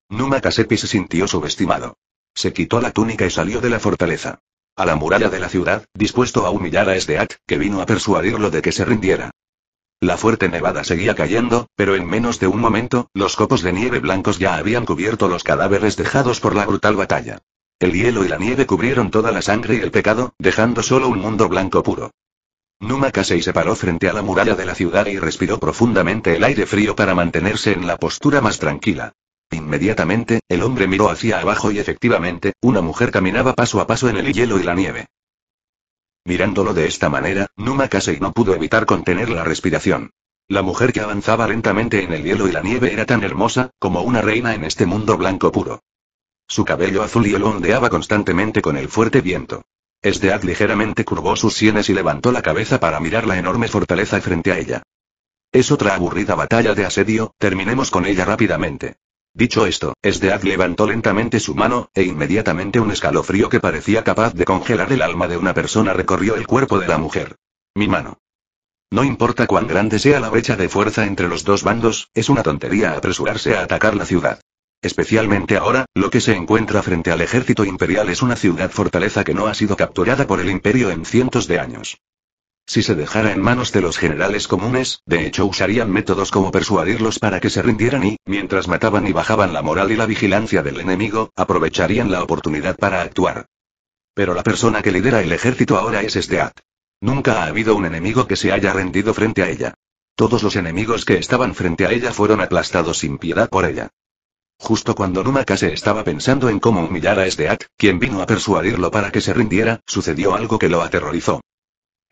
[SPEAKER 1] Numa se sintió subestimado. Se quitó la túnica y salió de la fortaleza. A la muralla de la ciudad, dispuesto a humillar a Esdeat, que vino a persuadirlo de que se rindiera. La fuerte nevada seguía cayendo, pero en menos de un momento, los copos de nieve blancos ya habían cubierto los cadáveres dejados por la brutal batalla. El hielo y la nieve cubrieron toda la sangre y el pecado, dejando solo un mundo blanco puro. Numa Kasei se paró frente a la muralla de la ciudad y respiró profundamente el aire frío para mantenerse en la postura más tranquila. Inmediatamente, el hombre miró hacia abajo y efectivamente, una mujer caminaba paso a paso en el hielo y la nieve. Mirándolo de esta manera, Numa Kasei no pudo evitar contener la respiración. La mujer que avanzaba lentamente en el hielo y la nieve era tan hermosa, como una reina en este mundo blanco puro. Su cabello azul y ondeaba constantemente con el fuerte viento. Esdead ligeramente curvó sus sienes y levantó la cabeza para mirar la enorme fortaleza frente a ella. Es otra aburrida batalla de asedio, terminemos con ella rápidamente. Dicho esto, Esdead levantó lentamente su mano, e inmediatamente un escalofrío que parecía capaz de congelar el alma de una persona recorrió el cuerpo de la mujer. Mi mano. No importa cuán grande sea la brecha de fuerza entre los dos bandos, es una tontería apresurarse a atacar la ciudad. Especialmente ahora, lo que se encuentra frente al ejército imperial es una ciudad fortaleza que no ha sido capturada por el imperio en cientos de años. Si se dejara en manos de los generales comunes, de hecho usarían métodos como persuadirlos para que se rindieran y, mientras mataban y bajaban la moral y la vigilancia del enemigo, aprovecharían la oportunidad para actuar. Pero la persona que lidera el ejército ahora es Sdeat. Nunca ha habido un enemigo que se haya rendido frente a ella. Todos los enemigos que estaban frente a ella fueron aplastados sin piedad por ella. Justo cuando Numaka se estaba pensando en cómo humillar a Sdeat, quien vino a persuadirlo para que se rindiera, sucedió algo que lo aterrorizó.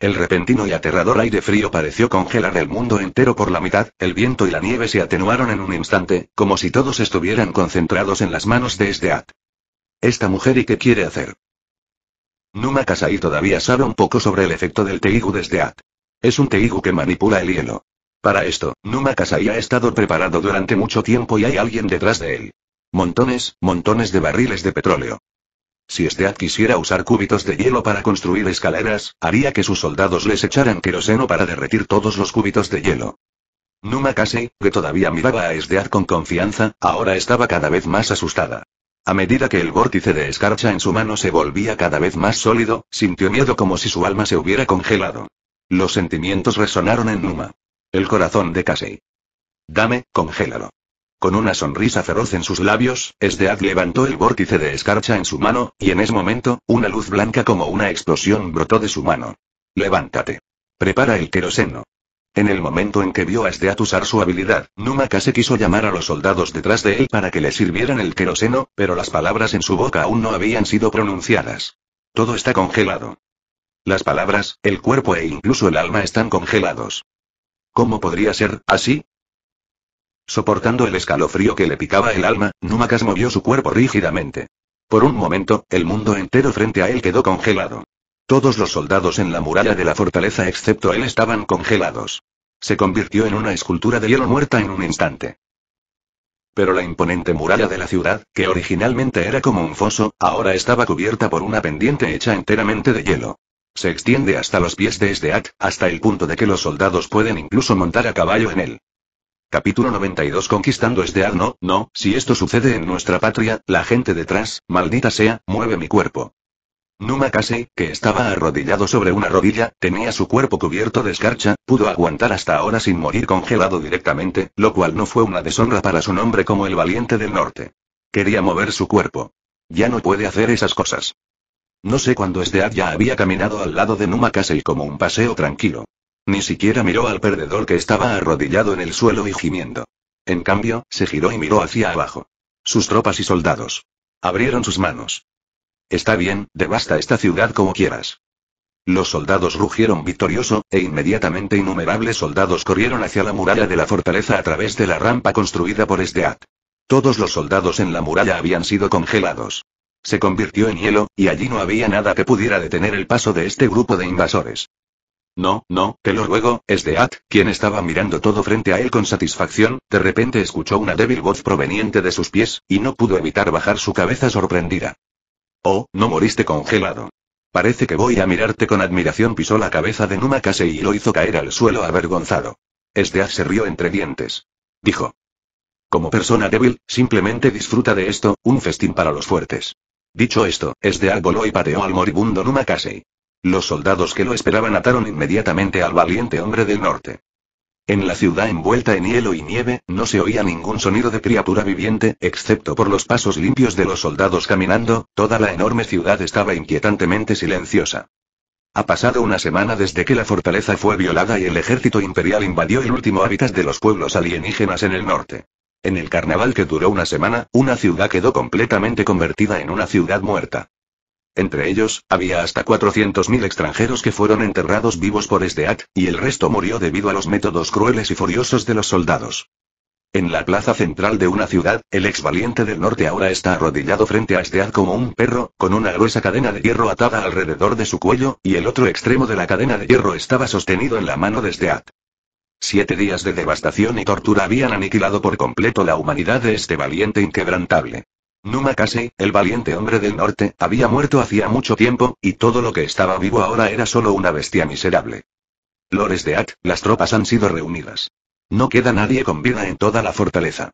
[SPEAKER 1] El repentino y aterrador aire frío pareció congelar el mundo entero por la mitad, el viento y la nieve se atenuaron en un instante, como si todos estuvieran concentrados en las manos de at Esta mujer y qué quiere hacer. Numa Kasai todavía sabe un poco sobre el efecto del Teigu desde at Es un Teigu que manipula el hielo. Para esto, Numa Kasai ha estado preparado durante mucho tiempo y hay alguien detrás de él. Montones, montones de barriles de petróleo. Si Stead quisiera usar cúbitos de hielo para construir escaleras, haría que sus soldados les echaran queroseno para derretir todos los cúbitos de hielo. Numa Kasei, que todavía miraba a Estead con confianza, ahora estaba cada vez más asustada. A medida que el vórtice de escarcha en su mano se volvía cada vez más sólido, sintió miedo como si su alma se hubiera congelado. Los sentimientos resonaron en Numa. El corazón de Kasei. Dame, congélalo. Con una sonrisa feroz en sus labios, Esdead levantó el vórtice de escarcha en su mano, y en ese momento, una luz blanca como una explosión brotó de su mano. Levántate. Prepara el queroseno. En el momento en que vio a Esdeat usar su habilidad, Numa se quiso llamar a los soldados detrás de él para que le sirvieran el queroseno, pero las palabras en su boca aún no habían sido pronunciadas. Todo está congelado. Las palabras, el cuerpo e incluso el alma están congelados. ¿Cómo podría ser así? Soportando el escalofrío que le picaba el alma, Numakas movió su cuerpo rígidamente. Por un momento, el mundo entero frente a él quedó congelado. Todos los soldados en la muralla de la fortaleza excepto él estaban congelados. Se convirtió en una escultura de hielo muerta en un instante. Pero la imponente muralla de la ciudad, que originalmente era como un foso, ahora estaba cubierta por una pendiente hecha enteramente de hielo. Se extiende hasta los pies de Esdeat, hasta el punto de que los soldados pueden incluso montar a caballo en él. Capítulo 92 Conquistando este No, no, si esto sucede en nuestra patria, la gente detrás, maldita sea, mueve mi cuerpo. Numa Kasei, que estaba arrodillado sobre una rodilla, tenía su cuerpo cubierto de escarcha, pudo aguantar hasta ahora sin morir congelado directamente, lo cual no fue una deshonra para su nombre como el valiente del norte. Quería mover su cuerpo. Ya no puede hacer esas cosas. No sé cuándo Esdead ya había caminado al lado de Numa Kasei como un paseo tranquilo. Ni siquiera miró al perdedor que estaba arrodillado en el suelo y gimiendo. En cambio, se giró y miró hacia abajo. Sus tropas y soldados. Abrieron sus manos. Está bien, devasta esta ciudad como quieras. Los soldados rugieron victorioso, e inmediatamente innumerables soldados corrieron hacia la muralla de la fortaleza a través de la rampa construida por Esdeat. Todos los soldados en la muralla habían sido congelados. Se convirtió en hielo, y allí no había nada que pudiera detener el paso de este grupo de invasores. No, no, te lo ruego, es de quien estaba mirando todo frente a él con satisfacción, de repente escuchó una débil voz proveniente de sus pies, y no pudo evitar bajar su cabeza sorprendida. Oh, no moriste congelado. Parece que voy a mirarte con admiración. Pisó la cabeza de Numa y lo hizo caer al suelo avergonzado. Esdeath se rió entre dientes. Dijo. Como persona débil, simplemente disfruta de esto, un festín para los fuertes. Dicho esto, Esdeaz voló y pateó al moribundo Numa los soldados que lo esperaban ataron inmediatamente al valiente hombre del norte. En la ciudad envuelta en hielo y nieve, no se oía ningún sonido de criatura viviente, excepto por los pasos limpios de los soldados caminando, toda la enorme ciudad estaba inquietantemente silenciosa. Ha pasado una semana desde que la fortaleza fue violada y el ejército imperial invadió el último hábitat de los pueblos alienígenas en el norte. En el carnaval que duró una semana, una ciudad quedó completamente convertida en una ciudad muerta. Entre ellos, había hasta 400.000 extranjeros que fueron enterrados vivos por Esdeat, y el resto murió debido a los métodos crueles y furiosos de los soldados. En la plaza central de una ciudad, el ex valiente del norte ahora está arrodillado frente a Esdeat como un perro, con una gruesa cadena de hierro atada alrededor de su cuello, y el otro extremo de la cadena de hierro estaba sostenido en la mano de Esdeat. Siete días de devastación y tortura habían aniquilado por completo la humanidad de este valiente inquebrantable. Numa Kasei, el valiente hombre del norte, había muerto hacía mucho tiempo, y todo lo que estaba vivo ahora era solo una bestia miserable. Lores de At, las tropas han sido reunidas. No queda nadie con vida en toda la fortaleza.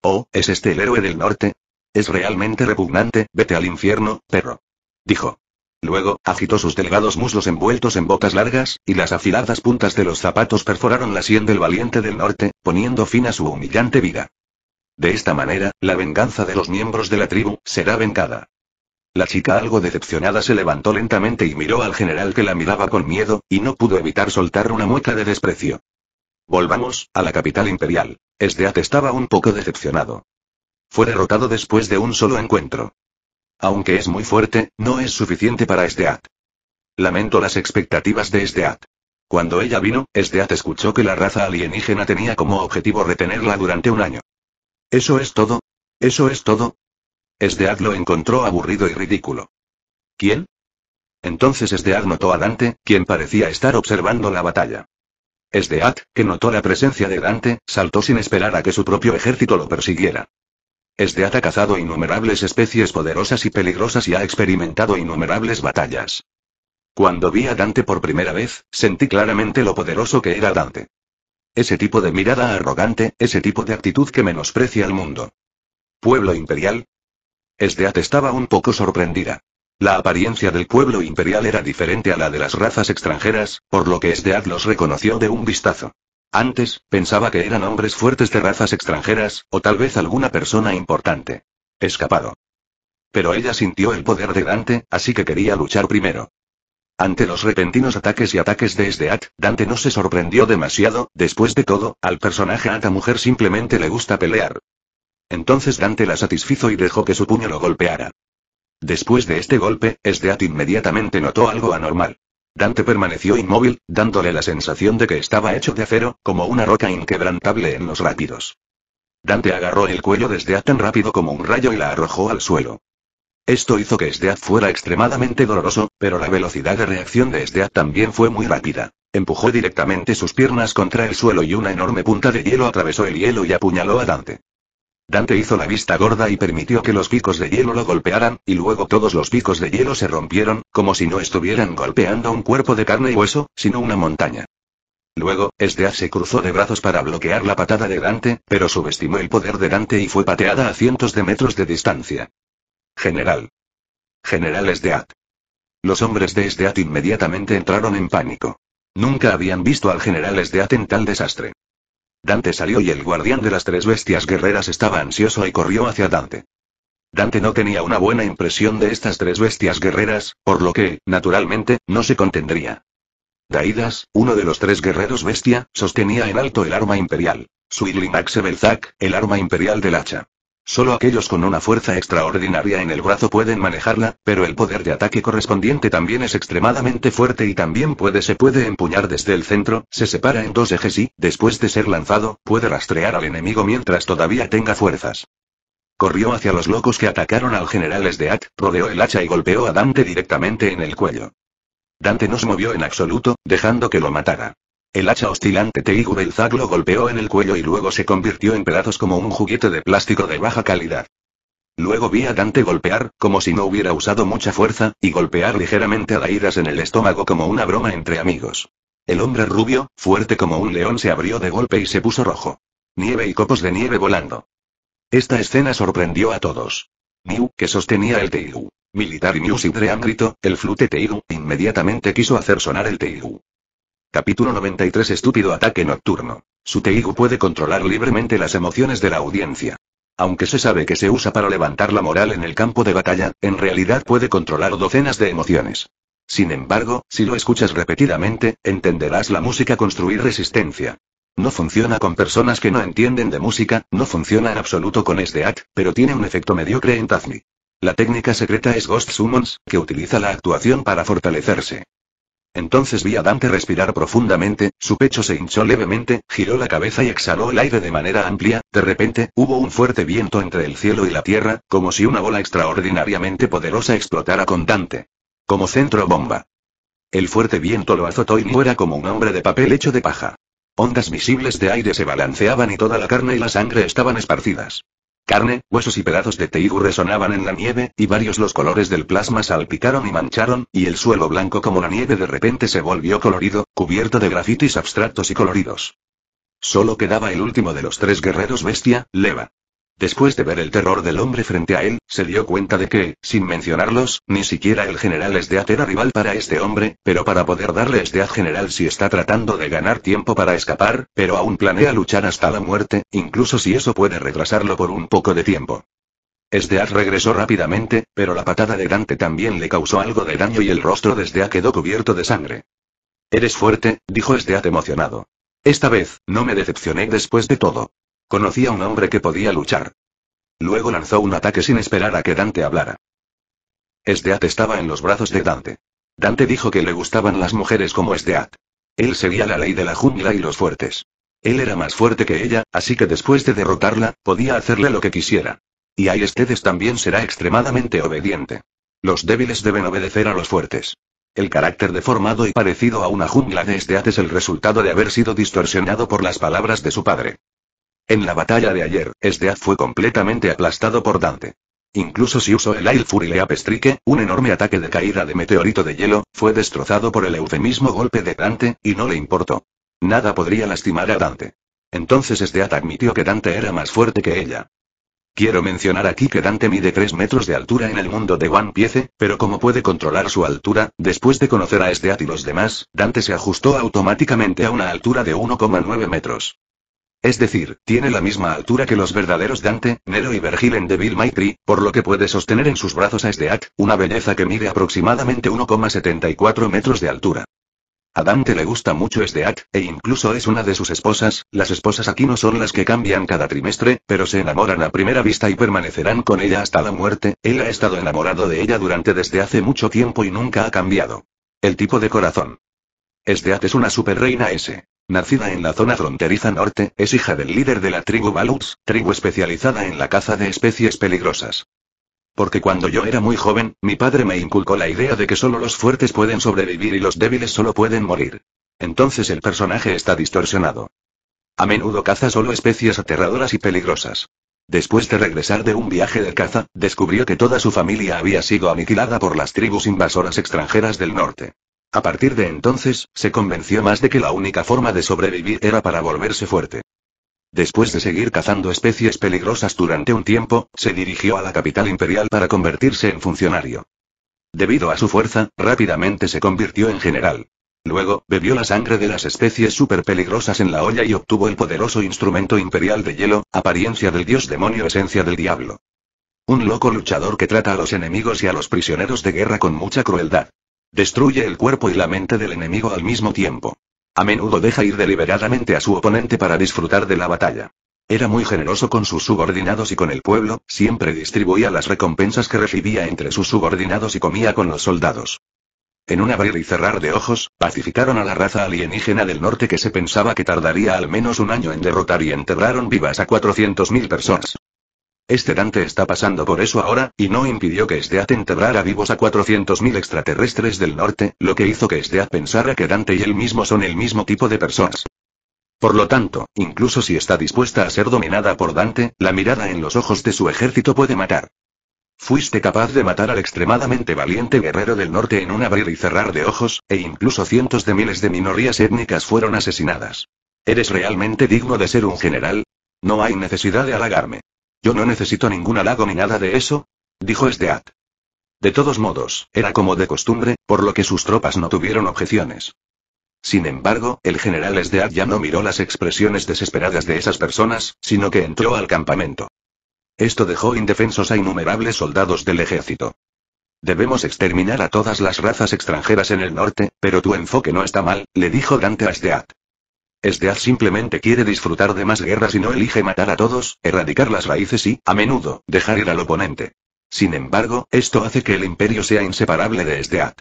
[SPEAKER 1] Oh, ¿es este el héroe del norte? Es realmente repugnante, vete al infierno, perro. Dijo. Luego, agitó sus delgados muslos envueltos en botas largas, y las afiladas puntas de los zapatos perforaron la sien del valiente del norte, poniendo fin a su humillante vida. De esta manera, la venganza de los miembros de la tribu, será vengada. La chica algo decepcionada se levantó lentamente y miró al general que la miraba con miedo, y no pudo evitar soltar una mueca de desprecio. Volvamos, a la capital imperial. Esdeat estaba un poco decepcionado. Fue derrotado después de un solo encuentro. Aunque es muy fuerte, no es suficiente para Esdeat. Lamento las expectativas de Esdeat. Cuando ella vino, Esdeat escuchó que la raza alienígena tenía como objetivo retenerla durante un año. ¿Eso es todo? ¿Eso es todo? Esdeat lo encontró aburrido y ridículo. ¿Quién? Entonces Esdeat notó a Dante, quien parecía estar observando la batalla. Esdead, que notó la presencia de Dante, saltó sin esperar a que su propio ejército lo persiguiera. Esdeat ha cazado innumerables especies poderosas y peligrosas y ha experimentado innumerables batallas. Cuando vi a Dante por primera vez, sentí claramente lo poderoso que era Dante. Ese tipo de mirada arrogante, ese tipo de actitud que menosprecia al mundo. ¿Pueblo imperial? Esdeat estaba un poco sorprendida. La apariencia del pueblo imperial era diferente a la de las razas extranjeras, por lo que Esdeat los reconoció de un vistazo. Antes, pensaba que eran hombres fuertes de razas extranjeras, o tal vez alguna persona importante. Escapado. Pero ella sintió el poder de Dante, así que quería luchar primero. Ante los repentinos ataques y ataques de Esdeat, Dante no se sorprendió demasiado, después de todo, al personaje Ata mujer simplemente le gusta pelear. Entonces Dante la satisfizo y dejó que su puño lo golpeara. Después de este golpe, Esdeat inmediatamente notó algo anormal. Dante permaneció inmóvil, dándole la sensación de que estaba hecho de acero, como una roca inquebrantable en los rápidos. Dante agarró el cuello de a tan rápido como un rayo y la arrojó al suelo. Esto hizo que Esdead fuera extremadamente doloroso, pero la velocidad de reacción de Esdead también fue muy rápida. Empujó directamente sus piernas contra el suelo y una enorme punta de hielo atravesó el hielo y apuñaló a Dante. Dante hizo la vista gorda y permitió que los picos de hielo lo golpearan, y luego todos los picos de hielo se rompieron, como si no estuvieran golpeando un cuerpo de carne y hueso, sino una montaña. Luego, Sdeat se cruzó de brazos para bloquear la patada de Dante, pero subestimó el poder de Dante y fue pateada a cientos de metros de distancia. General. General Esdeat. Los hombres de Esdeat inmediatamente entraron en pánico. Nunca habían visto al general Esdeat en tal desastre. Dante salió y el guardián de las tres bestias guerreras estaba ansioso y corrió hacia Dante. Dante no tenía una buena impresión de estas tres bestias guerreras, por lo que, naturalmente, no se contendría. Daidas, uno de los tres guerreros bestia, sostenía en alto el arma imperial. Suidlin Belzac, el arma imperial del hacha. Solo aquellos con una fuerza extraordinaria en el brazo pueden manejarla, pero el poder de ataque correspondiente también es extremadamente fuerte y también puede se puede empuñar desde el centro, se separa en dos ejes y, después de ser lanzado, puede rastrear al enemigo mientras todavía tenga fuerzas. Corrió hacia los locos que atacaron al general At, rodeó el hacha y golpeó a Dante directamente en el cuello. Dante no se movió en absoluto, dejando que lo matara. El hacha oscilante Teigu Belzac lo golpeó en el cuello y luego se convirtió en pedazos como un juguete de plástico de baja calidad. Luego vi a Dante golpear, como si no hubiera usado mucha fuerza, y golpear ligeramente a iras en el estómago como una broma entre amigos. El hombre rubio, fuerte como un león, se abrió de golpe y se puso rojo. Nieve y copos de nieve volando. Esta escena sorprendió a todos. New, que sostenía el Teigu. Militar Music Dream grito. el flute Teigu, inmediatamente quiso hacer sonar el Teigu. Capítulo 93 Estúpido ataque nocturno. Su teigu puede controlar libremente las emociones de la audiencia. Aunque se sabe que se usa para levantar la moral en el campo de batalla, en realidad puede controlar docenas de emociones. Sin embargo, si lo escuchas repetidamente, entenderás la música construir resistencia. No funciona con personas que no entienden de música, no funciona en absoluto con SDAT, pero tiene un efecto mediocre en Tazmi. La técnica secreta es Ghost Summons, que utiliza la actuación para fortalecerse. Entonces vi a Dante respirar profundamente, su pecho se hinchó levemente, giró la cabeza y exhaló el aire de manera amplia, de repente, hubo un fuerte viento entre el cielo y la tierra, como si una bola extraordinariamente poderosa explotara con Dante. Como centro bomba. El fuerte viento lo azotó y no era como un hombre de papel hecho de paja. Ondas visibles de aire se balanceaban y toda la carne y la sangre estaban esparcidas. Carne, huesos y pedazos de teigu resonaban en la nieve, y varios los colores del plasma salpicaron y mancharon, y el suelo blanco como la nieve de repente se volvió colorido, cubierto de grafitis abstractos y coloridos. Solo quedaba el último de los tres guerreros bestia, Leva. Después de ver el terror del hombre frente a él, se dio cuenta de que, sin mencionarlos, ni siquiera el general de era rival para este hombre, pero para poder darle Esdeat general si está tratando de ganar tiempo para escapar, pero aún planea luchar hasta la muerte, incluso si eso puede retrasarlo por un poco de tiempo. Esdeat regresó rápidamente, pero la patada de Dante también le causó algo de daño y el rostro de Esdeat quedó cubierto de sangre. Eres fuerte, dijo Esdeat emocionado. Esta vez, no me decepcioné después de todo. Conocía a un hombre que podía luchar. Luego lanzó un ataque sin esperar a que Dante hablara. Esdeat estaba en los brazos de Dante. Dante dijo que le gustaban las mujeres como Esdeat. Él seguía la ley de la jungla y los fuertes. Él era más fuerte que ella, así que después de derrotarla, podía hacerle lo que quisiera. Y este también será extremadamente obediente. Los débiles deben obedecer a los fuertes. El carácter deformado y parecido a una jungla de Esdeat es el resultado de haber sido distorsionado por las palabras de su padre. En la batalla de ayer, Esdeath fue completamente aplastado por Dante. Incluso si usó el Ail Fury Leap un enorme ataque de caída de meteorito de hielo, fue destrozado por el eufemismo golpe de Dante, y no le importó. Nada podría lastimar a Dante. Entonces Esdeath admitió que Dante era más fuerte que ella. Quiero mencionar aquí que Dante mide 3 metros de altura en el mundo de One Piece, pero como puede controlar su altura, después de conocer a Esdeat y los demás, Dante se ajustó automáticamente a una altura de 1,9 metros. Es decir, tiene la misma altura que los verdaderos Dante, Nero y Virgil en Devil May Cry, por lo que puede sostener en sus brazos a Esteat, una belleza que mide aproximadamente 1,74 metros de altura. A Dante le gusta mucho Esteat, e incluso es una de sus esposas, las esposas aquí no son las que cambian cada trimestre, pero se enamoran a primera vista y permanecerán con ella hasta la muerte, él ha estado enamorado de ella durante desde hace mucho tiempo y nunca ha cambiado. El tipo de corazón. Esteat es una super reina S. Nacida en la zona fronteriza norte, es hija del líder de la tribu Baluts, tribu especializada en la caza de especies peligrosas. Porque cuando yo era muy joven, mi padre me inculcó la idea de que solo los fuertes pueden sobrevivir y los débiles solo pueden morir. Entonces el personaje está distorsionado. A menudo caza solo especies aterradoras y peligrosas. Después de regresar de un viaje de caza, descubrió que toda su familia había sido aniquilada por las tribus invasoras extranjeras del norte. A partir de entonces, se convenció más de que la única forma de sobrevivir era para volverse fuerte. Después de seguir cazando especies peligrosas durante un tiempo, se dirigió a la capital imperial para convertirse en funcionario. Debido a su fuerza, rápidamente se convirtió en general. Luego, bebió la sangre de las especies super peligrosas en la olla y obtuvo el poderoso instrumento imperial de hielo, apariencia del dios demonio esencia del diablo. Un loco luchador que trata a los enemigos y a los prisioneros de guerra con mucha crueldad. Destruye el cuerpo y la mente del enemigo al mismo tiempo. A menudo deja ir deliberadamente a su oponente para disfrutar de la batalla. Era muy generoso con sus subordinados y con el pueblo, siempre distribuía las recompensas que recibía entre sus subordinados y comía con los soldados. En un abrir y cerrar de ojos, pacificaron a la raza alienígena del norte que se pensaba que tardaría al menos un año en derrotar y enterraron vivas a 400.000 personas. Este Dante está pasando por eso ahora, y no impidió que Esteat enterrara vivos a 400.000 extraterrestres del norte, lo que hizo que Esteat pensara que Dante y él mismo son el mismo tipo de personas. Por lo tanto, incluso si está dispuesta a ser dominada por Dante, la mirada en los ojos de su ejército puede matar. Fuiste capaz de matar al extremadamente valiente guerrero del norte en un abrir y cerrar de ojos, e incluso cientos de miles de minorías étnicas fueron asesinadas. ¿Eres realmente digno de ser un general? No hay necesidad de halagarme. Yo no necesito ningún halago ni nada de eso, dijo Estead. De todos modos, era como de costumbre, por lo que sus tropas no tuvieron objeciones. Sin embargo, el general Estead ya no miró las expresiones desesperadas de esas personas, sino que entró al campamento. Esto dejó indefensos a innumerables soldados del ejército. Debemos exterminar a todas las razas extranjeras en el norte, pero tu enfoque no está mal, le dijo Dante a Esdead simplemente quiere disfrutar de más guerras y no elige matar a todos, erradicar las raíces y, a menudo, dejar ir al oponente. Sin embargo, esto hace que el imperio sea inseparable de Esdead.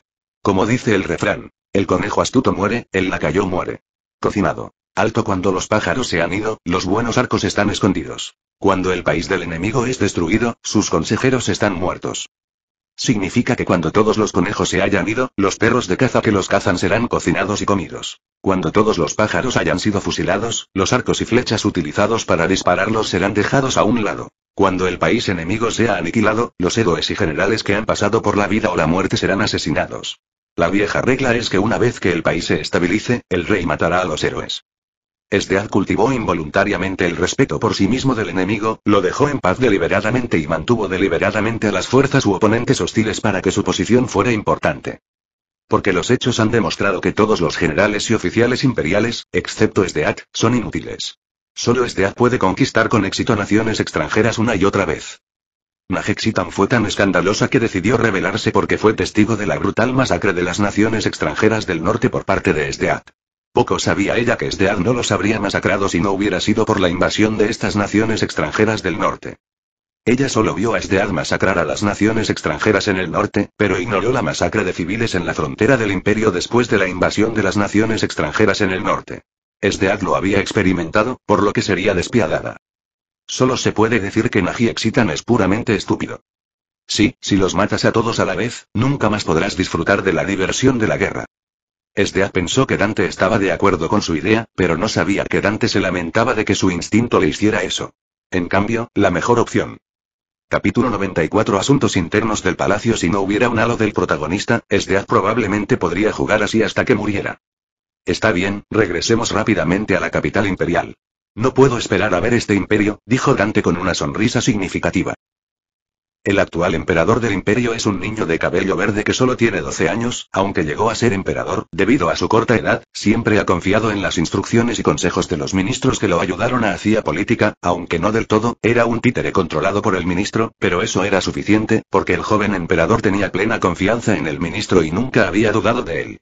[SPEAKER 1] Como dice el refrán, el conejo astuto muere, el lacayo muere. Cocinado. Alto cuando los pájaros se han ido, los buenos arcos están escondidos. Cuando el país del enemigo es destruido, sus consejeros están muertos. Significa que cuando todos los conejos se hayan ido, los perros de caza que los cazan serán cocinados y comidos. Cuando todos los pájaros hayan sido fusilados, los arcos y flechas utilizados para dispararlos serán dejados a un lado. Cuando el país enemigo sea aniquilado, los héroes y generales que han pasado por la vida o la muerte serán asesinados. La vieja regla es que una vez que el país se estabilice, el rey matará a los héroes. Esteat cultivó involuntariamente el respeto por sí mismo del enemigo, lo dejó en paz deliberadamente y mantuvo deliberadamente a las fuerzas u oponentes hostiles para que su posición fuera importante. Porque los hechos han demostrado que todos los generales y oficiales imperiales, excepto Esdeat, son inútiles. Solo Esdeat puede conquistar con éxito naciones extranjeras una y otra vez. Najexitan fue tan escandalosa que decidió rebelarse porque fue testigo de la brutal masacre de las naciones extranjeras del norte por parte de Esdeat. Poco sabía ella que Esdead no los habría masacrado si no hubiera sido por la invasión de estas naciones extranjeras del norte. Ella solo vio a Esdead masacrar a las naciones extranjeras en el norte, pero ignoró la masacre de civiles en la frontera del imperio después de la invasión de las naciones extranjeras en el norte. Esdead lo había experimentado, por lo que sería despiadada. Solo se puede decir que Naji Exitan es puramente estúpido. Sí, si los matas a todos a la vez, nunca más podrás disfrutar de la diversión de la guerra. Esdea pensó que Dante estaba de acuerdo con su idea, pero no sabía que Dante se lamentaba de que su instinto le hiciera eso. En cambio, la mejor opción. Capítulo 94 Asuntos internos del palacio Si no hubiera un halo del protagonista, Esdea probablemente podría jugar así hasta que muriera. Está bien, regresemos rápidamente a la capital imperial. No puedo esperar a ver este imperio, dijo Dante con una sonrisa significativa. El actual emperador del imperio es un niño de cabello verde que solo tiene 12 años, aunque llegó a ser emperador, debido a su corta edad, siempre ha confiado en las instrucciones y consejos de los ministros que lo ayudaron a hacer política, aunque no del todo, era un títere controlado por el ministro, pero eso era suficiente, porque el joven emperador tenía plena confianza en el ministro y nunca había dudado de él.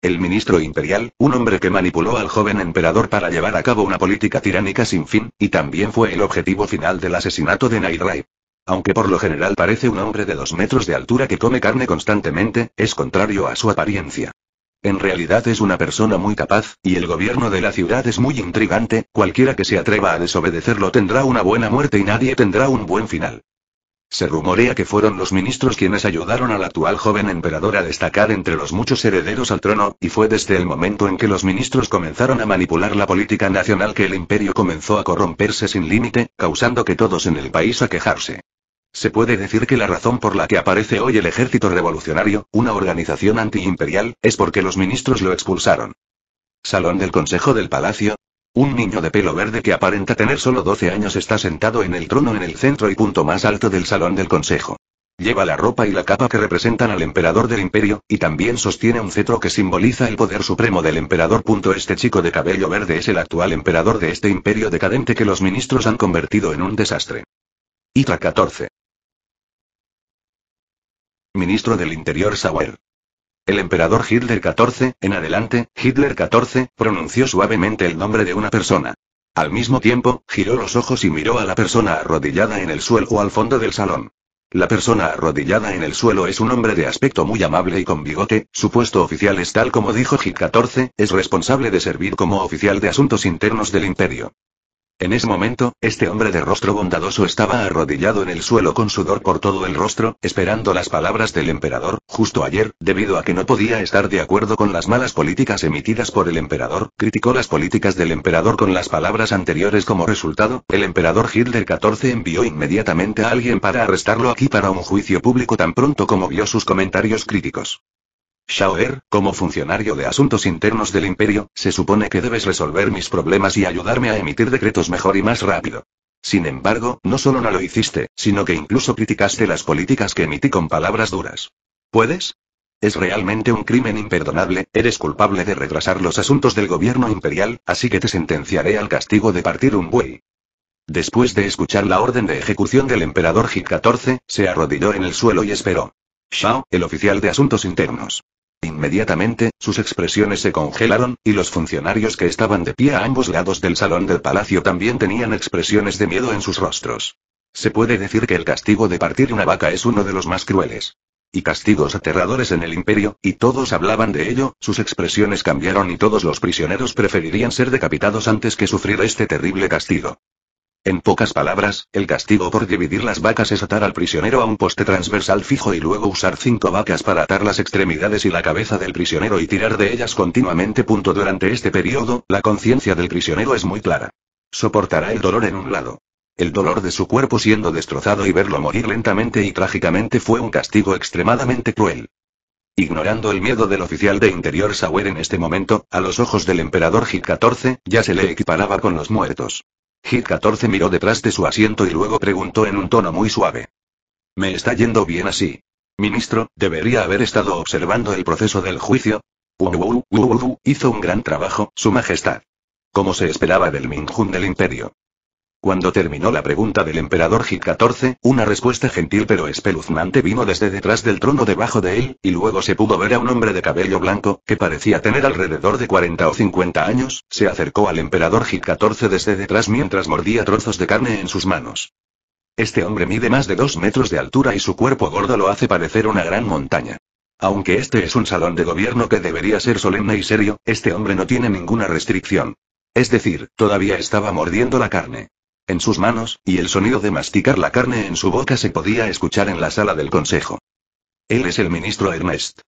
[SPEAKER 1] El ministro imperial, un hombre que manipuló al joven emperador para llevar a cabo una política tiránica sin fin, y también fue el objetivo final del asesinato de Nairai. Aunque por lo general parece un hombre de dos metros de altura que come carne constantemente, es contrario a su apariencia. En realidad es una persona muy capaz, y el gobierno de la ciudad es muy intrigante, cualquiera que se atreva a desobedecerlo tendrá una buena muerte y nadie tendrá un buen final. Se rumorea que fueron los ministros quienes ayudaron al actual joven emperador a destacar entre los muchos herederos al trono, y fue desde el momento en que los ministros comenzaron a manipular la política nacional que el imperio comenzó a corromperse sin límite, causando que todos en el país a quejarse. Se puede decir que la razón por la que aparece hoy el Ejército Revolucionario, una organización antiimperial, es porque los ministros lo expulsaron. Salón del Consejo del Palacio. Un niño de pelo verde que aparenta tener solo 12 años está sentado en el trono en el centro y punto más alto del Salón del Consejo. Lleva la ropa y la capa que representan al emperador del imperio, y también sostiene un cetro que simboliza el poder supremo del emperador. Este chico de cabello verde es el actual emperador de este imperio decadente que los ministros han convertido en un desastre. Itra 14 ministro del Interior Sauer. El emperador Hitler XIV, en adelante, Hitler XIV, pronunció suavemente el nombre de una persona. Al mismo tiempo, giró los ojos y miró a la persona arrodillada en el suelo o al fondo del salón. La persona arrodillada en el suelo es un hombre de aspecto muy amable y con bigote, su puesto oficial es tal como dijo Hitler XIV, es responsable de servir como oficial de asuntos internos del imperio. En ese momento, este hombre de rostro bondadoso estaba arrodillado en el suelo con sudor por todo el rostro, esperando las palabras del emperador, justo ayer, debido a que no podía estar de acuerdo con las malas políticas emitidas por el emperador, criticó las políticas del emperador con las palabras anteriores como resultado, el emperador Hitler XIV envió inmediatamente a alguien para arrestarlo aquí para un juicio público tan pronto como vio sus comentarios críticos. Shaoer, como funcionario de asuntos internos del imperio, se supone que debes resolver mis problemas y ayudarme a emitir decretos mejor y más rápido. Sin embargo, no solo no lo hiciste, sino que incluso criticaste las políticas que emití con palabras duras. ¿Puedes? Es realmente un crimen imperdonable, eres culpable de retrasar los asuntos del gobierno imperial, así que te sentenciaré al castigo de partir un buey. Después de escuchar la orden de ejecución del emperador Hit XIV, se arrodilló en el suelo y esperó. Shao, el oficial de asuntos internos. Inmediatamente, sus expresiones se congelaron, y los funcionarios que estaban de pie a ambos lados del salón del palacio también tenían expresiones de miedo en sus rostros. Se puede decir que el castigo de partir una vaca es uno de los más crueles. Y castigos aterradores en el imperio, y todos hablaban de ello, sus expresiones cambiaron y todos los prisioneros preferirían ser decapitados antes que sufrir este terrible castigo. En pocas palabras, el castigo por dividir las vacas es atar al prisionero a un poste transversal fijo y luego usar cinco vacas para atar las extremidades y la cabeza del prisionero y tirar de ellas continuamente. Punto. Durante este periodo, la conciencia del prisionero es muy clara. Soportará el dolor en un lado. El dolor de su cuerpo siendo destrozado y verlo morir lentamente y trágicamente fue un castigo extremadamente cruel. Ignorando el miedo del oficial de interior Sauer en este momento, a los ojos del emperador Gil XIV, ya se le equiparaba con los muertos. Hit 14 miró detrás de su asiento y luego preguntó en un tono muy suave. Me está yendo bien así. Ministro, debería haber estado observando el proceso del juicio. Wu hizo un gran trabajo, Su Majestad. Como se esperaba del Minjun del Imperio. Cuando terminó la pregunta del emperador Hit XIV, una respuesta gentil pero espeluznante vino desde detrás del trono debajo de él, y luego se pudo ver a un hombre de cabello blanco, que parecía tener alrededor de 40 o 50 años, se acercó al emperador Hit XIV desde detrás mientras mordía trozos de carne en sus manos. Este hombre mide más de dos metros de altura y su cuerpo gordo lo hace parecer una gran montaña. Aunque este es un salón de gobierno que debería ser solemne y serio, este hombre no tiene ninguna restricción. Es decir, todavía estaba mordiendo la carne en sus manos, y el sonido de masticar la carne en su boca se podía escuchar en la sala del consejo. Él es el ministro Ernest.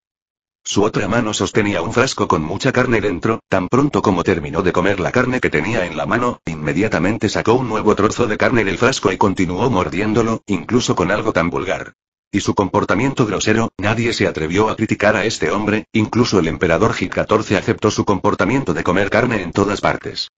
[SPEAKER 1] Su otra mano sostenía un frasco con mucha carne dentro, tan pronto como terminó de comer la carne que tenía en la mano, inmediatamente sacó un nuevo trozo de carne del frasco y continuó mordiéndolo, incluso con algo tan vulgar. Y su comportamiento grosero, nadie se atrevió a criticar a este hombre, incluso el emperador g XIV aceptó su comportamiento de comer carne en todas partes.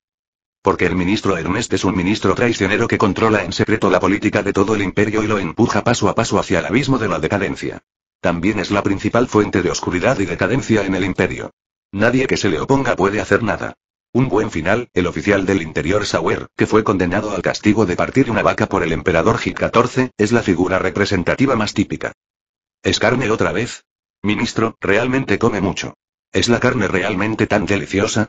[SPEAKER 1] Porque el ministro Ernest es un ministro traicionero que controla en secreto la política de todo el imperio y lo empuja paso a paso hacia el abismo de la decadencia. También es la principal fuente de oscuridad y decadencia en el imperio. Nadie que se le oponga puede hacer nada. Un buen final, el oficial del interior Sauer, que fue condenado al castigo de partir una vaca por el emperador Hit XIV, es la figura representativa más típica. ¿Es carne otra vez? Ministro, realmente come mucho. ¿Es la carne realmente tan deliciosa?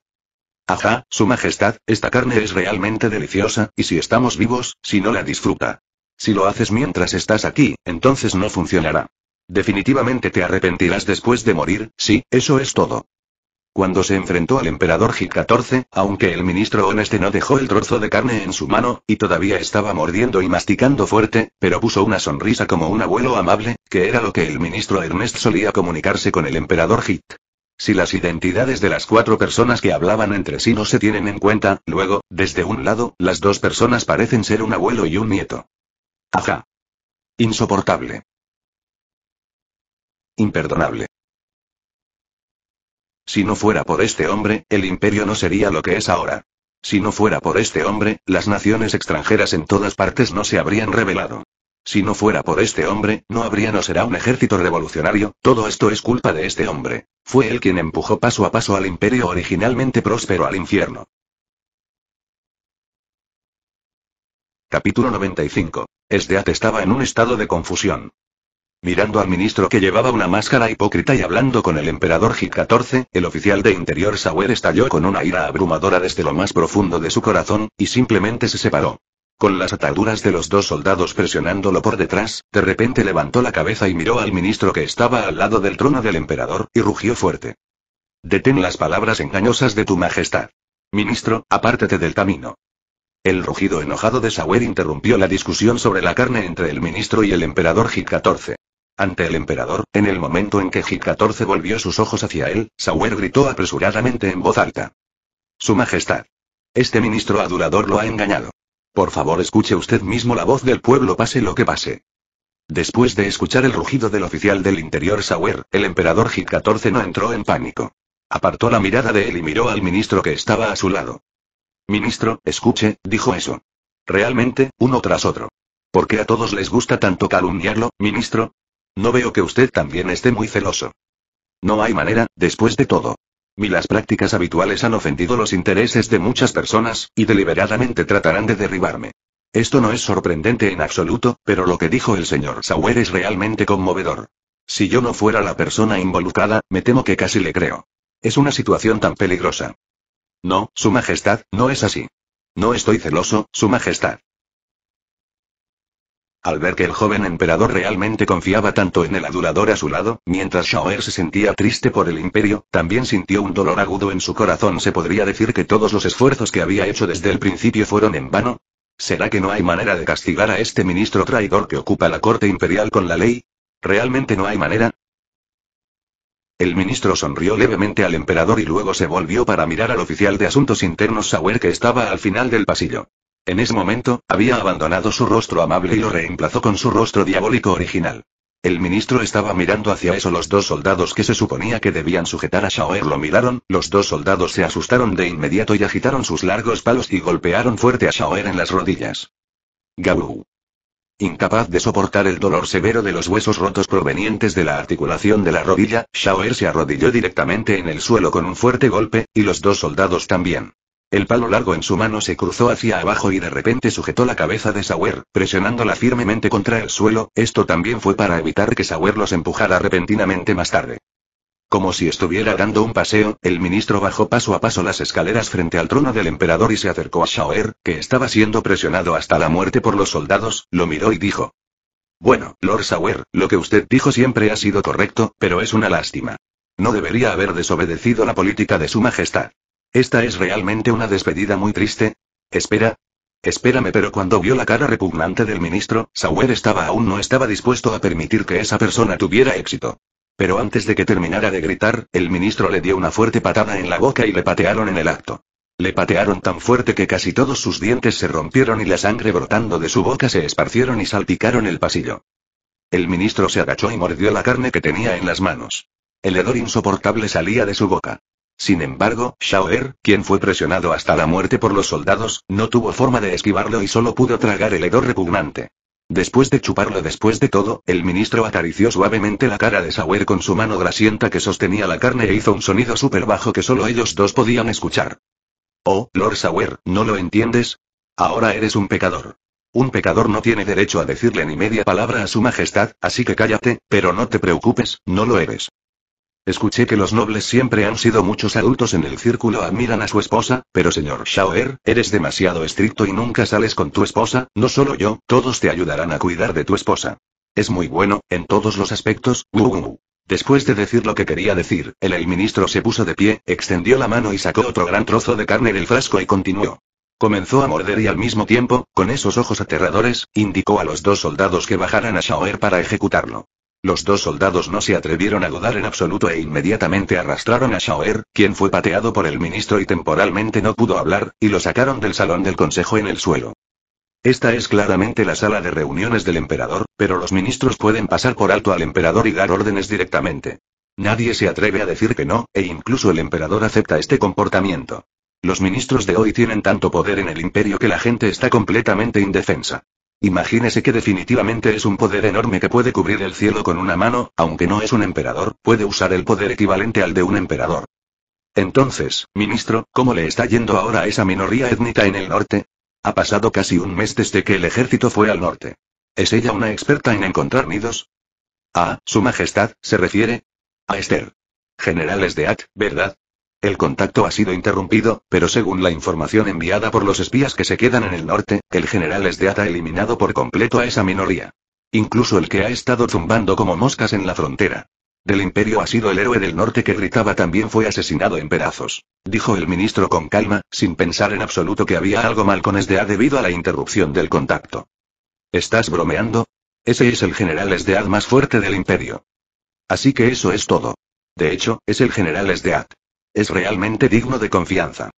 [SPEAKER 1] Ajá, Su Majestad, esta carne es realmente deliciosa, y si estamos vivos, si no la disfruta. Si lo haces mientras estás aquí, entonces no funcionará. Definitivamente te arrepentirás después de morir, sí, eso es todo. Cuando se enfrentó al emperador Hit-14, aunque el ministro Honeste no dejó el trozo de carne en su mano, y todavía estaba mordiendo y masticando fuerte, pero puso una sonrisa como un abuelo amable, que era lo que el ministro Ernest solía comunicarse con el emperador Hit. Si las identidades de las cuatro personas que hablaban entre sí no se tienen en cuenta, luego, desde un lado, las dos personas parecen ser un abuelo y un nieto. Ajá. Insoportable. Imperdonable. Si no fuera por este hombre, el imperio no sería lo que es ahora. Si no fuera por este hombre, las naciones extranjeras en todas partes no se habrían revelado. Si no fuera por este hombre, no habría no será un ejército revolucionario, todo esto es culpa de este hombre. Fue él quien empujó paso a paso al imperio originalmente próspero al infierno. Capítulo 95. Esdeat estaba en un estado de confusión. Mirando al ministro que llevaba una máscara hipócrita y hablando con el emperador Hit 14, el oficial de interior Sauer estalló con una ira abrumadora desde lo más profundo de su corazón, y simplemente se separó con las ataduras de los dos soldados presionándolo por detrás, de repente levantó la cabeza y miró al ministro que estaba al lado del trono del emperador, y rugió fuerte. Detén las palabras engañosas de tu majestad. Ministro, apártate del camino. El rugido enojado de Sauer interrumpió la discusión sobre la carne entre el ministro y el emperador g XIV. Ante el emperador, en el momento en que hit XIV volvió sus ojos hacia él, Sauer gritó apresuradamente en voz alta. Su majestad. Este ministro adulador lo ha engañado. Por favor escuche usted mismo la voz del pueblo pase lo que pase. Después de escuchar el rugido del oficial del interior Sauer, el emperador Hit 14 no entró en pánico. Apartó la mirada de él y miró al ministro que estaba a su lado. Ministro, escuche, dijo eso. Realmente, uno tras otro. ¿Por qué a todos les gusta tanto calumniarlo, ministro? No veo que usted también esté muy celoso. No hay manera, después de todo. Mi las prácticas habituales han ofendido los intereses de muchas personas, y deliberadamente tratarán de derribarme. Esto no es sorprendente en absoluto, pero lo que dijo el señor Sauer es realmente conmovedor. Si yo no fuera la persona involucrada, me temo que casi le creo. Es una situación tan peligrosa. No, Su Majestad, no es así. No estoy celoso, Su Majestad. Al ver que el joven emperador realmente confiaba tanto en el adulador a su lado, mientras Shaoer se sentía triste por el imperio, también sintió un dolor agudo en su corazón. ¿Se podría decir que todos los esfuerzos que había hecho desde el principio fueron en vano? ¿Será que no hay manera de castigar a este ministro traidor que ocupa la corte imperial con la ley? ¿Realmente no hay manera? El ministro sonrió levemente al emperador y luego se volvió para mirar al oficial de asuntos internos Sauer que estaba al final del pasillo. En ese momento, había abandonado su rostro amable y lo reemplazó con su rostro diabólico original. El ministro estaba mirando hacia eso. Los dos soldados que se suponía que debían sujetar a Shaoer lo miraron, los dos soldados se asustaron de inmediato y agitaron sus largos palos y golpearon fuerte a Shaoer en las rodillas. Gabu. Incapaz de soportar el dolor severo de los huesos rotos provenientes de la articulación de la rodilla, Shaoer se arrodilló directamente en el suelo con un fuerte golpe, y los dos soldados también. El palo largo en su mano se cruzó hacia abajo y de repente sujetó la cabeza de Sauer, presionándola firmemente contra el suelo, esto también fue para evitar que Sauer los empujara repentinamente más tarde. Como si estuviera dando un paseo, el ministro bajó paso a paso las escaleras frente al trono del emperador y se acercó a Sauer, que estaba siendo presionado hasta la muerte por los soldados, lo miró y dijo. Bueno, Lord Sauer, lo que usted dijo siempre ha sido correcto, pero es una lástima. No debería haber desobedecido la política de su majestad. Esta es realmente una despedida muy triste. Espera. Espérame, pero cuando vio la cara repugnante del ministro, Sauer estaba aún no estaba dispuesto a permitir que esa persona tuviera éxito. Pero antes de que terminara de gritar, el ministro le dio una fuerte patada en la boca y le patearon en el acto. Le patearon tan fuerte que casi todos sus dientes se rompieron y la sangre brotando de su boca se esparcieron y salpicaron el pasillo. El ministro se agachó y mordió la carne que tenía en las manos. El hedor insoportable salía de su boca. Sin embargo, Shawer, quien fue presionado hasta la muerte por los soldados, no tuvo forma de esquivarlo y solo pudo tragar el hedor repugnante. Después de chuparlo después de todo, el ministro acarició suavemente la cara de Sauer con su mano grasienta que sostenía la carne e hizo un sonido súper bajo que solo ellos dos podían escuchar. Oh, Lord Sauer, ¿no lo entiendes? Ahora eres un pecador. Un pecador no tiene derecho a decirle ni media palabra a su majestad, así que cállate, pero no te preocupes, no lo eres. Escuché que los nobles siempre han sido muchos adultos en el círculo admiran a su esposa, pero señor Shaoer, eres demasiado estricto y nunca sales con tu esposa, no solo yo, todos te ayudarán a cuidar de tu esposa. Es muy bueno, en todos los aspectos, Después de decir lo que quería decir, el, el ministro se puso de pie, extendió la mano y sacó otro gran trozo de carne del frasco y continuó. Comenzó a morder y al mismo tiempo, con esos ojos aterradores, indicó a los dos soldados que bajaran a Shaoer para ejecutarlo. Los dos soldados no se atrevieron a dudar en absoluto e inmediatamente arrastraron a Shaoer, quien fue pateado por el ministro y temporalmente no pudo hablar, y lo sacaron del salón del consejo en el suelo. Esta es claramente la sala de reuniones del emperador, pero los ministros pueden pasar por alto al emperador y dar órdenes directamente. Nadie se atreve a decir que no, e incluso el emperador acepta este comportamiento. Los ministros de hoy tienen tanto poder en el imperio que la gente está completamente indefensa. Imagínese que definitivamente es un poder enorme que puede cubrir el cielo con una mano, aunque no es un emperador, puede usar el poder equivalente al de un emperador. Entonces, ministro, ¿cómo le está yendo ahora a esa minoría étnica en el norte? Ha pasado casi un mes desde que el ejército fue al norte. ¿Es ella una experta en encontrar nidos? Ah, Su Majestad, se refiere. A Esther. Generales de at, ¿verdad? El contacto ha sido interrumpido, pero según la información enviada por los espías que se quedan en el norte, el general Esdead ha eliminado por completo a esa minoría. Incluso el que ha estado zumbando como moscas en la frontera. Del imperio ha sido el héroe del norte que gritaba también fue asesinado en pedazos. Dijo el ministro con calma, sin pensar en absoluto que había algo mal con Esdead debido a la interrupción del contacto. ¿Estás bromeando? Ese es el general Esdead más fuerte del imperio. Así que eso es todo. De hecho, es el general Esdead. Es realmente digno de confianza.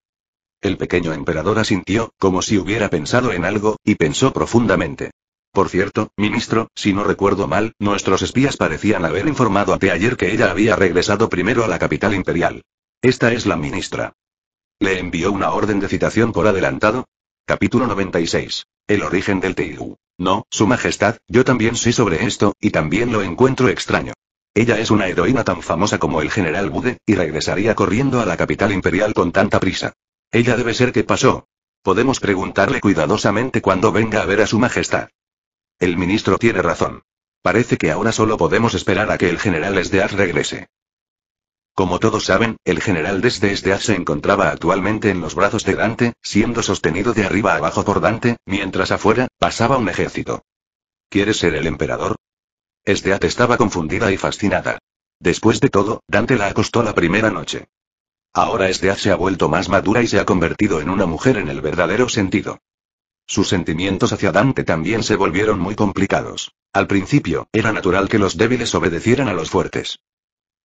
[SPEAKER 1] El pequeño emperador asintió, como si hubiera pensado en algo, y pensó profundamente. Por cierto, ministro, si no recuerdo mal, nuestros espías parecían haber informado ayer que ella había regresado primero a la capital imperial. Esta es la ministra. ¿Le envió una orden de citación por adelantado? Capítulo 96. El origen del Teigu. No, Su Majestad, yo también sé sobre esto, y también lo encuentro extraño. Ella es una heroína tan famosa como el general Bude, y regresaría corriendo a la capital imperial con tanta prisa. Ella debe ser que pasó. Podemos preguntarle cuidadosamente cuando venga a ver a su majestad. El ministro tiene razón. Parece que ahora solo podemos esperar a que el general Esdeaz regrese. Como todos saben, el general desde se encontraba actualmente en los brazos de Dante, siendo sostenido de arriba abajo por Dante, mientras afuera, pasaba un ejército. ¿Quieres ser el emperador? Esteat estaba confundida y fascinada. Después de todo, Dante la acostó la primera noche. Ahora Esteat se ha vuelto más madura y se ha convertido en una mujer en el verdadero sentido. Sus sentimientos hacia Dante también se volvieron muy complicados. Al principio, era natural que los débiles obedecieran a los fuertes.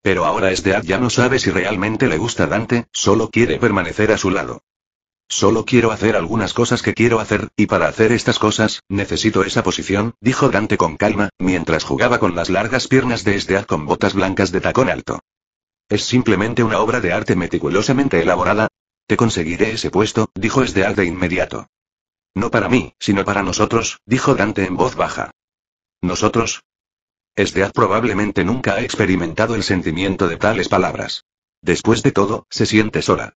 [SPEAKER 1] Pero ahora Esteat ya no sabe si realmente le gusta Dante, solo quiere permanecer a su lado. Solo quiero hacer algunas cosas que quiero hacer, y para hacer estas cosas, necesito esa posición, dijo Dante con calma, mientras jugaba con las largas piernas de Esdead con botas blancas de tacón alto. Es simplemente una obra de arte meticulosamente elaborada. Te conseguiré ese puesto, dijo Esdead de inmediato. No para mí, sino para nosotros, dijo Dante en voz baja. ¿Nosotros? Esdead probablemente nunca ha experimentado el sentimiento de tales palabras. Después de todo, se siente sola.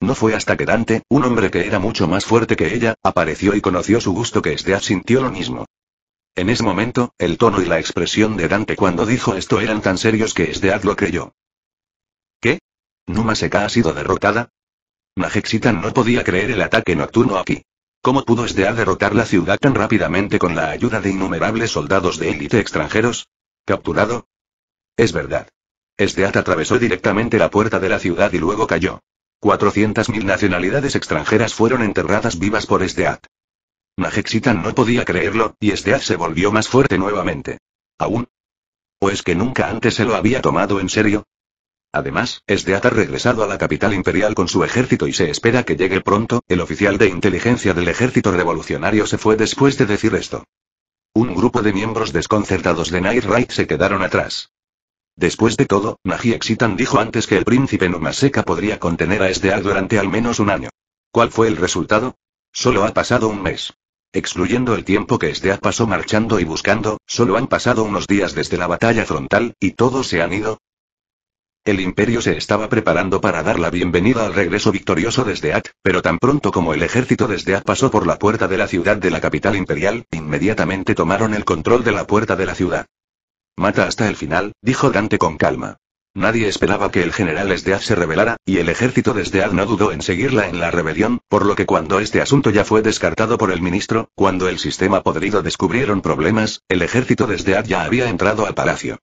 [SPEAKER 1] No fue hasta que Dante, un hombre que era mucho más fuerte que ella, apareció y conoció su gusto que Esdead sintió lo mismo. En ese momento, el tono y la expresión de Dante cuando dijo esto eran tan serios que Esdead lo creyó. ¿Qué? ¿Numa Seca ha sido derrotada? Majexitan no podía creer el ataque nocturno aquí. ¿Cómo pudo Esdead derrotar la ciudad tan rápidamente con la ayuda de innumerables soldados de élite extranjeros? ¿Capturado? Es verdad. Esdead atravesó directamente la puerta de la ciudad y luego cayó. 400.000 nacionalidades extranjeras fueron enterradas vivas por Esdeat. Najexitan no podía creerlo, y Esdeat se volvió más fuerte nuevamente. ¿Aún? ¿O es que nunca antes se lo había tomado en serio? Además, Esdeat ha regresado a la capital imperial con su ejército y se espera que llegue pronto, el oficial de inteligencia del ejército revolucionario se fue después de decir esto. Un grupo de miembros desconcertados de Night Raid se quedaron atrás. Después de todo, Nagi Exitan dijo antes que el príncipe Numaseka podría contener a Esdea durante al menos un año. ¿Cuál fue el resultado? Solo ha pasado un mes. Excluyendo el tiempo que Esdea pasó marchando y buscando, solo han pasado unos días desde la batalla frontal, y todos se han ido, el imperio se estaba preparando para dar la bienvenida al regreso victorioso desde At, pero tan pronto como el ejército desde At pasó por la puerta de la ciudad de la capital imperial, inmediatamente tomaron el control de la puerta de la ciudad. Mata hasta el final, dijo Dante con calma. Nadie esperaba que el general Esdead se rebelara, y el ejército de Esdead no dudó en seguirla en la rebelión, por lo que cuando este asunto ya fue descartado por el ministro, cuando el sistema podrido descubrieron problemas, el ejército de Esdead ya había entrado al palacio.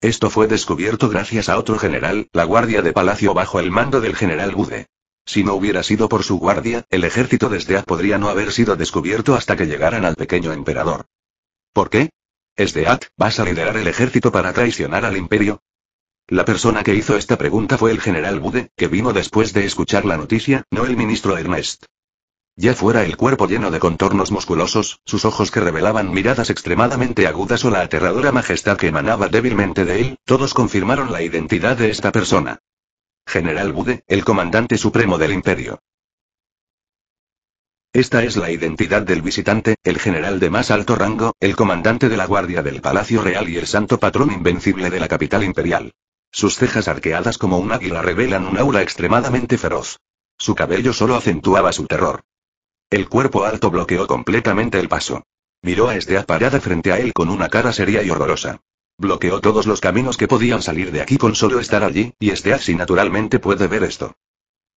[SPEAKER 1] Esto fue descubierto gracias a otro general, la guardia de palacio bajo el mando del general Bude. Si no hubiera sido por su guardia, el ejército de Esdead podría no haber sido descubierto hasta que llegaran al pequeño emperador. ¿Por qué? Es de At, ¿vas a liderar el ejército para traicionar al imperio? La persona que hizo esta pregunta fue el general Bude, que vino después de escuchar la noticia, no el ministro Ernest. Ya fuera el cuerpo lleno de contornos musculosos, sus ojos que revelaban miradas extremadamente agudas o la aterradora majestad que emanaba débilmente de él, todos confirmaron la identidad de esta persona. General Bude, el comandante supremo del imperio. Esta es la identidad del visitante, el general de más alto rango, el comandante de la guardia del Palacio Real y el santo patrón invencible de la capital imperial. Sus cejas arqueadas como un águila revelan un aura extremadamente feroz. Su cabello solo acentuaba su terror. El cuerpo alto bloqueó completamente el paso. Miró a Estea parada frente a él con una cara seria y horrorosa. Bloqueó todos los caminos que podían salir de aquí con solo estar allí, y Estea si naturalmente puede ver esto.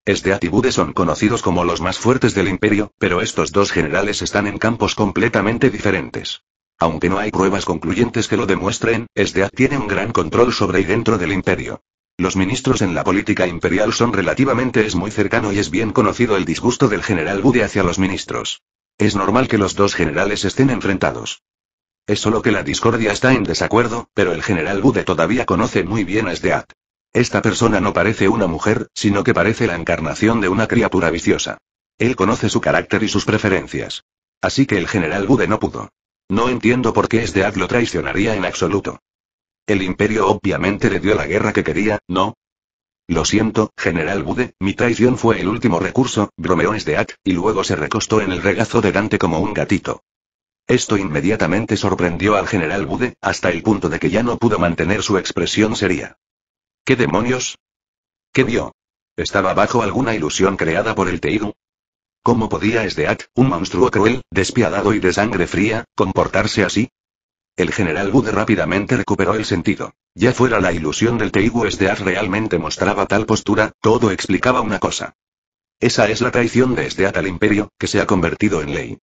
[SPEAKER 1] Esdeat y Bude son conocidos como los más fuertes del imperio, pero estos dos generales están en campos completamente diferentes. Aunque no hay pruebas concluyentes que lo demuestren, Esdeat tiene un gran control sobre y dentro del imperio. Los ministros en la política imperial son relativamente es muy cercano y es bien conocido el disgusto del general Bude hacia los ministros. Es normal que los dos generales estén enfrentados. Es solo que la discordia está en desacuerdo, pero el general Bude todavía conoce muy bien a SDAT. Este esta persona no parece una mujer, sino que parece la encarnación de una criatura viciosa. Él conoce su carácter y sus preferencias. Así que el general Bude no pudo. No entiendo por qué de este lo traicionaría en absoluto. El imperio obviamente le dio la guerra que quería, ¿no? Lo siento, general Bude, mi traición fue el último recurso, bromeó Had, y luego se recostó en el regazo de Dante como un gatito. Esto inmediatamente sorprendió al general Bude, hasta el punto de que ya no pudo mantener su expresión seria. ¿Qué demonios? ¿Qué vio? ¿Estaba bajo alguna ilusión creada por el Teigu? ¿Cómo podía Esdeat, un monstruo cruel, despiadado y de sangre fría, comportarse así? El general Bude rápidamente recuperó el sentido. Ya fuera la ilusión del Teigu Esdeat realmente mostraba tal postura, todo explicaba una cosa. Esa es la traición de Esdeat al imperio, que se ha convertido en ley.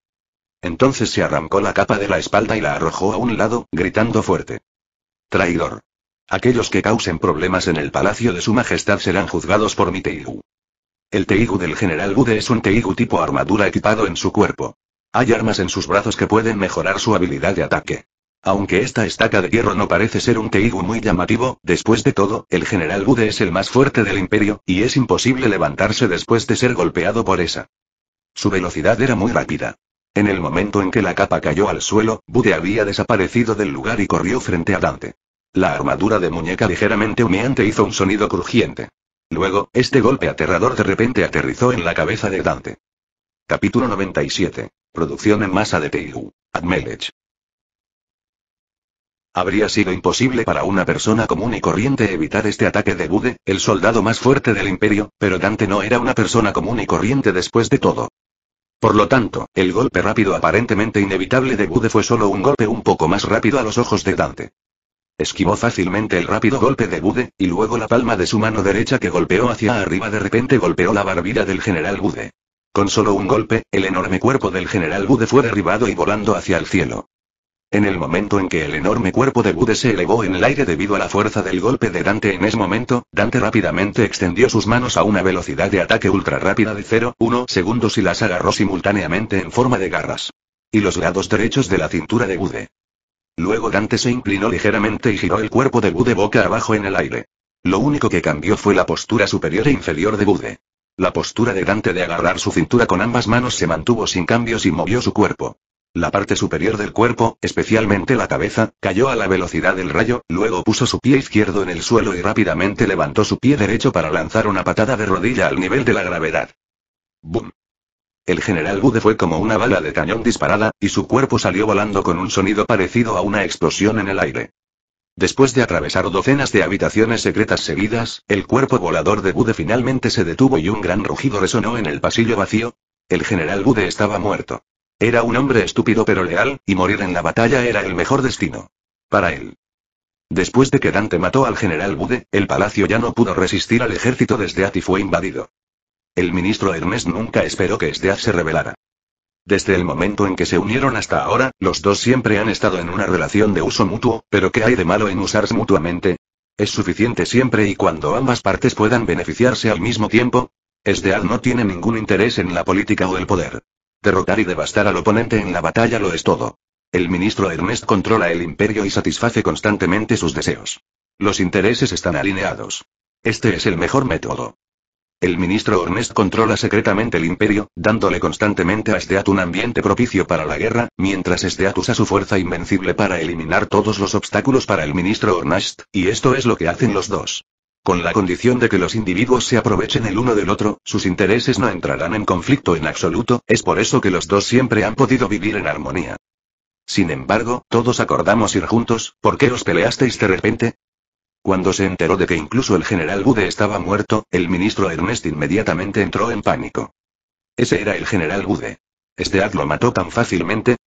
[SPEAKER 1] Entonces se arrancó la capa de la espalda y la arrojó a un lado, gritando fuerte. Traidor. Aquellos que causen problemas en el palacio de su majestad serán juzgados por mi Teigu. El Teigu del general Bude es un Teigu tipo armadura equipado en su cuerpo. Hay armas en sus brazos que pueden mejorar su habilidad de ataque. Aunque esta estaca de hierro no parece ser un Teigu muy llamativo, después de todo, el general Bude es el más fuerte del imperio, y es imposible levantarse después de ser golpeado por esa. Su velocidad era muy rápida. En el momento en que la capa cayó al suelo, Bude había desaparecido del lugar y corrió frente a Dante. La armadura de muñeca ligeramente humeante hizo un sonido crujiente. Luego, este golpe aterrador de repente aterrizó en la cabeza de Dante. Capítulo 97. Producción en masa de Teigu. Admelech. Habría sido imposible para una persona común y corriente evitar este ataque de Bude, el soldado más fuerte del imperio, pero Dante no era una persona común y corriente después de todo. Por lo tanto, el golpe rápido aparentemente inevitable de Bude fue solo un golpe un poco más rápido a los ojos de Dante. Esquivó fácilmente el rápido golpe de Bude, y luego la palma de su mano derecha que golpeó hacia arriba de repente golpeó la barbilla del general Bude. Con solo un golpe, el enorme cuerpo del general Bude fue derribado y volando hacia el cielo. En el momento en que el enorme cuerpo de Bude se elevó en el aire debido a la fuerza del golpe de Dante en ese momento, Dante rápidamente extendió sus manos a una velocidad de ataque ultra rápida de 0,1 segundos y las agarró simultáneamente en forma de garras. Y los lados derechos de la cintura de Bude. Luego Dante se inclinó ligeramente y giró el cuerpo de Bude boca abajo en el aire. Lo único que cambió fue la postura superior e inferior de Bude. La postura de Dante de agarrar su cintura con ambas manos se mantuvo sin cambios y movió su cuerpo. La parte superior del cuerpo, especialmente la cabeza, cayó a la velocidad del rayo, luego puso su pie izquierdo en el suelo y rápidamente levantó su pie derecho para lanzar una patada de rodilla al nivel de la gravedad. ¡Bum! El general Bude fue como una bala de cañón disparada, y su cuerpo salió volando con un sonido parecido a una explosión en el aire. Después de atravesar docenas de habitaciones secretas seguidas, el cuerpo volador de Bude finalmente se detuvo y un gran rugido resonó en el pasillo vacío. El general Bude estaba muerto. Era un hombre estúpido pero leal, y morir en la batalla era el mejor destino. Para él. Después de que Dante mató al general Bude, el palacio ya no pudo resistir al ejército desde Ati fue invadido. El ministro Ernest nunca esperó que Esdead se revelara. Desde el momento en que se unieron hasta ahora, los dos siempre han estado en una relación de uso mutuo, pero ¿qué hay de malo en usarse mutuamente? Es suficiente siempre y cuando ambas partes puedan beneficiarse al mismo tiempo. Esdeal no tiene ningún interés en la política o el poder. Derrotar y devastar al oponente en la batalla lo es todo. El ministro Ernest controla el imperio y satisface constantemente sus deseos. Los intereses están alineados. Este es el mejor método. El ministro Ornest controla secretamente el imperio, dándole constantemente a Esdeat un ambiente propicio para la guerra, mientras Esteat usa su fuerza invencible para eliminar todos los obstáculos para el ministro Ornest, y esto es lo que hacen los dos. Con la condición de que los individuos se aprovechen el uno del otro, sus intereses no entrarán en conflicto en absoluto, es por eso que los dos siempre han podido vivir en armonía. Sin embargo, todos acordamos ir juntos, ¿por qué os peleasteis de repente? Cuando se enteró de que incluso el general Bude estaba muerto, el ministro Ernest inmediatamente entró en pánico. Ese era el general Bude. este lo mató tan fácilmente?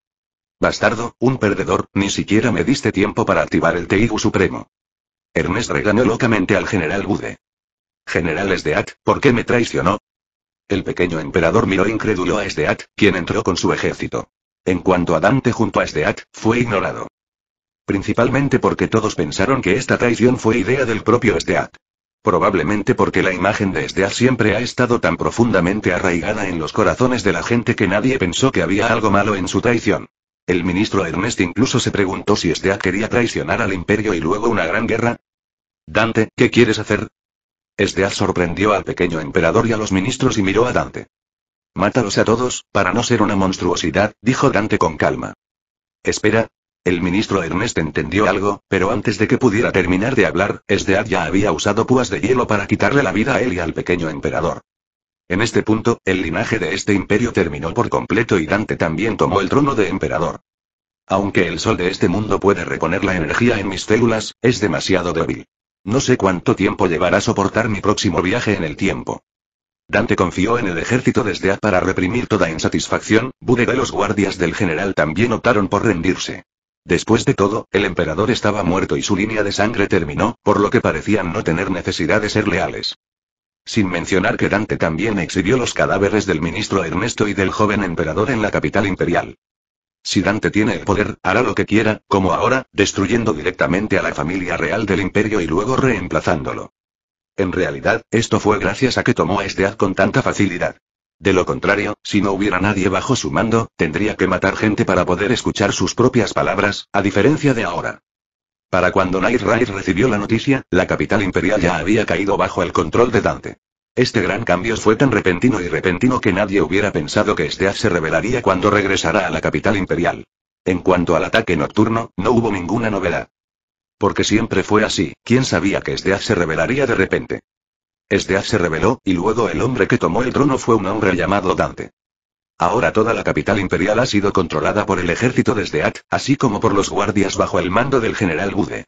[SPEAKER 1] Bastardo, un perdedor, ni siquiera me diste tiempo para activar el Teigu Supremo. Ernest regañó locamente al general Bude. General Esdeat, ¿por qué me traicionó? El pequeño emperador miró incrédulo a Esdeat, este quien entró con su ejército. En cuanto a Dante junto a Esdeat, este fue ignorado. Principalmente porque todos pensaron que esta traición fue idea del propio Sdeat. Probablemente porque la imagen de Sdeat siempre ha estado tan profundamente arraigada en los corazones de la gente que nadie pensó que había algo malo en su traición. El ministro Ernest incluso se preguntó si Sdeat quería traicionar al imperio y luego una gran guerra. Dante, ¿qué quieres hacer? Sdeat sorprendió al pequeño emperador y a los ministros y miró a Dante. Mátalos a todos, para no ser una monstruosidad, dijo Dante con calma. Espera, el ministro Ernest entendió algo, pero antes de que pudiera terminar de hablar, Esdead ya había usado púas de hielo para quitarle la vida a él y al pequeño emperador. En este punto, el linaje de este imperio terminó por completo y Dante también tomó el trono de emperador. Aunque el sol de este mundo puede reponer la energía en mis células, es demasiado débil. No sé cuánto tiempo llevará a soportar mi próximo viaje en el tiempo. Dante confió en el ejército de Esdead para reprimir toda insatisfacción, Bude de los guardias del general también optaron por rendirse. Después de todo, el emperador estaba muerto y su línea de sangre terminó, por lo que parecían no tener necesidad de ser leales. Sin mencionar que Dante también exhibió los cadáveres del ministro Ernesto y del joven emperador en la capital imperial. Si Dante tiene el poder, hará lo que quiera, como ahora, destruyendo directamente a la familia real del imperio y luego reemplazándolo. En realidad, esto fue gracias a que tomó a este haz con tanta facilidad. De lo contrario, si no hubiera nadie bajo su mando, tendría que matar gente para poder escuchar sus propias palabras, a diferencia de ahora. Para cuando Night Raid recibió la noticia, la capital imperial ya había caído bajo el control de Dante. Este gran cambio fue tan repentino y repentino que nadie hubiera pensado que Steath se revelaría cuando regresara a la capital imperial. En cuanto al ataque nocturno, no hubo ninguna novedad. Porque siempre fue así, ¿quién sabía que Steath se revelaría de repente? Esdea se rebeló, y luego el hombre que tomó el trono fue un hombre llamado Dante. Ahora toda la capital imperial ha sido controlada por el ejército de At, así como por los guardias bajo el mando del general Bude.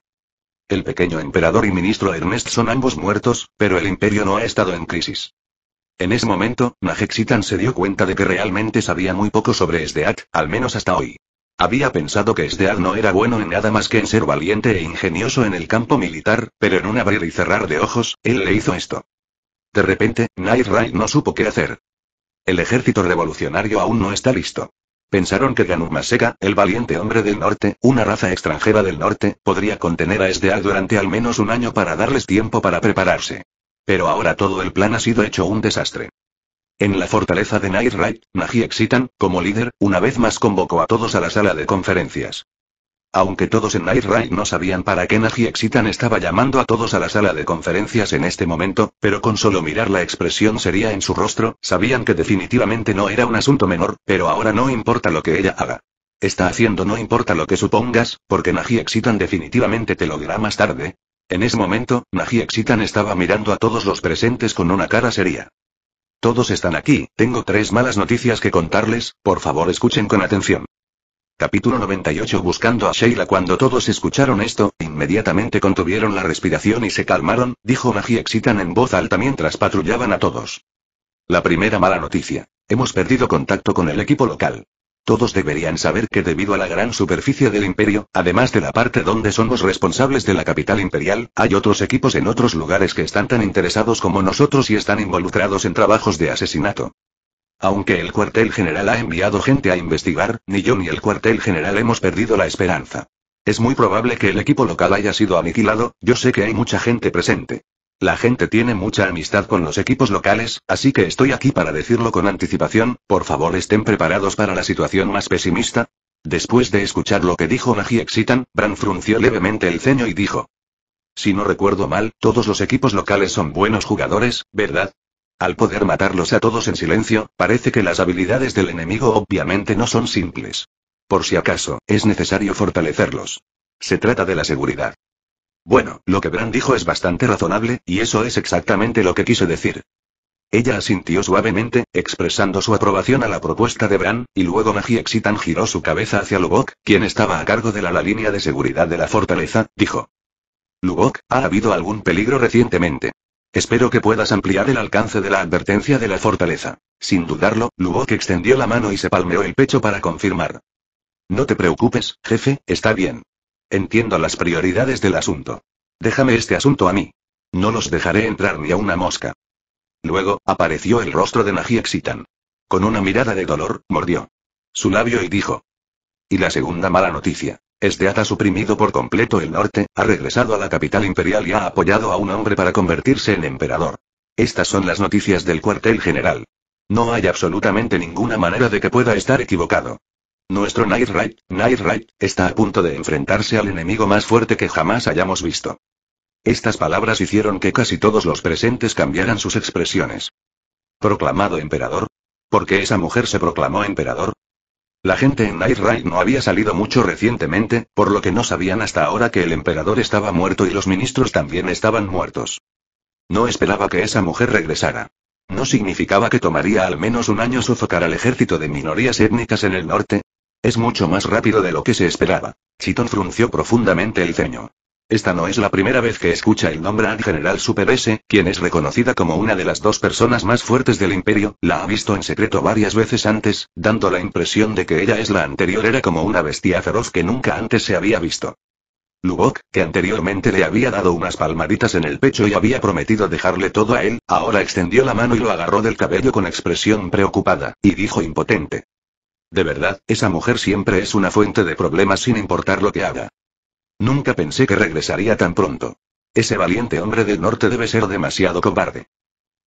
[SPEAKER 1] El pequeño emperador y ministro Ernest son ambos muertos, pero el imperio no ha estado en crisis. En ese momento, Najexitan se dio cuenta de que realmente sabía muy poco sobre Esdeat, al menos hasta hoy. Había pensado que Esdeat no era bueno en nada más que en ser valiente e ingenioso en el campo militar, pero en un abrir y cerrar de ojos, él le hizo esto. De repente, Night Ray no supo qué hacer. El ejército revolucionario aún no está listo. Pensaron que Ganumaseka, el valiente hombre del norte, una raza extranjera del norte, podría contener a SDA durante al menos un año para darles tiempo para prepararse. Pero ahora todo el plan ha sido hecho un desastre. En la fortaleza de Night Ray, Naji Exitan, como líder, una vez más convocó a todos a la sala de conferencias. Aunque todos en Night Raid no sabían para qué Naji Exitan estaba llamando a todos a la sala de conferencias en este momento, pero con solo mirar la expresión seria en su rostro, sabían que definitivamente no era un asunto menor, pero ahora no importa lo que ella haga. Está haciendo no importa lo que supongas, porque Naji Exitan definitivamente te lo dirá más tarde. En ese momento, Naji Exitan estaba mirando a todos los presentes con una cara seria. Todos están aquí, tengo tres malas noticias que contarles, por favor escuchen con atención. Capítulo 98 Buscando a Sheila Cuando todos escucharon esto, inmediatamente contuvieron la respiración y se calmaron, dijo Maggie Exitan en voz alta mientras patrullaban a todos. La primera mala noticia. Hemos perdido contacto con el equipo local. Todos deberían saber que debido a la gran superficie del imperio, además de la parte donde somos responsables de la capital imperial, hay otros equipos en otros lugares que están tan interesados como nosotros y están involucrados en trabajos de asesinato. Aunque el cuartel general ha enviado gente a investigar, ni yo ni el cuartel general hemos perdido la esperanza. Es muy probable que el equipo local haya sido aniquilado, yo sé que hay mucha gente presente. La gente tiene mucha amistad con los equipos locales, así que estoy aquí para decirlo con anticipación, por favor estén preparados para la situación más pesimista. Después de escuchar lo que dijo Nagy Exitan, Bran frunció levemente el ceño y dijo. Si no recuerdo mal, todos los equipos locales son buenos jugadores, ¿verdad? Al poder matarlos a todos en silencio, parece que las habilidades del enemigo obviamente no son simples. Por si acaso, es necesario fortalecerlos. Se trata de la seguridad. Bueno, lo que Bran dijo es bastante razonable, y eso es exactamente lo que quise decir. Ella asintió suavemente, expresando su aprobación a la propuesta de Bran, y luego Magi Exitan giró su cabeza hacia Lubok, quien estaba a cargo de la, la línea de seguridad de la fortaleza, dijo. Lubok, ¿ha habido algún peligro recientemente? Espero que puedas ampliar el alcance de la advertencia de la fortaleza. Sin dudarlo, Lugok extendió la mano y se palmeó el pecho para confirmar. No te preocupes, jefe, está bien. Entiendo las prioridades del asunto. Déjame este asunto a mí. No los dejaré entrar ni a una mosca. Luego, apareció el rostro de Naji Exitan. Con una mirada de dolor, mordió su labio y dijo. Y la segunda mala noticia. Este ha suprimido por completo el norte, ha regresado a la capital imperial y ha apoyado a un hombre para convertirse en emperador. Estas son las noticias del cuartel general. No hay absolutamente ninguna manera de que pueda estar equivocado. Nuestro Knight Ride, Knight está a punto de enfrentarse al enemigo más fuerte que jamás hayamos visto. Estas palabras hicieron que casi todos los presentes cambiaran sus expresiones. ¿Proclamado emperador? ¿Por qué esa mujer se proclamó emperador? La gente en Night no había salido mucho recientemente, por lo que no sabían hasta ahora que el emperador estaba muerto y los ministros también estaban muertos. No esperaba que esa mujer regresara. ¿No significaba que tomaría al menos un año sofocar al ejército de minorías étnicas en el norte? Es mucho más rápido de lo que se esperaba. Chitón frunció profundamente el ceño. Esta no es la primera vez que escucha el nombre al general Super S, quien es reconocida como una de las dos personas más fuertes del imperio, la ha visto en secreto varias veces antes, dando la impresión de que ella es la anterior era como una bestia feroz que nunca antes se había visto. Lubok, que anteriormente le había dado unas palmaditas en el pecho y había prometido dejarle todo a él, ahora extendió la mano y lo agarró del cabello con expresión preocupada, y dijo impotente. De verdad, esa mujer siempre es una fuente de problemas sin importar lo que haga. Nunca pensé que regresaría tan pronto. Ese valiente hombre del norte debe ser demasiado cobarde.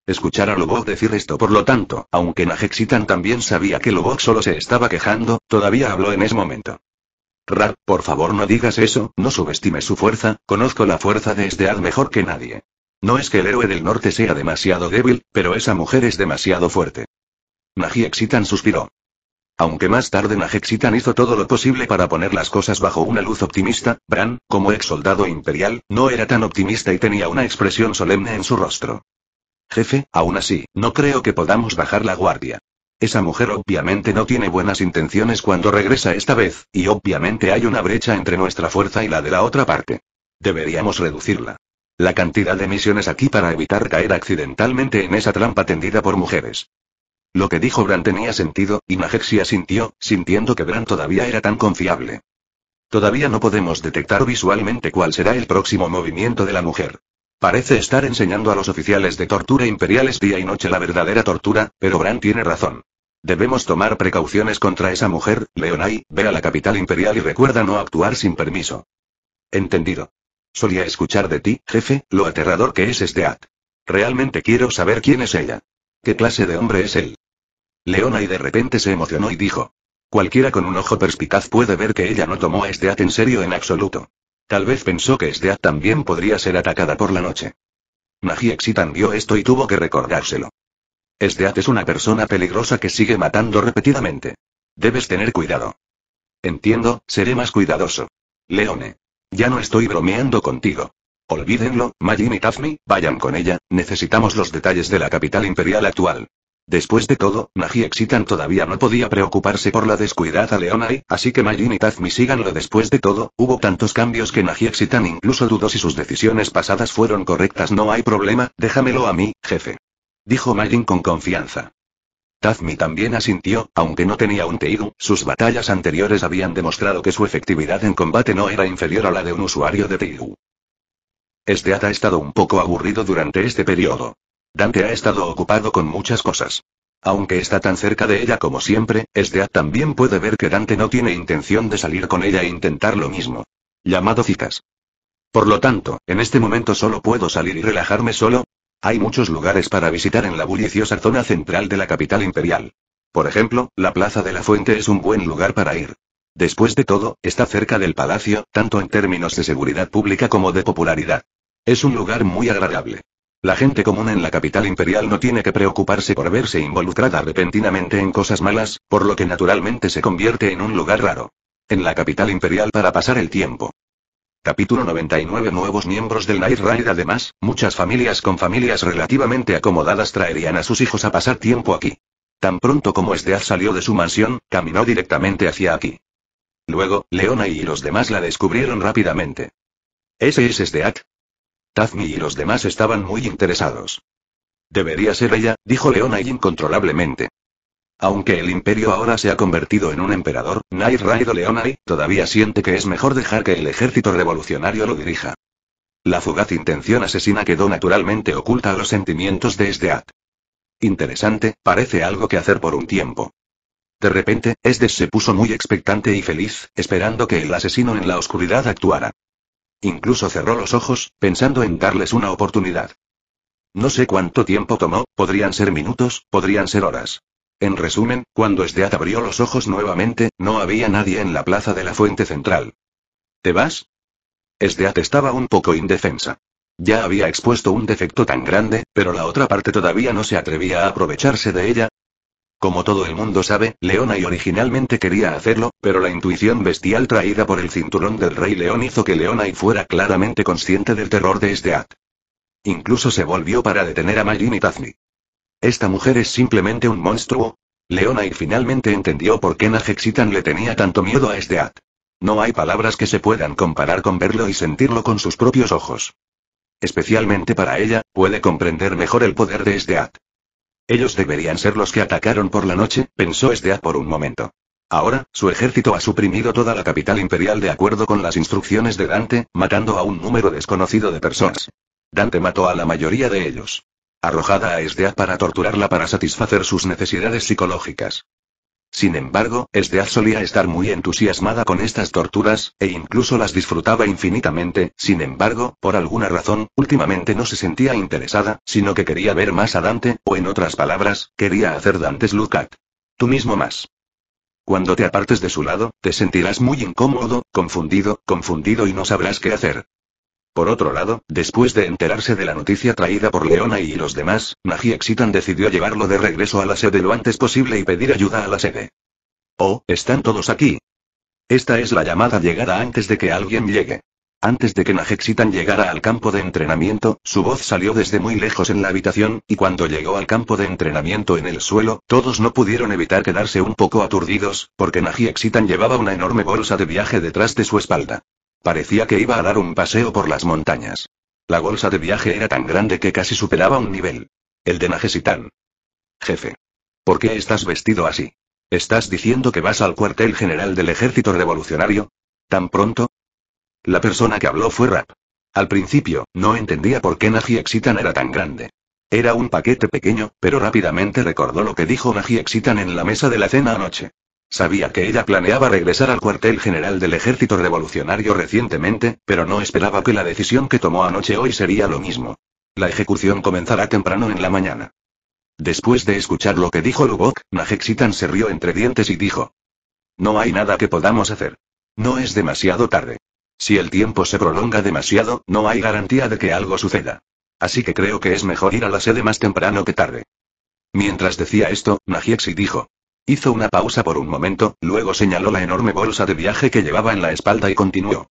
[SPEAKER 1] Escuchar a Lubok decir esto, por lo tanto, aunque Najexitan también sabía que Lubok solo se estaba quejando, todavía habló en ese momento. Rap, por favor no digas eso, no subestimes su fuerza, conozco la fuerza de este ad mejor que nadie. No es que el héroe del norte sea demasiado débil, pero esa mujer es demasiado fuerte. Najexitan suspiró. Aunque más tarde Najexitan hizo todo lo posible para poner las cosas bajo una luz optimista, Bran, como ex soldado imperial, no era tan optimista y tenía una expresión solemne en su rostro. Jefe, aún así, no creo que podamos bajar la guardia. Esa mujer obviamente no tiene buenas intenciones cuando regresa esta vez, y obviamente hay una brecha entre nuestra fuerza y la de la otra parte. Deberíamos reducirla. La cantidad de misiones aquí para evitar caer accidentalmente en esa trampa tendida por mujeres. Lo que dijo Bran tenía sentido, y Majexia sintió, sintiendo que Bran todavía era tan confiable. Todavía no podemos detectar visualmente cuál será el próximo movimiento de la mujer. Parece estar enseñando a los oficiales de tortura imperiales día y noche la verdadera tortura, pero Bran tiene razón. Debemos tomar precauciones contra esa mujer, Leonai, ve a la capital imperial y recuerda no actuar sin permiso. Entendido. Solía escuchar de ti, jefe, lo aterrador que es este at. Realmente quiero saber quién es ella. ¿Qué clase de hombre es él? Leona y de repente se emocionó y dijo. Cualquiera con un ojo perspicaz puede ver que ella no tomó a Esteat en serio en absoluto. Tal vez pensó que Esteat también podría ser atacada por la noche. Najiexitan Exitan vio esto y tuvo que recordárselo. Esteat es una persona peligrosa que sigue matando repetidamente. Debes tener cuidado. Entiendo, seré más cuidadoso. Leone. Ya no estoy bromeando contigo. Olvídenlo, Majin y Tazmi, vayan con ella, necesitamos los detalles de la capital imperial actual. Después de todo, Naji Exitan todavía no podía preocuparse por la descuidada Leonai, así que Majin y Tazmi síganlo después de todo, hubo tantos cambios que Naji Exitan incluso dudó si sus decisiones pasadas fueron correctas. No hay problema, déjamelo a mí, jefe. Dijo Majin con confianza. Tazmi también asintió, aunque no tenía un Teigu, sus batallas anteriores habían demostrado que su efectividad en combate no era inferior a la de un usuario de Teigu. Esdead ha estado un poco aburrido durante este periodo. Dante ha estado ocupado con muchas cosas. Aunque está tan cerca de ella como siempre, Esdead también puede ver que Dante no tiene intención de salir con ella e intentar lo mismo. Llamado citas. Por lo tanto, en este momento solo puedo salir y relajarme solo. Hay muchos lugares para visitar en la bulliciosa zona central de la capital imperial. Por ejemplo, la Plaza de la Fuente es un buen lugar para ir. Después de todo, está cerca del palacio, tanto en términos de seguridad pública como de popularidad. Es un lugar muy agradable. La gente común en la capital imperial no tiene que preocuparse por verse involucrada repentinamente en cosas malas, por lo que naturalmente se convierte en un lugar raro. En la capital imperial para pasar el tiempo. Capítulo 99 Nuevos miembros del Night Raid Además, muchas familias con familias relativamente acomodadas traerían a sus hijos a pasar tiempo aquí. Tan pronto como Esteaz salió de su mansión, caminó directamente hacia aquí. Luego, Leona y los demás la descubrieron rápidamente. Ese es Sdeak. Tazmi y los demás estaban muy interesados. Debería ser ella, dijo Leona incontrolablemente. Aunque el imperio ahora se ha convertido en un emperador, Nair Raido y todavía siente que es mejor dejar que el ejército revolucionario lo dirija. La fugaz intención asesina quedó naturalmente oculta a los sentimientos de Sdeak. Interesante, parece algo que hacer por un tiempo. De repente, Esdes se puso muy expectante y feliz, esperando que el asesino en la oscuridad actuara. Incluso cerró los ojos, pensando en darles una oportunidad. No sé cuánto tiempo tomó, podrían ser minutos, podrían ser horas. En resumen, cuando Esdeat abrió los ojos nuevamente, no había nadie en la plaza de la fuente central. ¿Te vas? Esdeat estaba un poco indefensa. Ya había expuesto un defecto tan grande, pero la otra parte todavía no se atrevía a aprovecharse de ella, como todo el mundo sabe, Leona y originalmente quería hacerlo, pero la intuición bestial traída por el cinturón del rey León hizo que Leona y fuera claramente consciente del terror de esteat Incluso se volvió para detener a Majin y Tazni. ¿Esta mujer es simplemente un monstruo? Leona y finalmente entendió por qué Najexitan le tenía tanto miedo a Esteat. No hay palabras que se puedan comparar con verlo y sentirlo con sus propios ojos. Especialmente para ella, puede comprender mejor el poder de Esteat. Ellos deberían ser los que atacaron por la noche, pensó Estea por un momento. Ahora, su ejército ha suprimido toda la capital imperial de acuerdo con las instrucciones de Dante, matando a un número desconocido de personas. Dante mató a la mayoría de ellos. Arrojada a Esdea para torturarla para satisfacer sus necesidades psicológicas. Sin embargo, Estear solía estar muy entusiasmada con estas torturas, e incluso las disfrutaba infinitamente, sin embargo, por alguna razón, últimamente no se sentía interesada, sino que quería ver más a Dante, o en otras palabras, quería hacer Dantes Lucat. Tú mismo más. Cuando te apartes de su lado, te sentirás muy incómodo, confundido, confundido y no sabrás qué hacer. Por otro lado, después de enterarse de la noticia traída por Leona y los demás, Naji Exitan decidió llevarlo de regreso a la sede lo antes posible y pedir ayuda a la sede. Oh, están todos aquí. Esta es la llamada llegada antes de que alguien llegue. Antes de que Exitan llegara al campo de entrenamiento, su voz salió desde muy lejos en la habitación, y cuando llegó al campo de entrenamiento en el suelo, todos no pudieron evitar quedarse un poco aturdidos, porque Exitan llevaba una enorme bolsa de viaje detrás de su espalda. Parecía que iba a dar un paseo por las montañas. La bolsa de viaje era tan grande que casi superaba un nivel. El de Nagesitán. Jefe. ¿Por qué estás vestido así? ¿Estás diciendo que vas al cuartel general del ejército revolucionario? ¿Tan pronto? La persona que habló fue Rap. Al principio, no entendía por qué Nají era tan grande. Era un paquete pequeño, pero rápidamente recordó lo que dijo Nají en la mesa de la cena anoche. Sabía que ella planeaba regresar al cuartel general del ejército revolucionario recientemente, pero no esperaba que la decisión que tomó anoche hoy sería lo mismo. La ejecución comenzará temprano en la mañana. Después de escuchar lo que dijo Lubok, Najexitan se rió entre dientes y dijo. No hay nada que podamos hacer. No es demasiado tarde. Si el tiempo se prolonga demasiado, no hay garantía de que algo suceda. Así que creo que es mejor ir a la sede más temprano que tarde. Mientras decía esto, Najexi dijo. Hizo una pausa por un momento, luego señaló la enorme bolsa de viaje que llevaba en la espalda y continuó.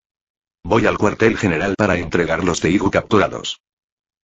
[SPEAKER 1] Voy al cuartel general para entregar los Teigu capturados.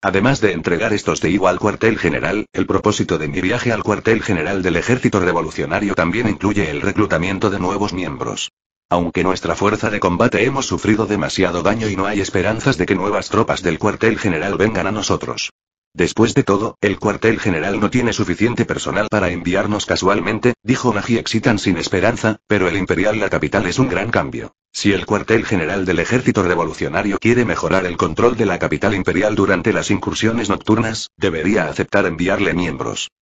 [SPEAKER 1] Además de entregar estos de al cuartel general, el propósito de mi viaje al cuartel general del ejército revolucionario también incluye el reclutamiento de nuevos miembros. Aunque nuestra fuerza de combate hemos sufrido demasiado daño y no hay esperanzas de que nuevas tropas del cuartel general vengan a nosotros. Después de todo, el cuartel general no tiene suficiente personal para enviarnos casualmente, dijo Nagi Exitan sin esperanza, pero el imperial la capital es un gran cambio. Si el cuartel general del ejército revolucionario quiere mejorar el control de la capital imperial durante las incursiones nocturnas, debería aceptar enviarle miembros.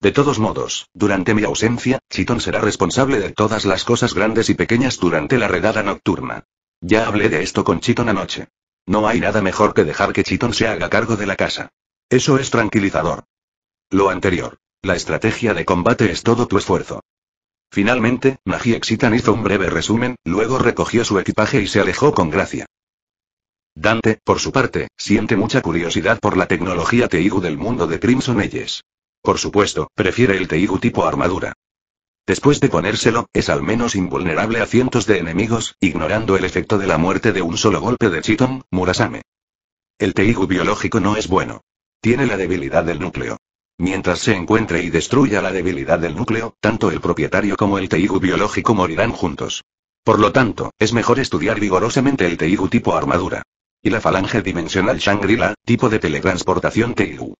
[SPEAKER 1] De todos modos, durante mi ausencia, Chiton será responsable de todas las cosas grandes y pequeñas durante la redada nocturna. Ya hablé de esto con Chiton anoche. No hay nada mejor que dejar que Chiton se haga cargo de la casa. Eso es tranquilizador. Lo anterior. La estrategia de combate es todo tu esfuerzo. Finalmente, Magi Exitan hizo un breve resumen, luego recogió su equipaje y se alejó con gracia. Dante, por su parte, siente mucha curiosidad por la tecnología Teigu del mundo de Crimson Eyes. Por supuesto, prefiere el Teigu tipo armadura. Después de ponérselo, es al menos invulnerable a cientos de enemigos, ignorando el efecto de la muerte de un solo golpe de Chiton, Murasame. El Teigu biológico no es bueno. Tiene la debilidad del núcleo. Mientras se encuentre y destruya la debilidad del núcleo, tanto el propietario como el Teigu biológico morirán juntos. Por lo tanto, es mejor estudiar vigorosamente el Teigu tipo armadura. Y la falange dimensional Shangri-La, tipo de teletransportación Teigu.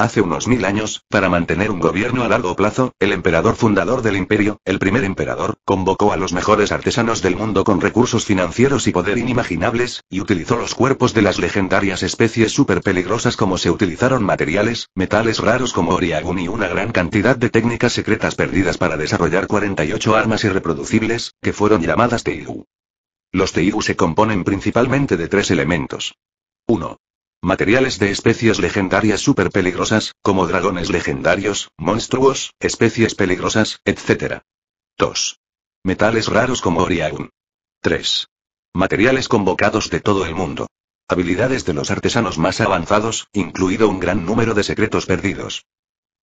[SPEAKER 1] Hace unos mil años, para mantener un gobierno a largo plazo, el emperador fundador del imperio, el primer emperador, convocó a los mejores artesanos del mundo con recursos financieros y poder inimaginables, y utilizó los cuerpos de las legendarias especies súper peligrosas como se utilizaron materiales, metales raros como oriagun y una gran cantidad de técnicas secretas perdidas para desarrollar 48 armas irreproducibles, que fueron llamadas Teigu. Los Teigu se componen principalmente de tres elementos. 1. Materiales de especies legendarias super peligrosas, como dragones legendarios, monstruos, especies peligrosas, etc. 2. Metales raros como Oriagun. 3. Materiales convocados de todo el mundo. Habilidades de los artesanos más avanzados, incluido un gran número de secretos perdidos.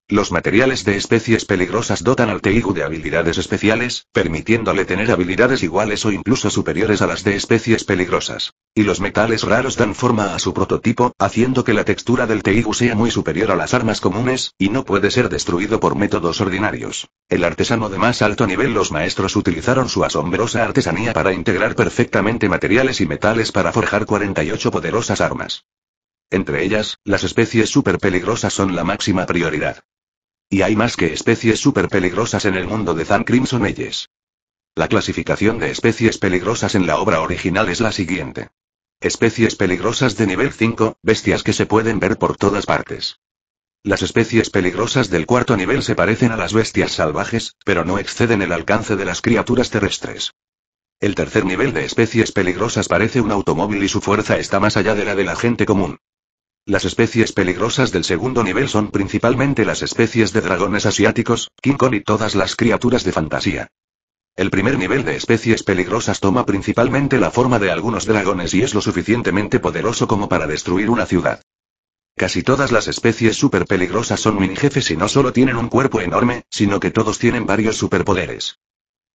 [SPEAKER 1] Los materiales de especies peligrosas dotan al Teigu de habilidades especiales, permitiéndole tener habilidades iguales o incluso superiores a las de especies peligrosas. Y los metales raros dan forma a su prototipo, haciendo que la textura del Teigu sea muy superior a las armas comunes, y no puede ser destruido por métodos ordinarios. El artesano de más alto nivel los maestros utilizaron su asombrosa artesanía para integrar perfectamente materiales y metales para forjar 48 poderosas armas. Entre ellas, las especies super peligrosas son la máxima prioridad. Y hay más que especies súper peligrosas en el mundo de Zan Crimson Eyes. La clasificación de especies peligrosas en la obra original es la siguiente. Especies peligrosas de nivel 5, bestias que se pueden ver por todas partes. Las especies peligrosas del cuarto nivel se parecen a las bestias salvajes, pero no exceden el alcance de las criaturas terrestres. El tercer nivel de especies peligrosas parece un automóvil y su fuerza está más allá de la de la gente común. Las especies peligrosas del segundo nivel son principalmente las especies de dragones asiáticos, King Kong y todas las criaturas de fantasía. El primer nivel de especies peligrosas toma principalmente la forma de algunos dragones y es lo suficientemente poderoso como para destruir una ciudad. Casi todas las especies super peligrosas son jefes y no solo tienen un cuerpo enorme, sino que todos tienen varios superpoderes.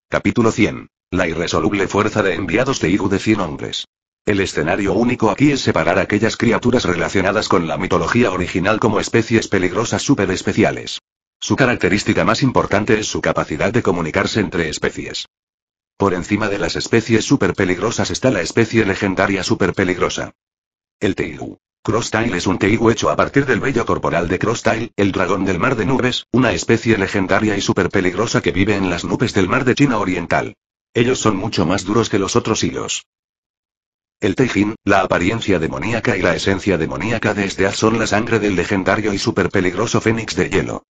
[SPEAKER 1] Capítulo 100. La irresoluble fuerza de enviados de Igu de 100 hombres. El escenario único aquí es separar aquellas criaturas relacionadas con la mitología original como especies peligrosas especiales. Su característica más importante es su capacidad de comunicarse entre especies. Por encima de las especies peligrosas está la especie legendaria peligrosa, El Teigu. Crosstail es un Teigu hecho a partir del vello corporal de Crosstile, el dragón del mar de nubes, una especie legendaria y peligrosa que vive en las nubes del mar de China Oriental. Ellos son mucho más duros que los otros hilos. El Teijin, la apariencia demoníaca y la esencia demoníaca de este as son la sangre del legendario y super peligroso Fénix de hielo.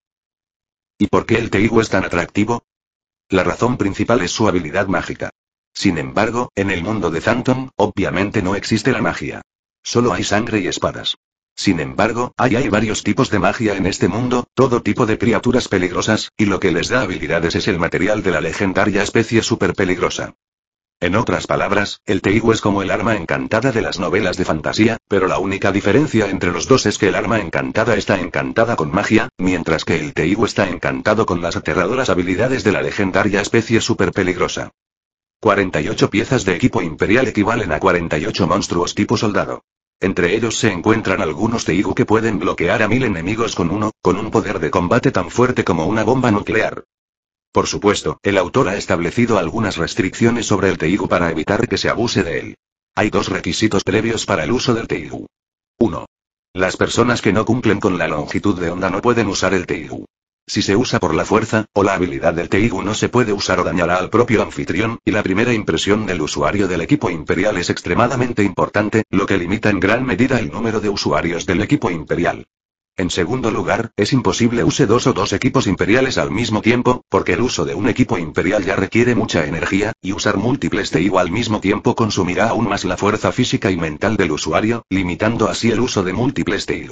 [SPEAKER 1] ¿Y por qué el Teigu es tan atractivo? La razón principal es su habilidad mágica. Sin embargo, en el mundo de Phantom, obviamente no existe la magia. Solo hay sangre y espadas. Sin embargo, hay, hay varios tipos de magia en este mundo, todo tipo de criaturas peligrosas, y lo que les da habilidades es el material de la legendaria especie super peligrosa. En otras palabras, el Teigu es como el arma encantada de las novelas de fantasía, pero la única diferencia entre los dos es que el arma encantada está encantada con magia, mientras que el Teigu está encantado con las aterradoras habilidades de la legendaria especie super peligrosa. 48 piezas de equipo imperial equivalen a 48 monstruos tipo soldado. Entre ellos se encuentran algunos Teigu que pueden bloquear a mil enemigos con uno, con un poder de combate tan fuerte como una bomba nuclear. Por supuesto, el autor ha establecido algunas restricciones sobre el teigu para evitar que se abuse de él. Hay dos requisitos previos para el uso del teigu. 1. Las personas que no cumplen con la longitud de onda no pueden usar el teigu. Si se usa por la fuerza, o la habilidad del Teigu no se puede usar o dañará al propio anfitrión, y la primera impresión del usuario del equipo imperial es extremadamente importante, lo que limita en gran medida el número de usuarios del equipo imperial. En segundo lugar, es imposible use dos o dos equipos imperiales al mismo tiempo, porque el uso de un equipo imperial ya requiere mucha energía, y usar múltiples de al mismo tiempo consumirá aún más la fuerza física y mental del usuario, limitando así el uso de múltiples de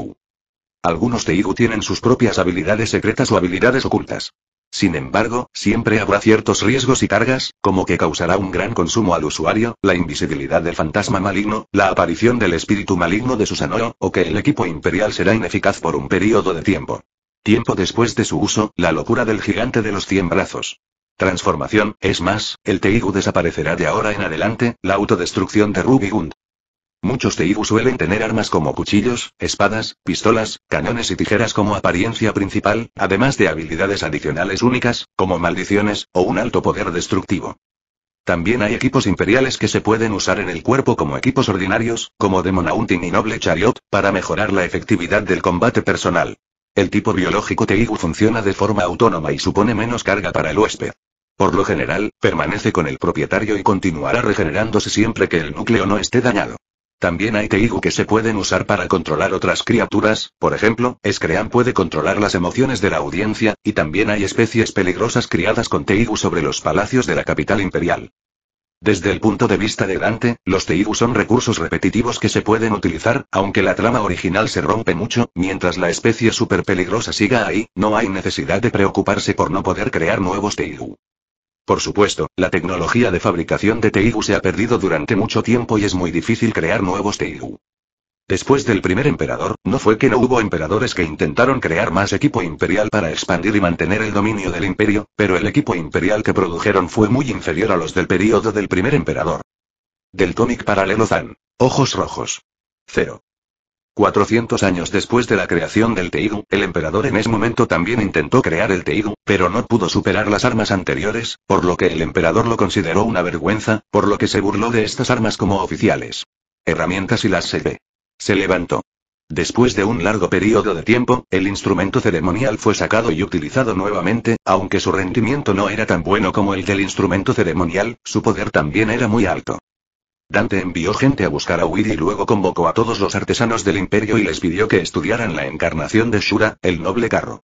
[SPEAKER 1] Algunos de tienen sus propias habilidades secretas o habilidades ocultas. Sin embargo, siempre habrá ciertos riesgos y cargas, como que causará un gran consumo al usuario, la invisibilidad del fantasma maligno, la aparición del espíritu maligno de Susanoo, o que el equipo imperial será ineficaz por un periodo de tiempo. Tiempo después de su uso, la locura del gigante de los cien brazos. Transformación, es más, el Teigu desaparecerá de ahora en adelante, la autodestrucción de Rubigund. Muchos Teigu suelen tener armas como cuchillos, espadas, pistolas, cañones y tijeras como apariencia principal, además de habilidades adicionales únicas, como maldiciones, o un alto poder destructivo. También hay equipos imperiales que se pueden usar en el cuerpo como equipos ordinarios, como Demon Hunting y Noble Chariot, para mejorar la efectividad del combate personal. El tipo biológico Teigu funciona de forma autónoma y supone menos carga para el huésped. Por lo general, permanece con el propietario y continuará regenerándose siempre que el núcleo no esté dañado. También hay Teigu que se pueden usar para controlar otras criaturas, por ejemplo, Scream puede controlar las emociones de la audiencia, y también hay especies peligrosas criadas con Teigu sobre los palacios de la capital imperial. Desde el punto de vista de Dante, los Teigu son recursos repetitivos que se pueden utilizar, aunque la trama original se rompe mucho, mientras la especie super peligrosa siga ahí, no hay necesidad de preocuparse por no poder crear nuevos Teigu. Por supuesto, la tecnología de fabricación de Teigu se ha perdido durante mucho tiempo y es muy difícil crear nuevos Teigu. Después del primer emperador, no fue que no hubo emperadores que intentaron crear más equipo imperial para expandir y mantener el dominio del imperio, pero el equipo imperial que produjeron fue muy inferior a los del periodo del primer emperador. Del cómic paralelo Zan. Ojos rojos. Cero. 400 años después de la creación del Teigu, el emperador en ese momento también intentó crear el Teigu, pero no pudo superar las armas anteriores, por lo que el emperador lo consideró una vergüenza, por lo que se burló de estas armas como oficiales. Herramientas y las se Se levantó. Después de un largo periodo de tiempo, el instrumento ceremonial fue sacado y utilizado nuevamente, aunque su rendimiento no era tan bueno como el del instrumento ceremonial, su poder también era muy alto. Dante envió gente a buscar a Willy y luego convocó a todos los artesanos del imperio y les pidió que estudiaran la encarnación de Shura, el noble carro.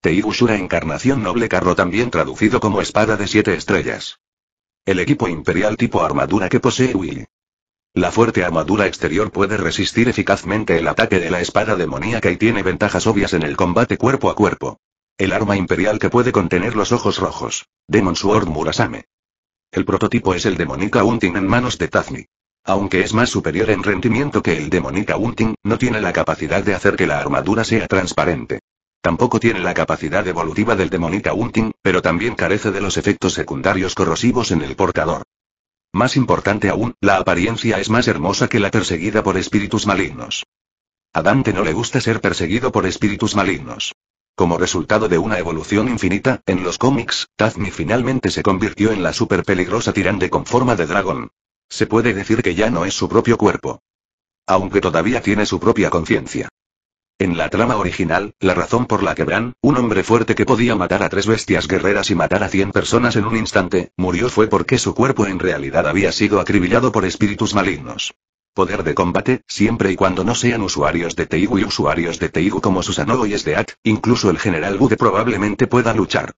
[SPEAKER 1] Teigu Shura encarnación noble carro también traducido como espada de siete estrellas. El equipo imperial tipo armadura que posee Will. La fuerte armadura exterior puede resistir eficazmente el ataque de la espada demoníaca y tiene ventajas obvias en el combate cuerpo a cuerpo. El arma imperial que puede contener los ojos rojos. Demon Sword Murasame. El prototipo es el de Monica Hunting en manos de Tazmi. Aunque es más superior en rendimiento que el de Monica Hunting, no tiene la capacidad de hacer que la armadura sea transparente. Tampoco tiene la capacidad evolutiva del de Monica Hunting, pero también carece de los efectos secundarios corrosivos en el portador. Más importante aún, la apariencia es más hermosa que la perseguida por espíritus malignos. A Dante no le gusta ser perseguido por espíritus malignos. Como resultado de una evolución infinita, en los cómics, Tazmi finalmente se convirtió en la super peligrosa tirante con forma de dragón. Se puede decir que ya no es su propio cuerpo. Aunque todavía tiene su propia conciencia. En la trama original, la razón por la que Bran, un hombre fuerte que podía matar a tres bestias guerreras y matar a cien personas en un instante, murió fue porque su cuerpo en realidad había sido acribillado por espíritus malignos. Poder de combate, siempre y cuando no sean usuarios de Teigu y usuarios de Teigu como Susanoo y At, incluso el general Bude probablemente pueda luchar.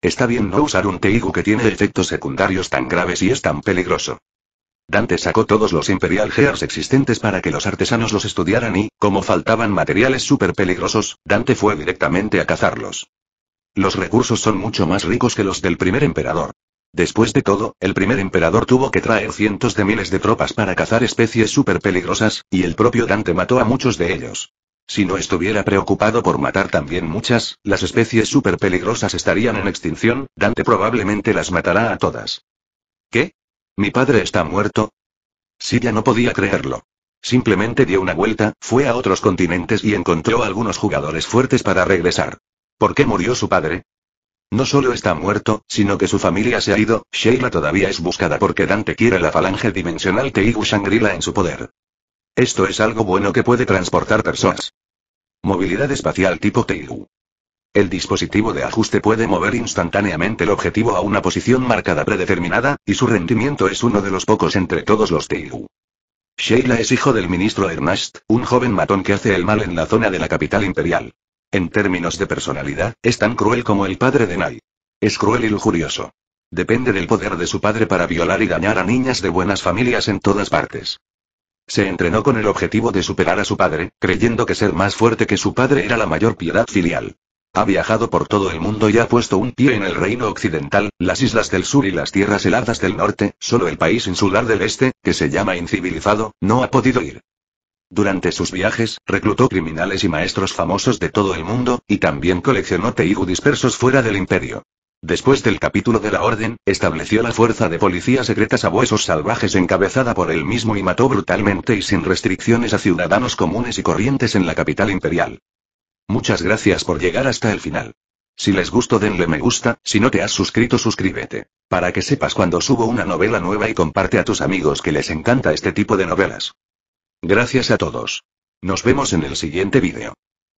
[SPEAKER 1] Está bien no usar un Teigu que tiene efectos secundarios tan graves y es tan peligroso. Dante sacó todos los Imperial Gears existentes para que los artesanos los estudiaran y, como faltaban materiales súper peligrosos, Dante fue directamente a cazarlos. Los recursos son mucho más ricos que los del primer emperador. Después de todo, el primer emperador tuvo que traer cientos de miles de tropas para cazar especies súper peligrosas, y el propio Dante mató a muchos de ellos. Si no estuviera preocupado por matar también muchas, las especies súper peligrosas estarían en extinción, Dante probablemente las matará a todas. ¿Qué? ¿Mi padre está muerto? ya no podía creerlo. Simplemente dio una vuelta, fue a otros continentes y encontró algunos jugadores fuertes para regresar. ¿Por qué murió su padre? No solo está muerto, sino que su familia se ha ido, Sheila todavía es buscada porque Dante quiere la falange dimensional Teigu Shangri-La en su poder. Esto es algo bueno que puede transportar personas. Movilidad espacial tipo Teigu. El dispositivo de ajuste puede mover instantáneamente el objetivo a una posición marcada predeterminada, y su rendimiento es uno de los pocos entre todos los Teigu. Sheila es hijo del ministro Ernest, un joven matón que hace el mal en la zona de la capital imperial. En términos de personalidad, es tan cruel como el padre de Nai. Es cruel y lujurioso. Depende del poder de su padre para violar y dañar a niñas de buenas familias en todas partes. Se entrenó con el objetivo de superar a su padre, creyendo que ser más fuerte que su padre era la mayor piedad filial. Ha viajado por todo el mundo y ha puesto un pie en el reino occidental, las islas del sur y las tierras heladas del norte, solo el país insular del este, que se llama incivilizado, no ha podido ir. Durante sus viajes, reclutó criminales y maestros famosos de todo el mundo, y también coleccionó Teigu dispersos fuera del imperio. Después del capítulo de la Orden, estableció la fuerza de policía secreta sabuesos salvajes encabezada por él mismo y mató brutalmente y sin restricciones a ciudadanos comunes y corrientes en la capital imperial. Muchas gracias por llegar hasta el final. Si les gustó denle me gusta, si no te has suscrito suscríbete. Para que sepas cuando subo una novela nueva y comparte a tus amigos que les encanta este tipo de novelas. Gracias a todos. Nos vemos en el siguiente vídeo.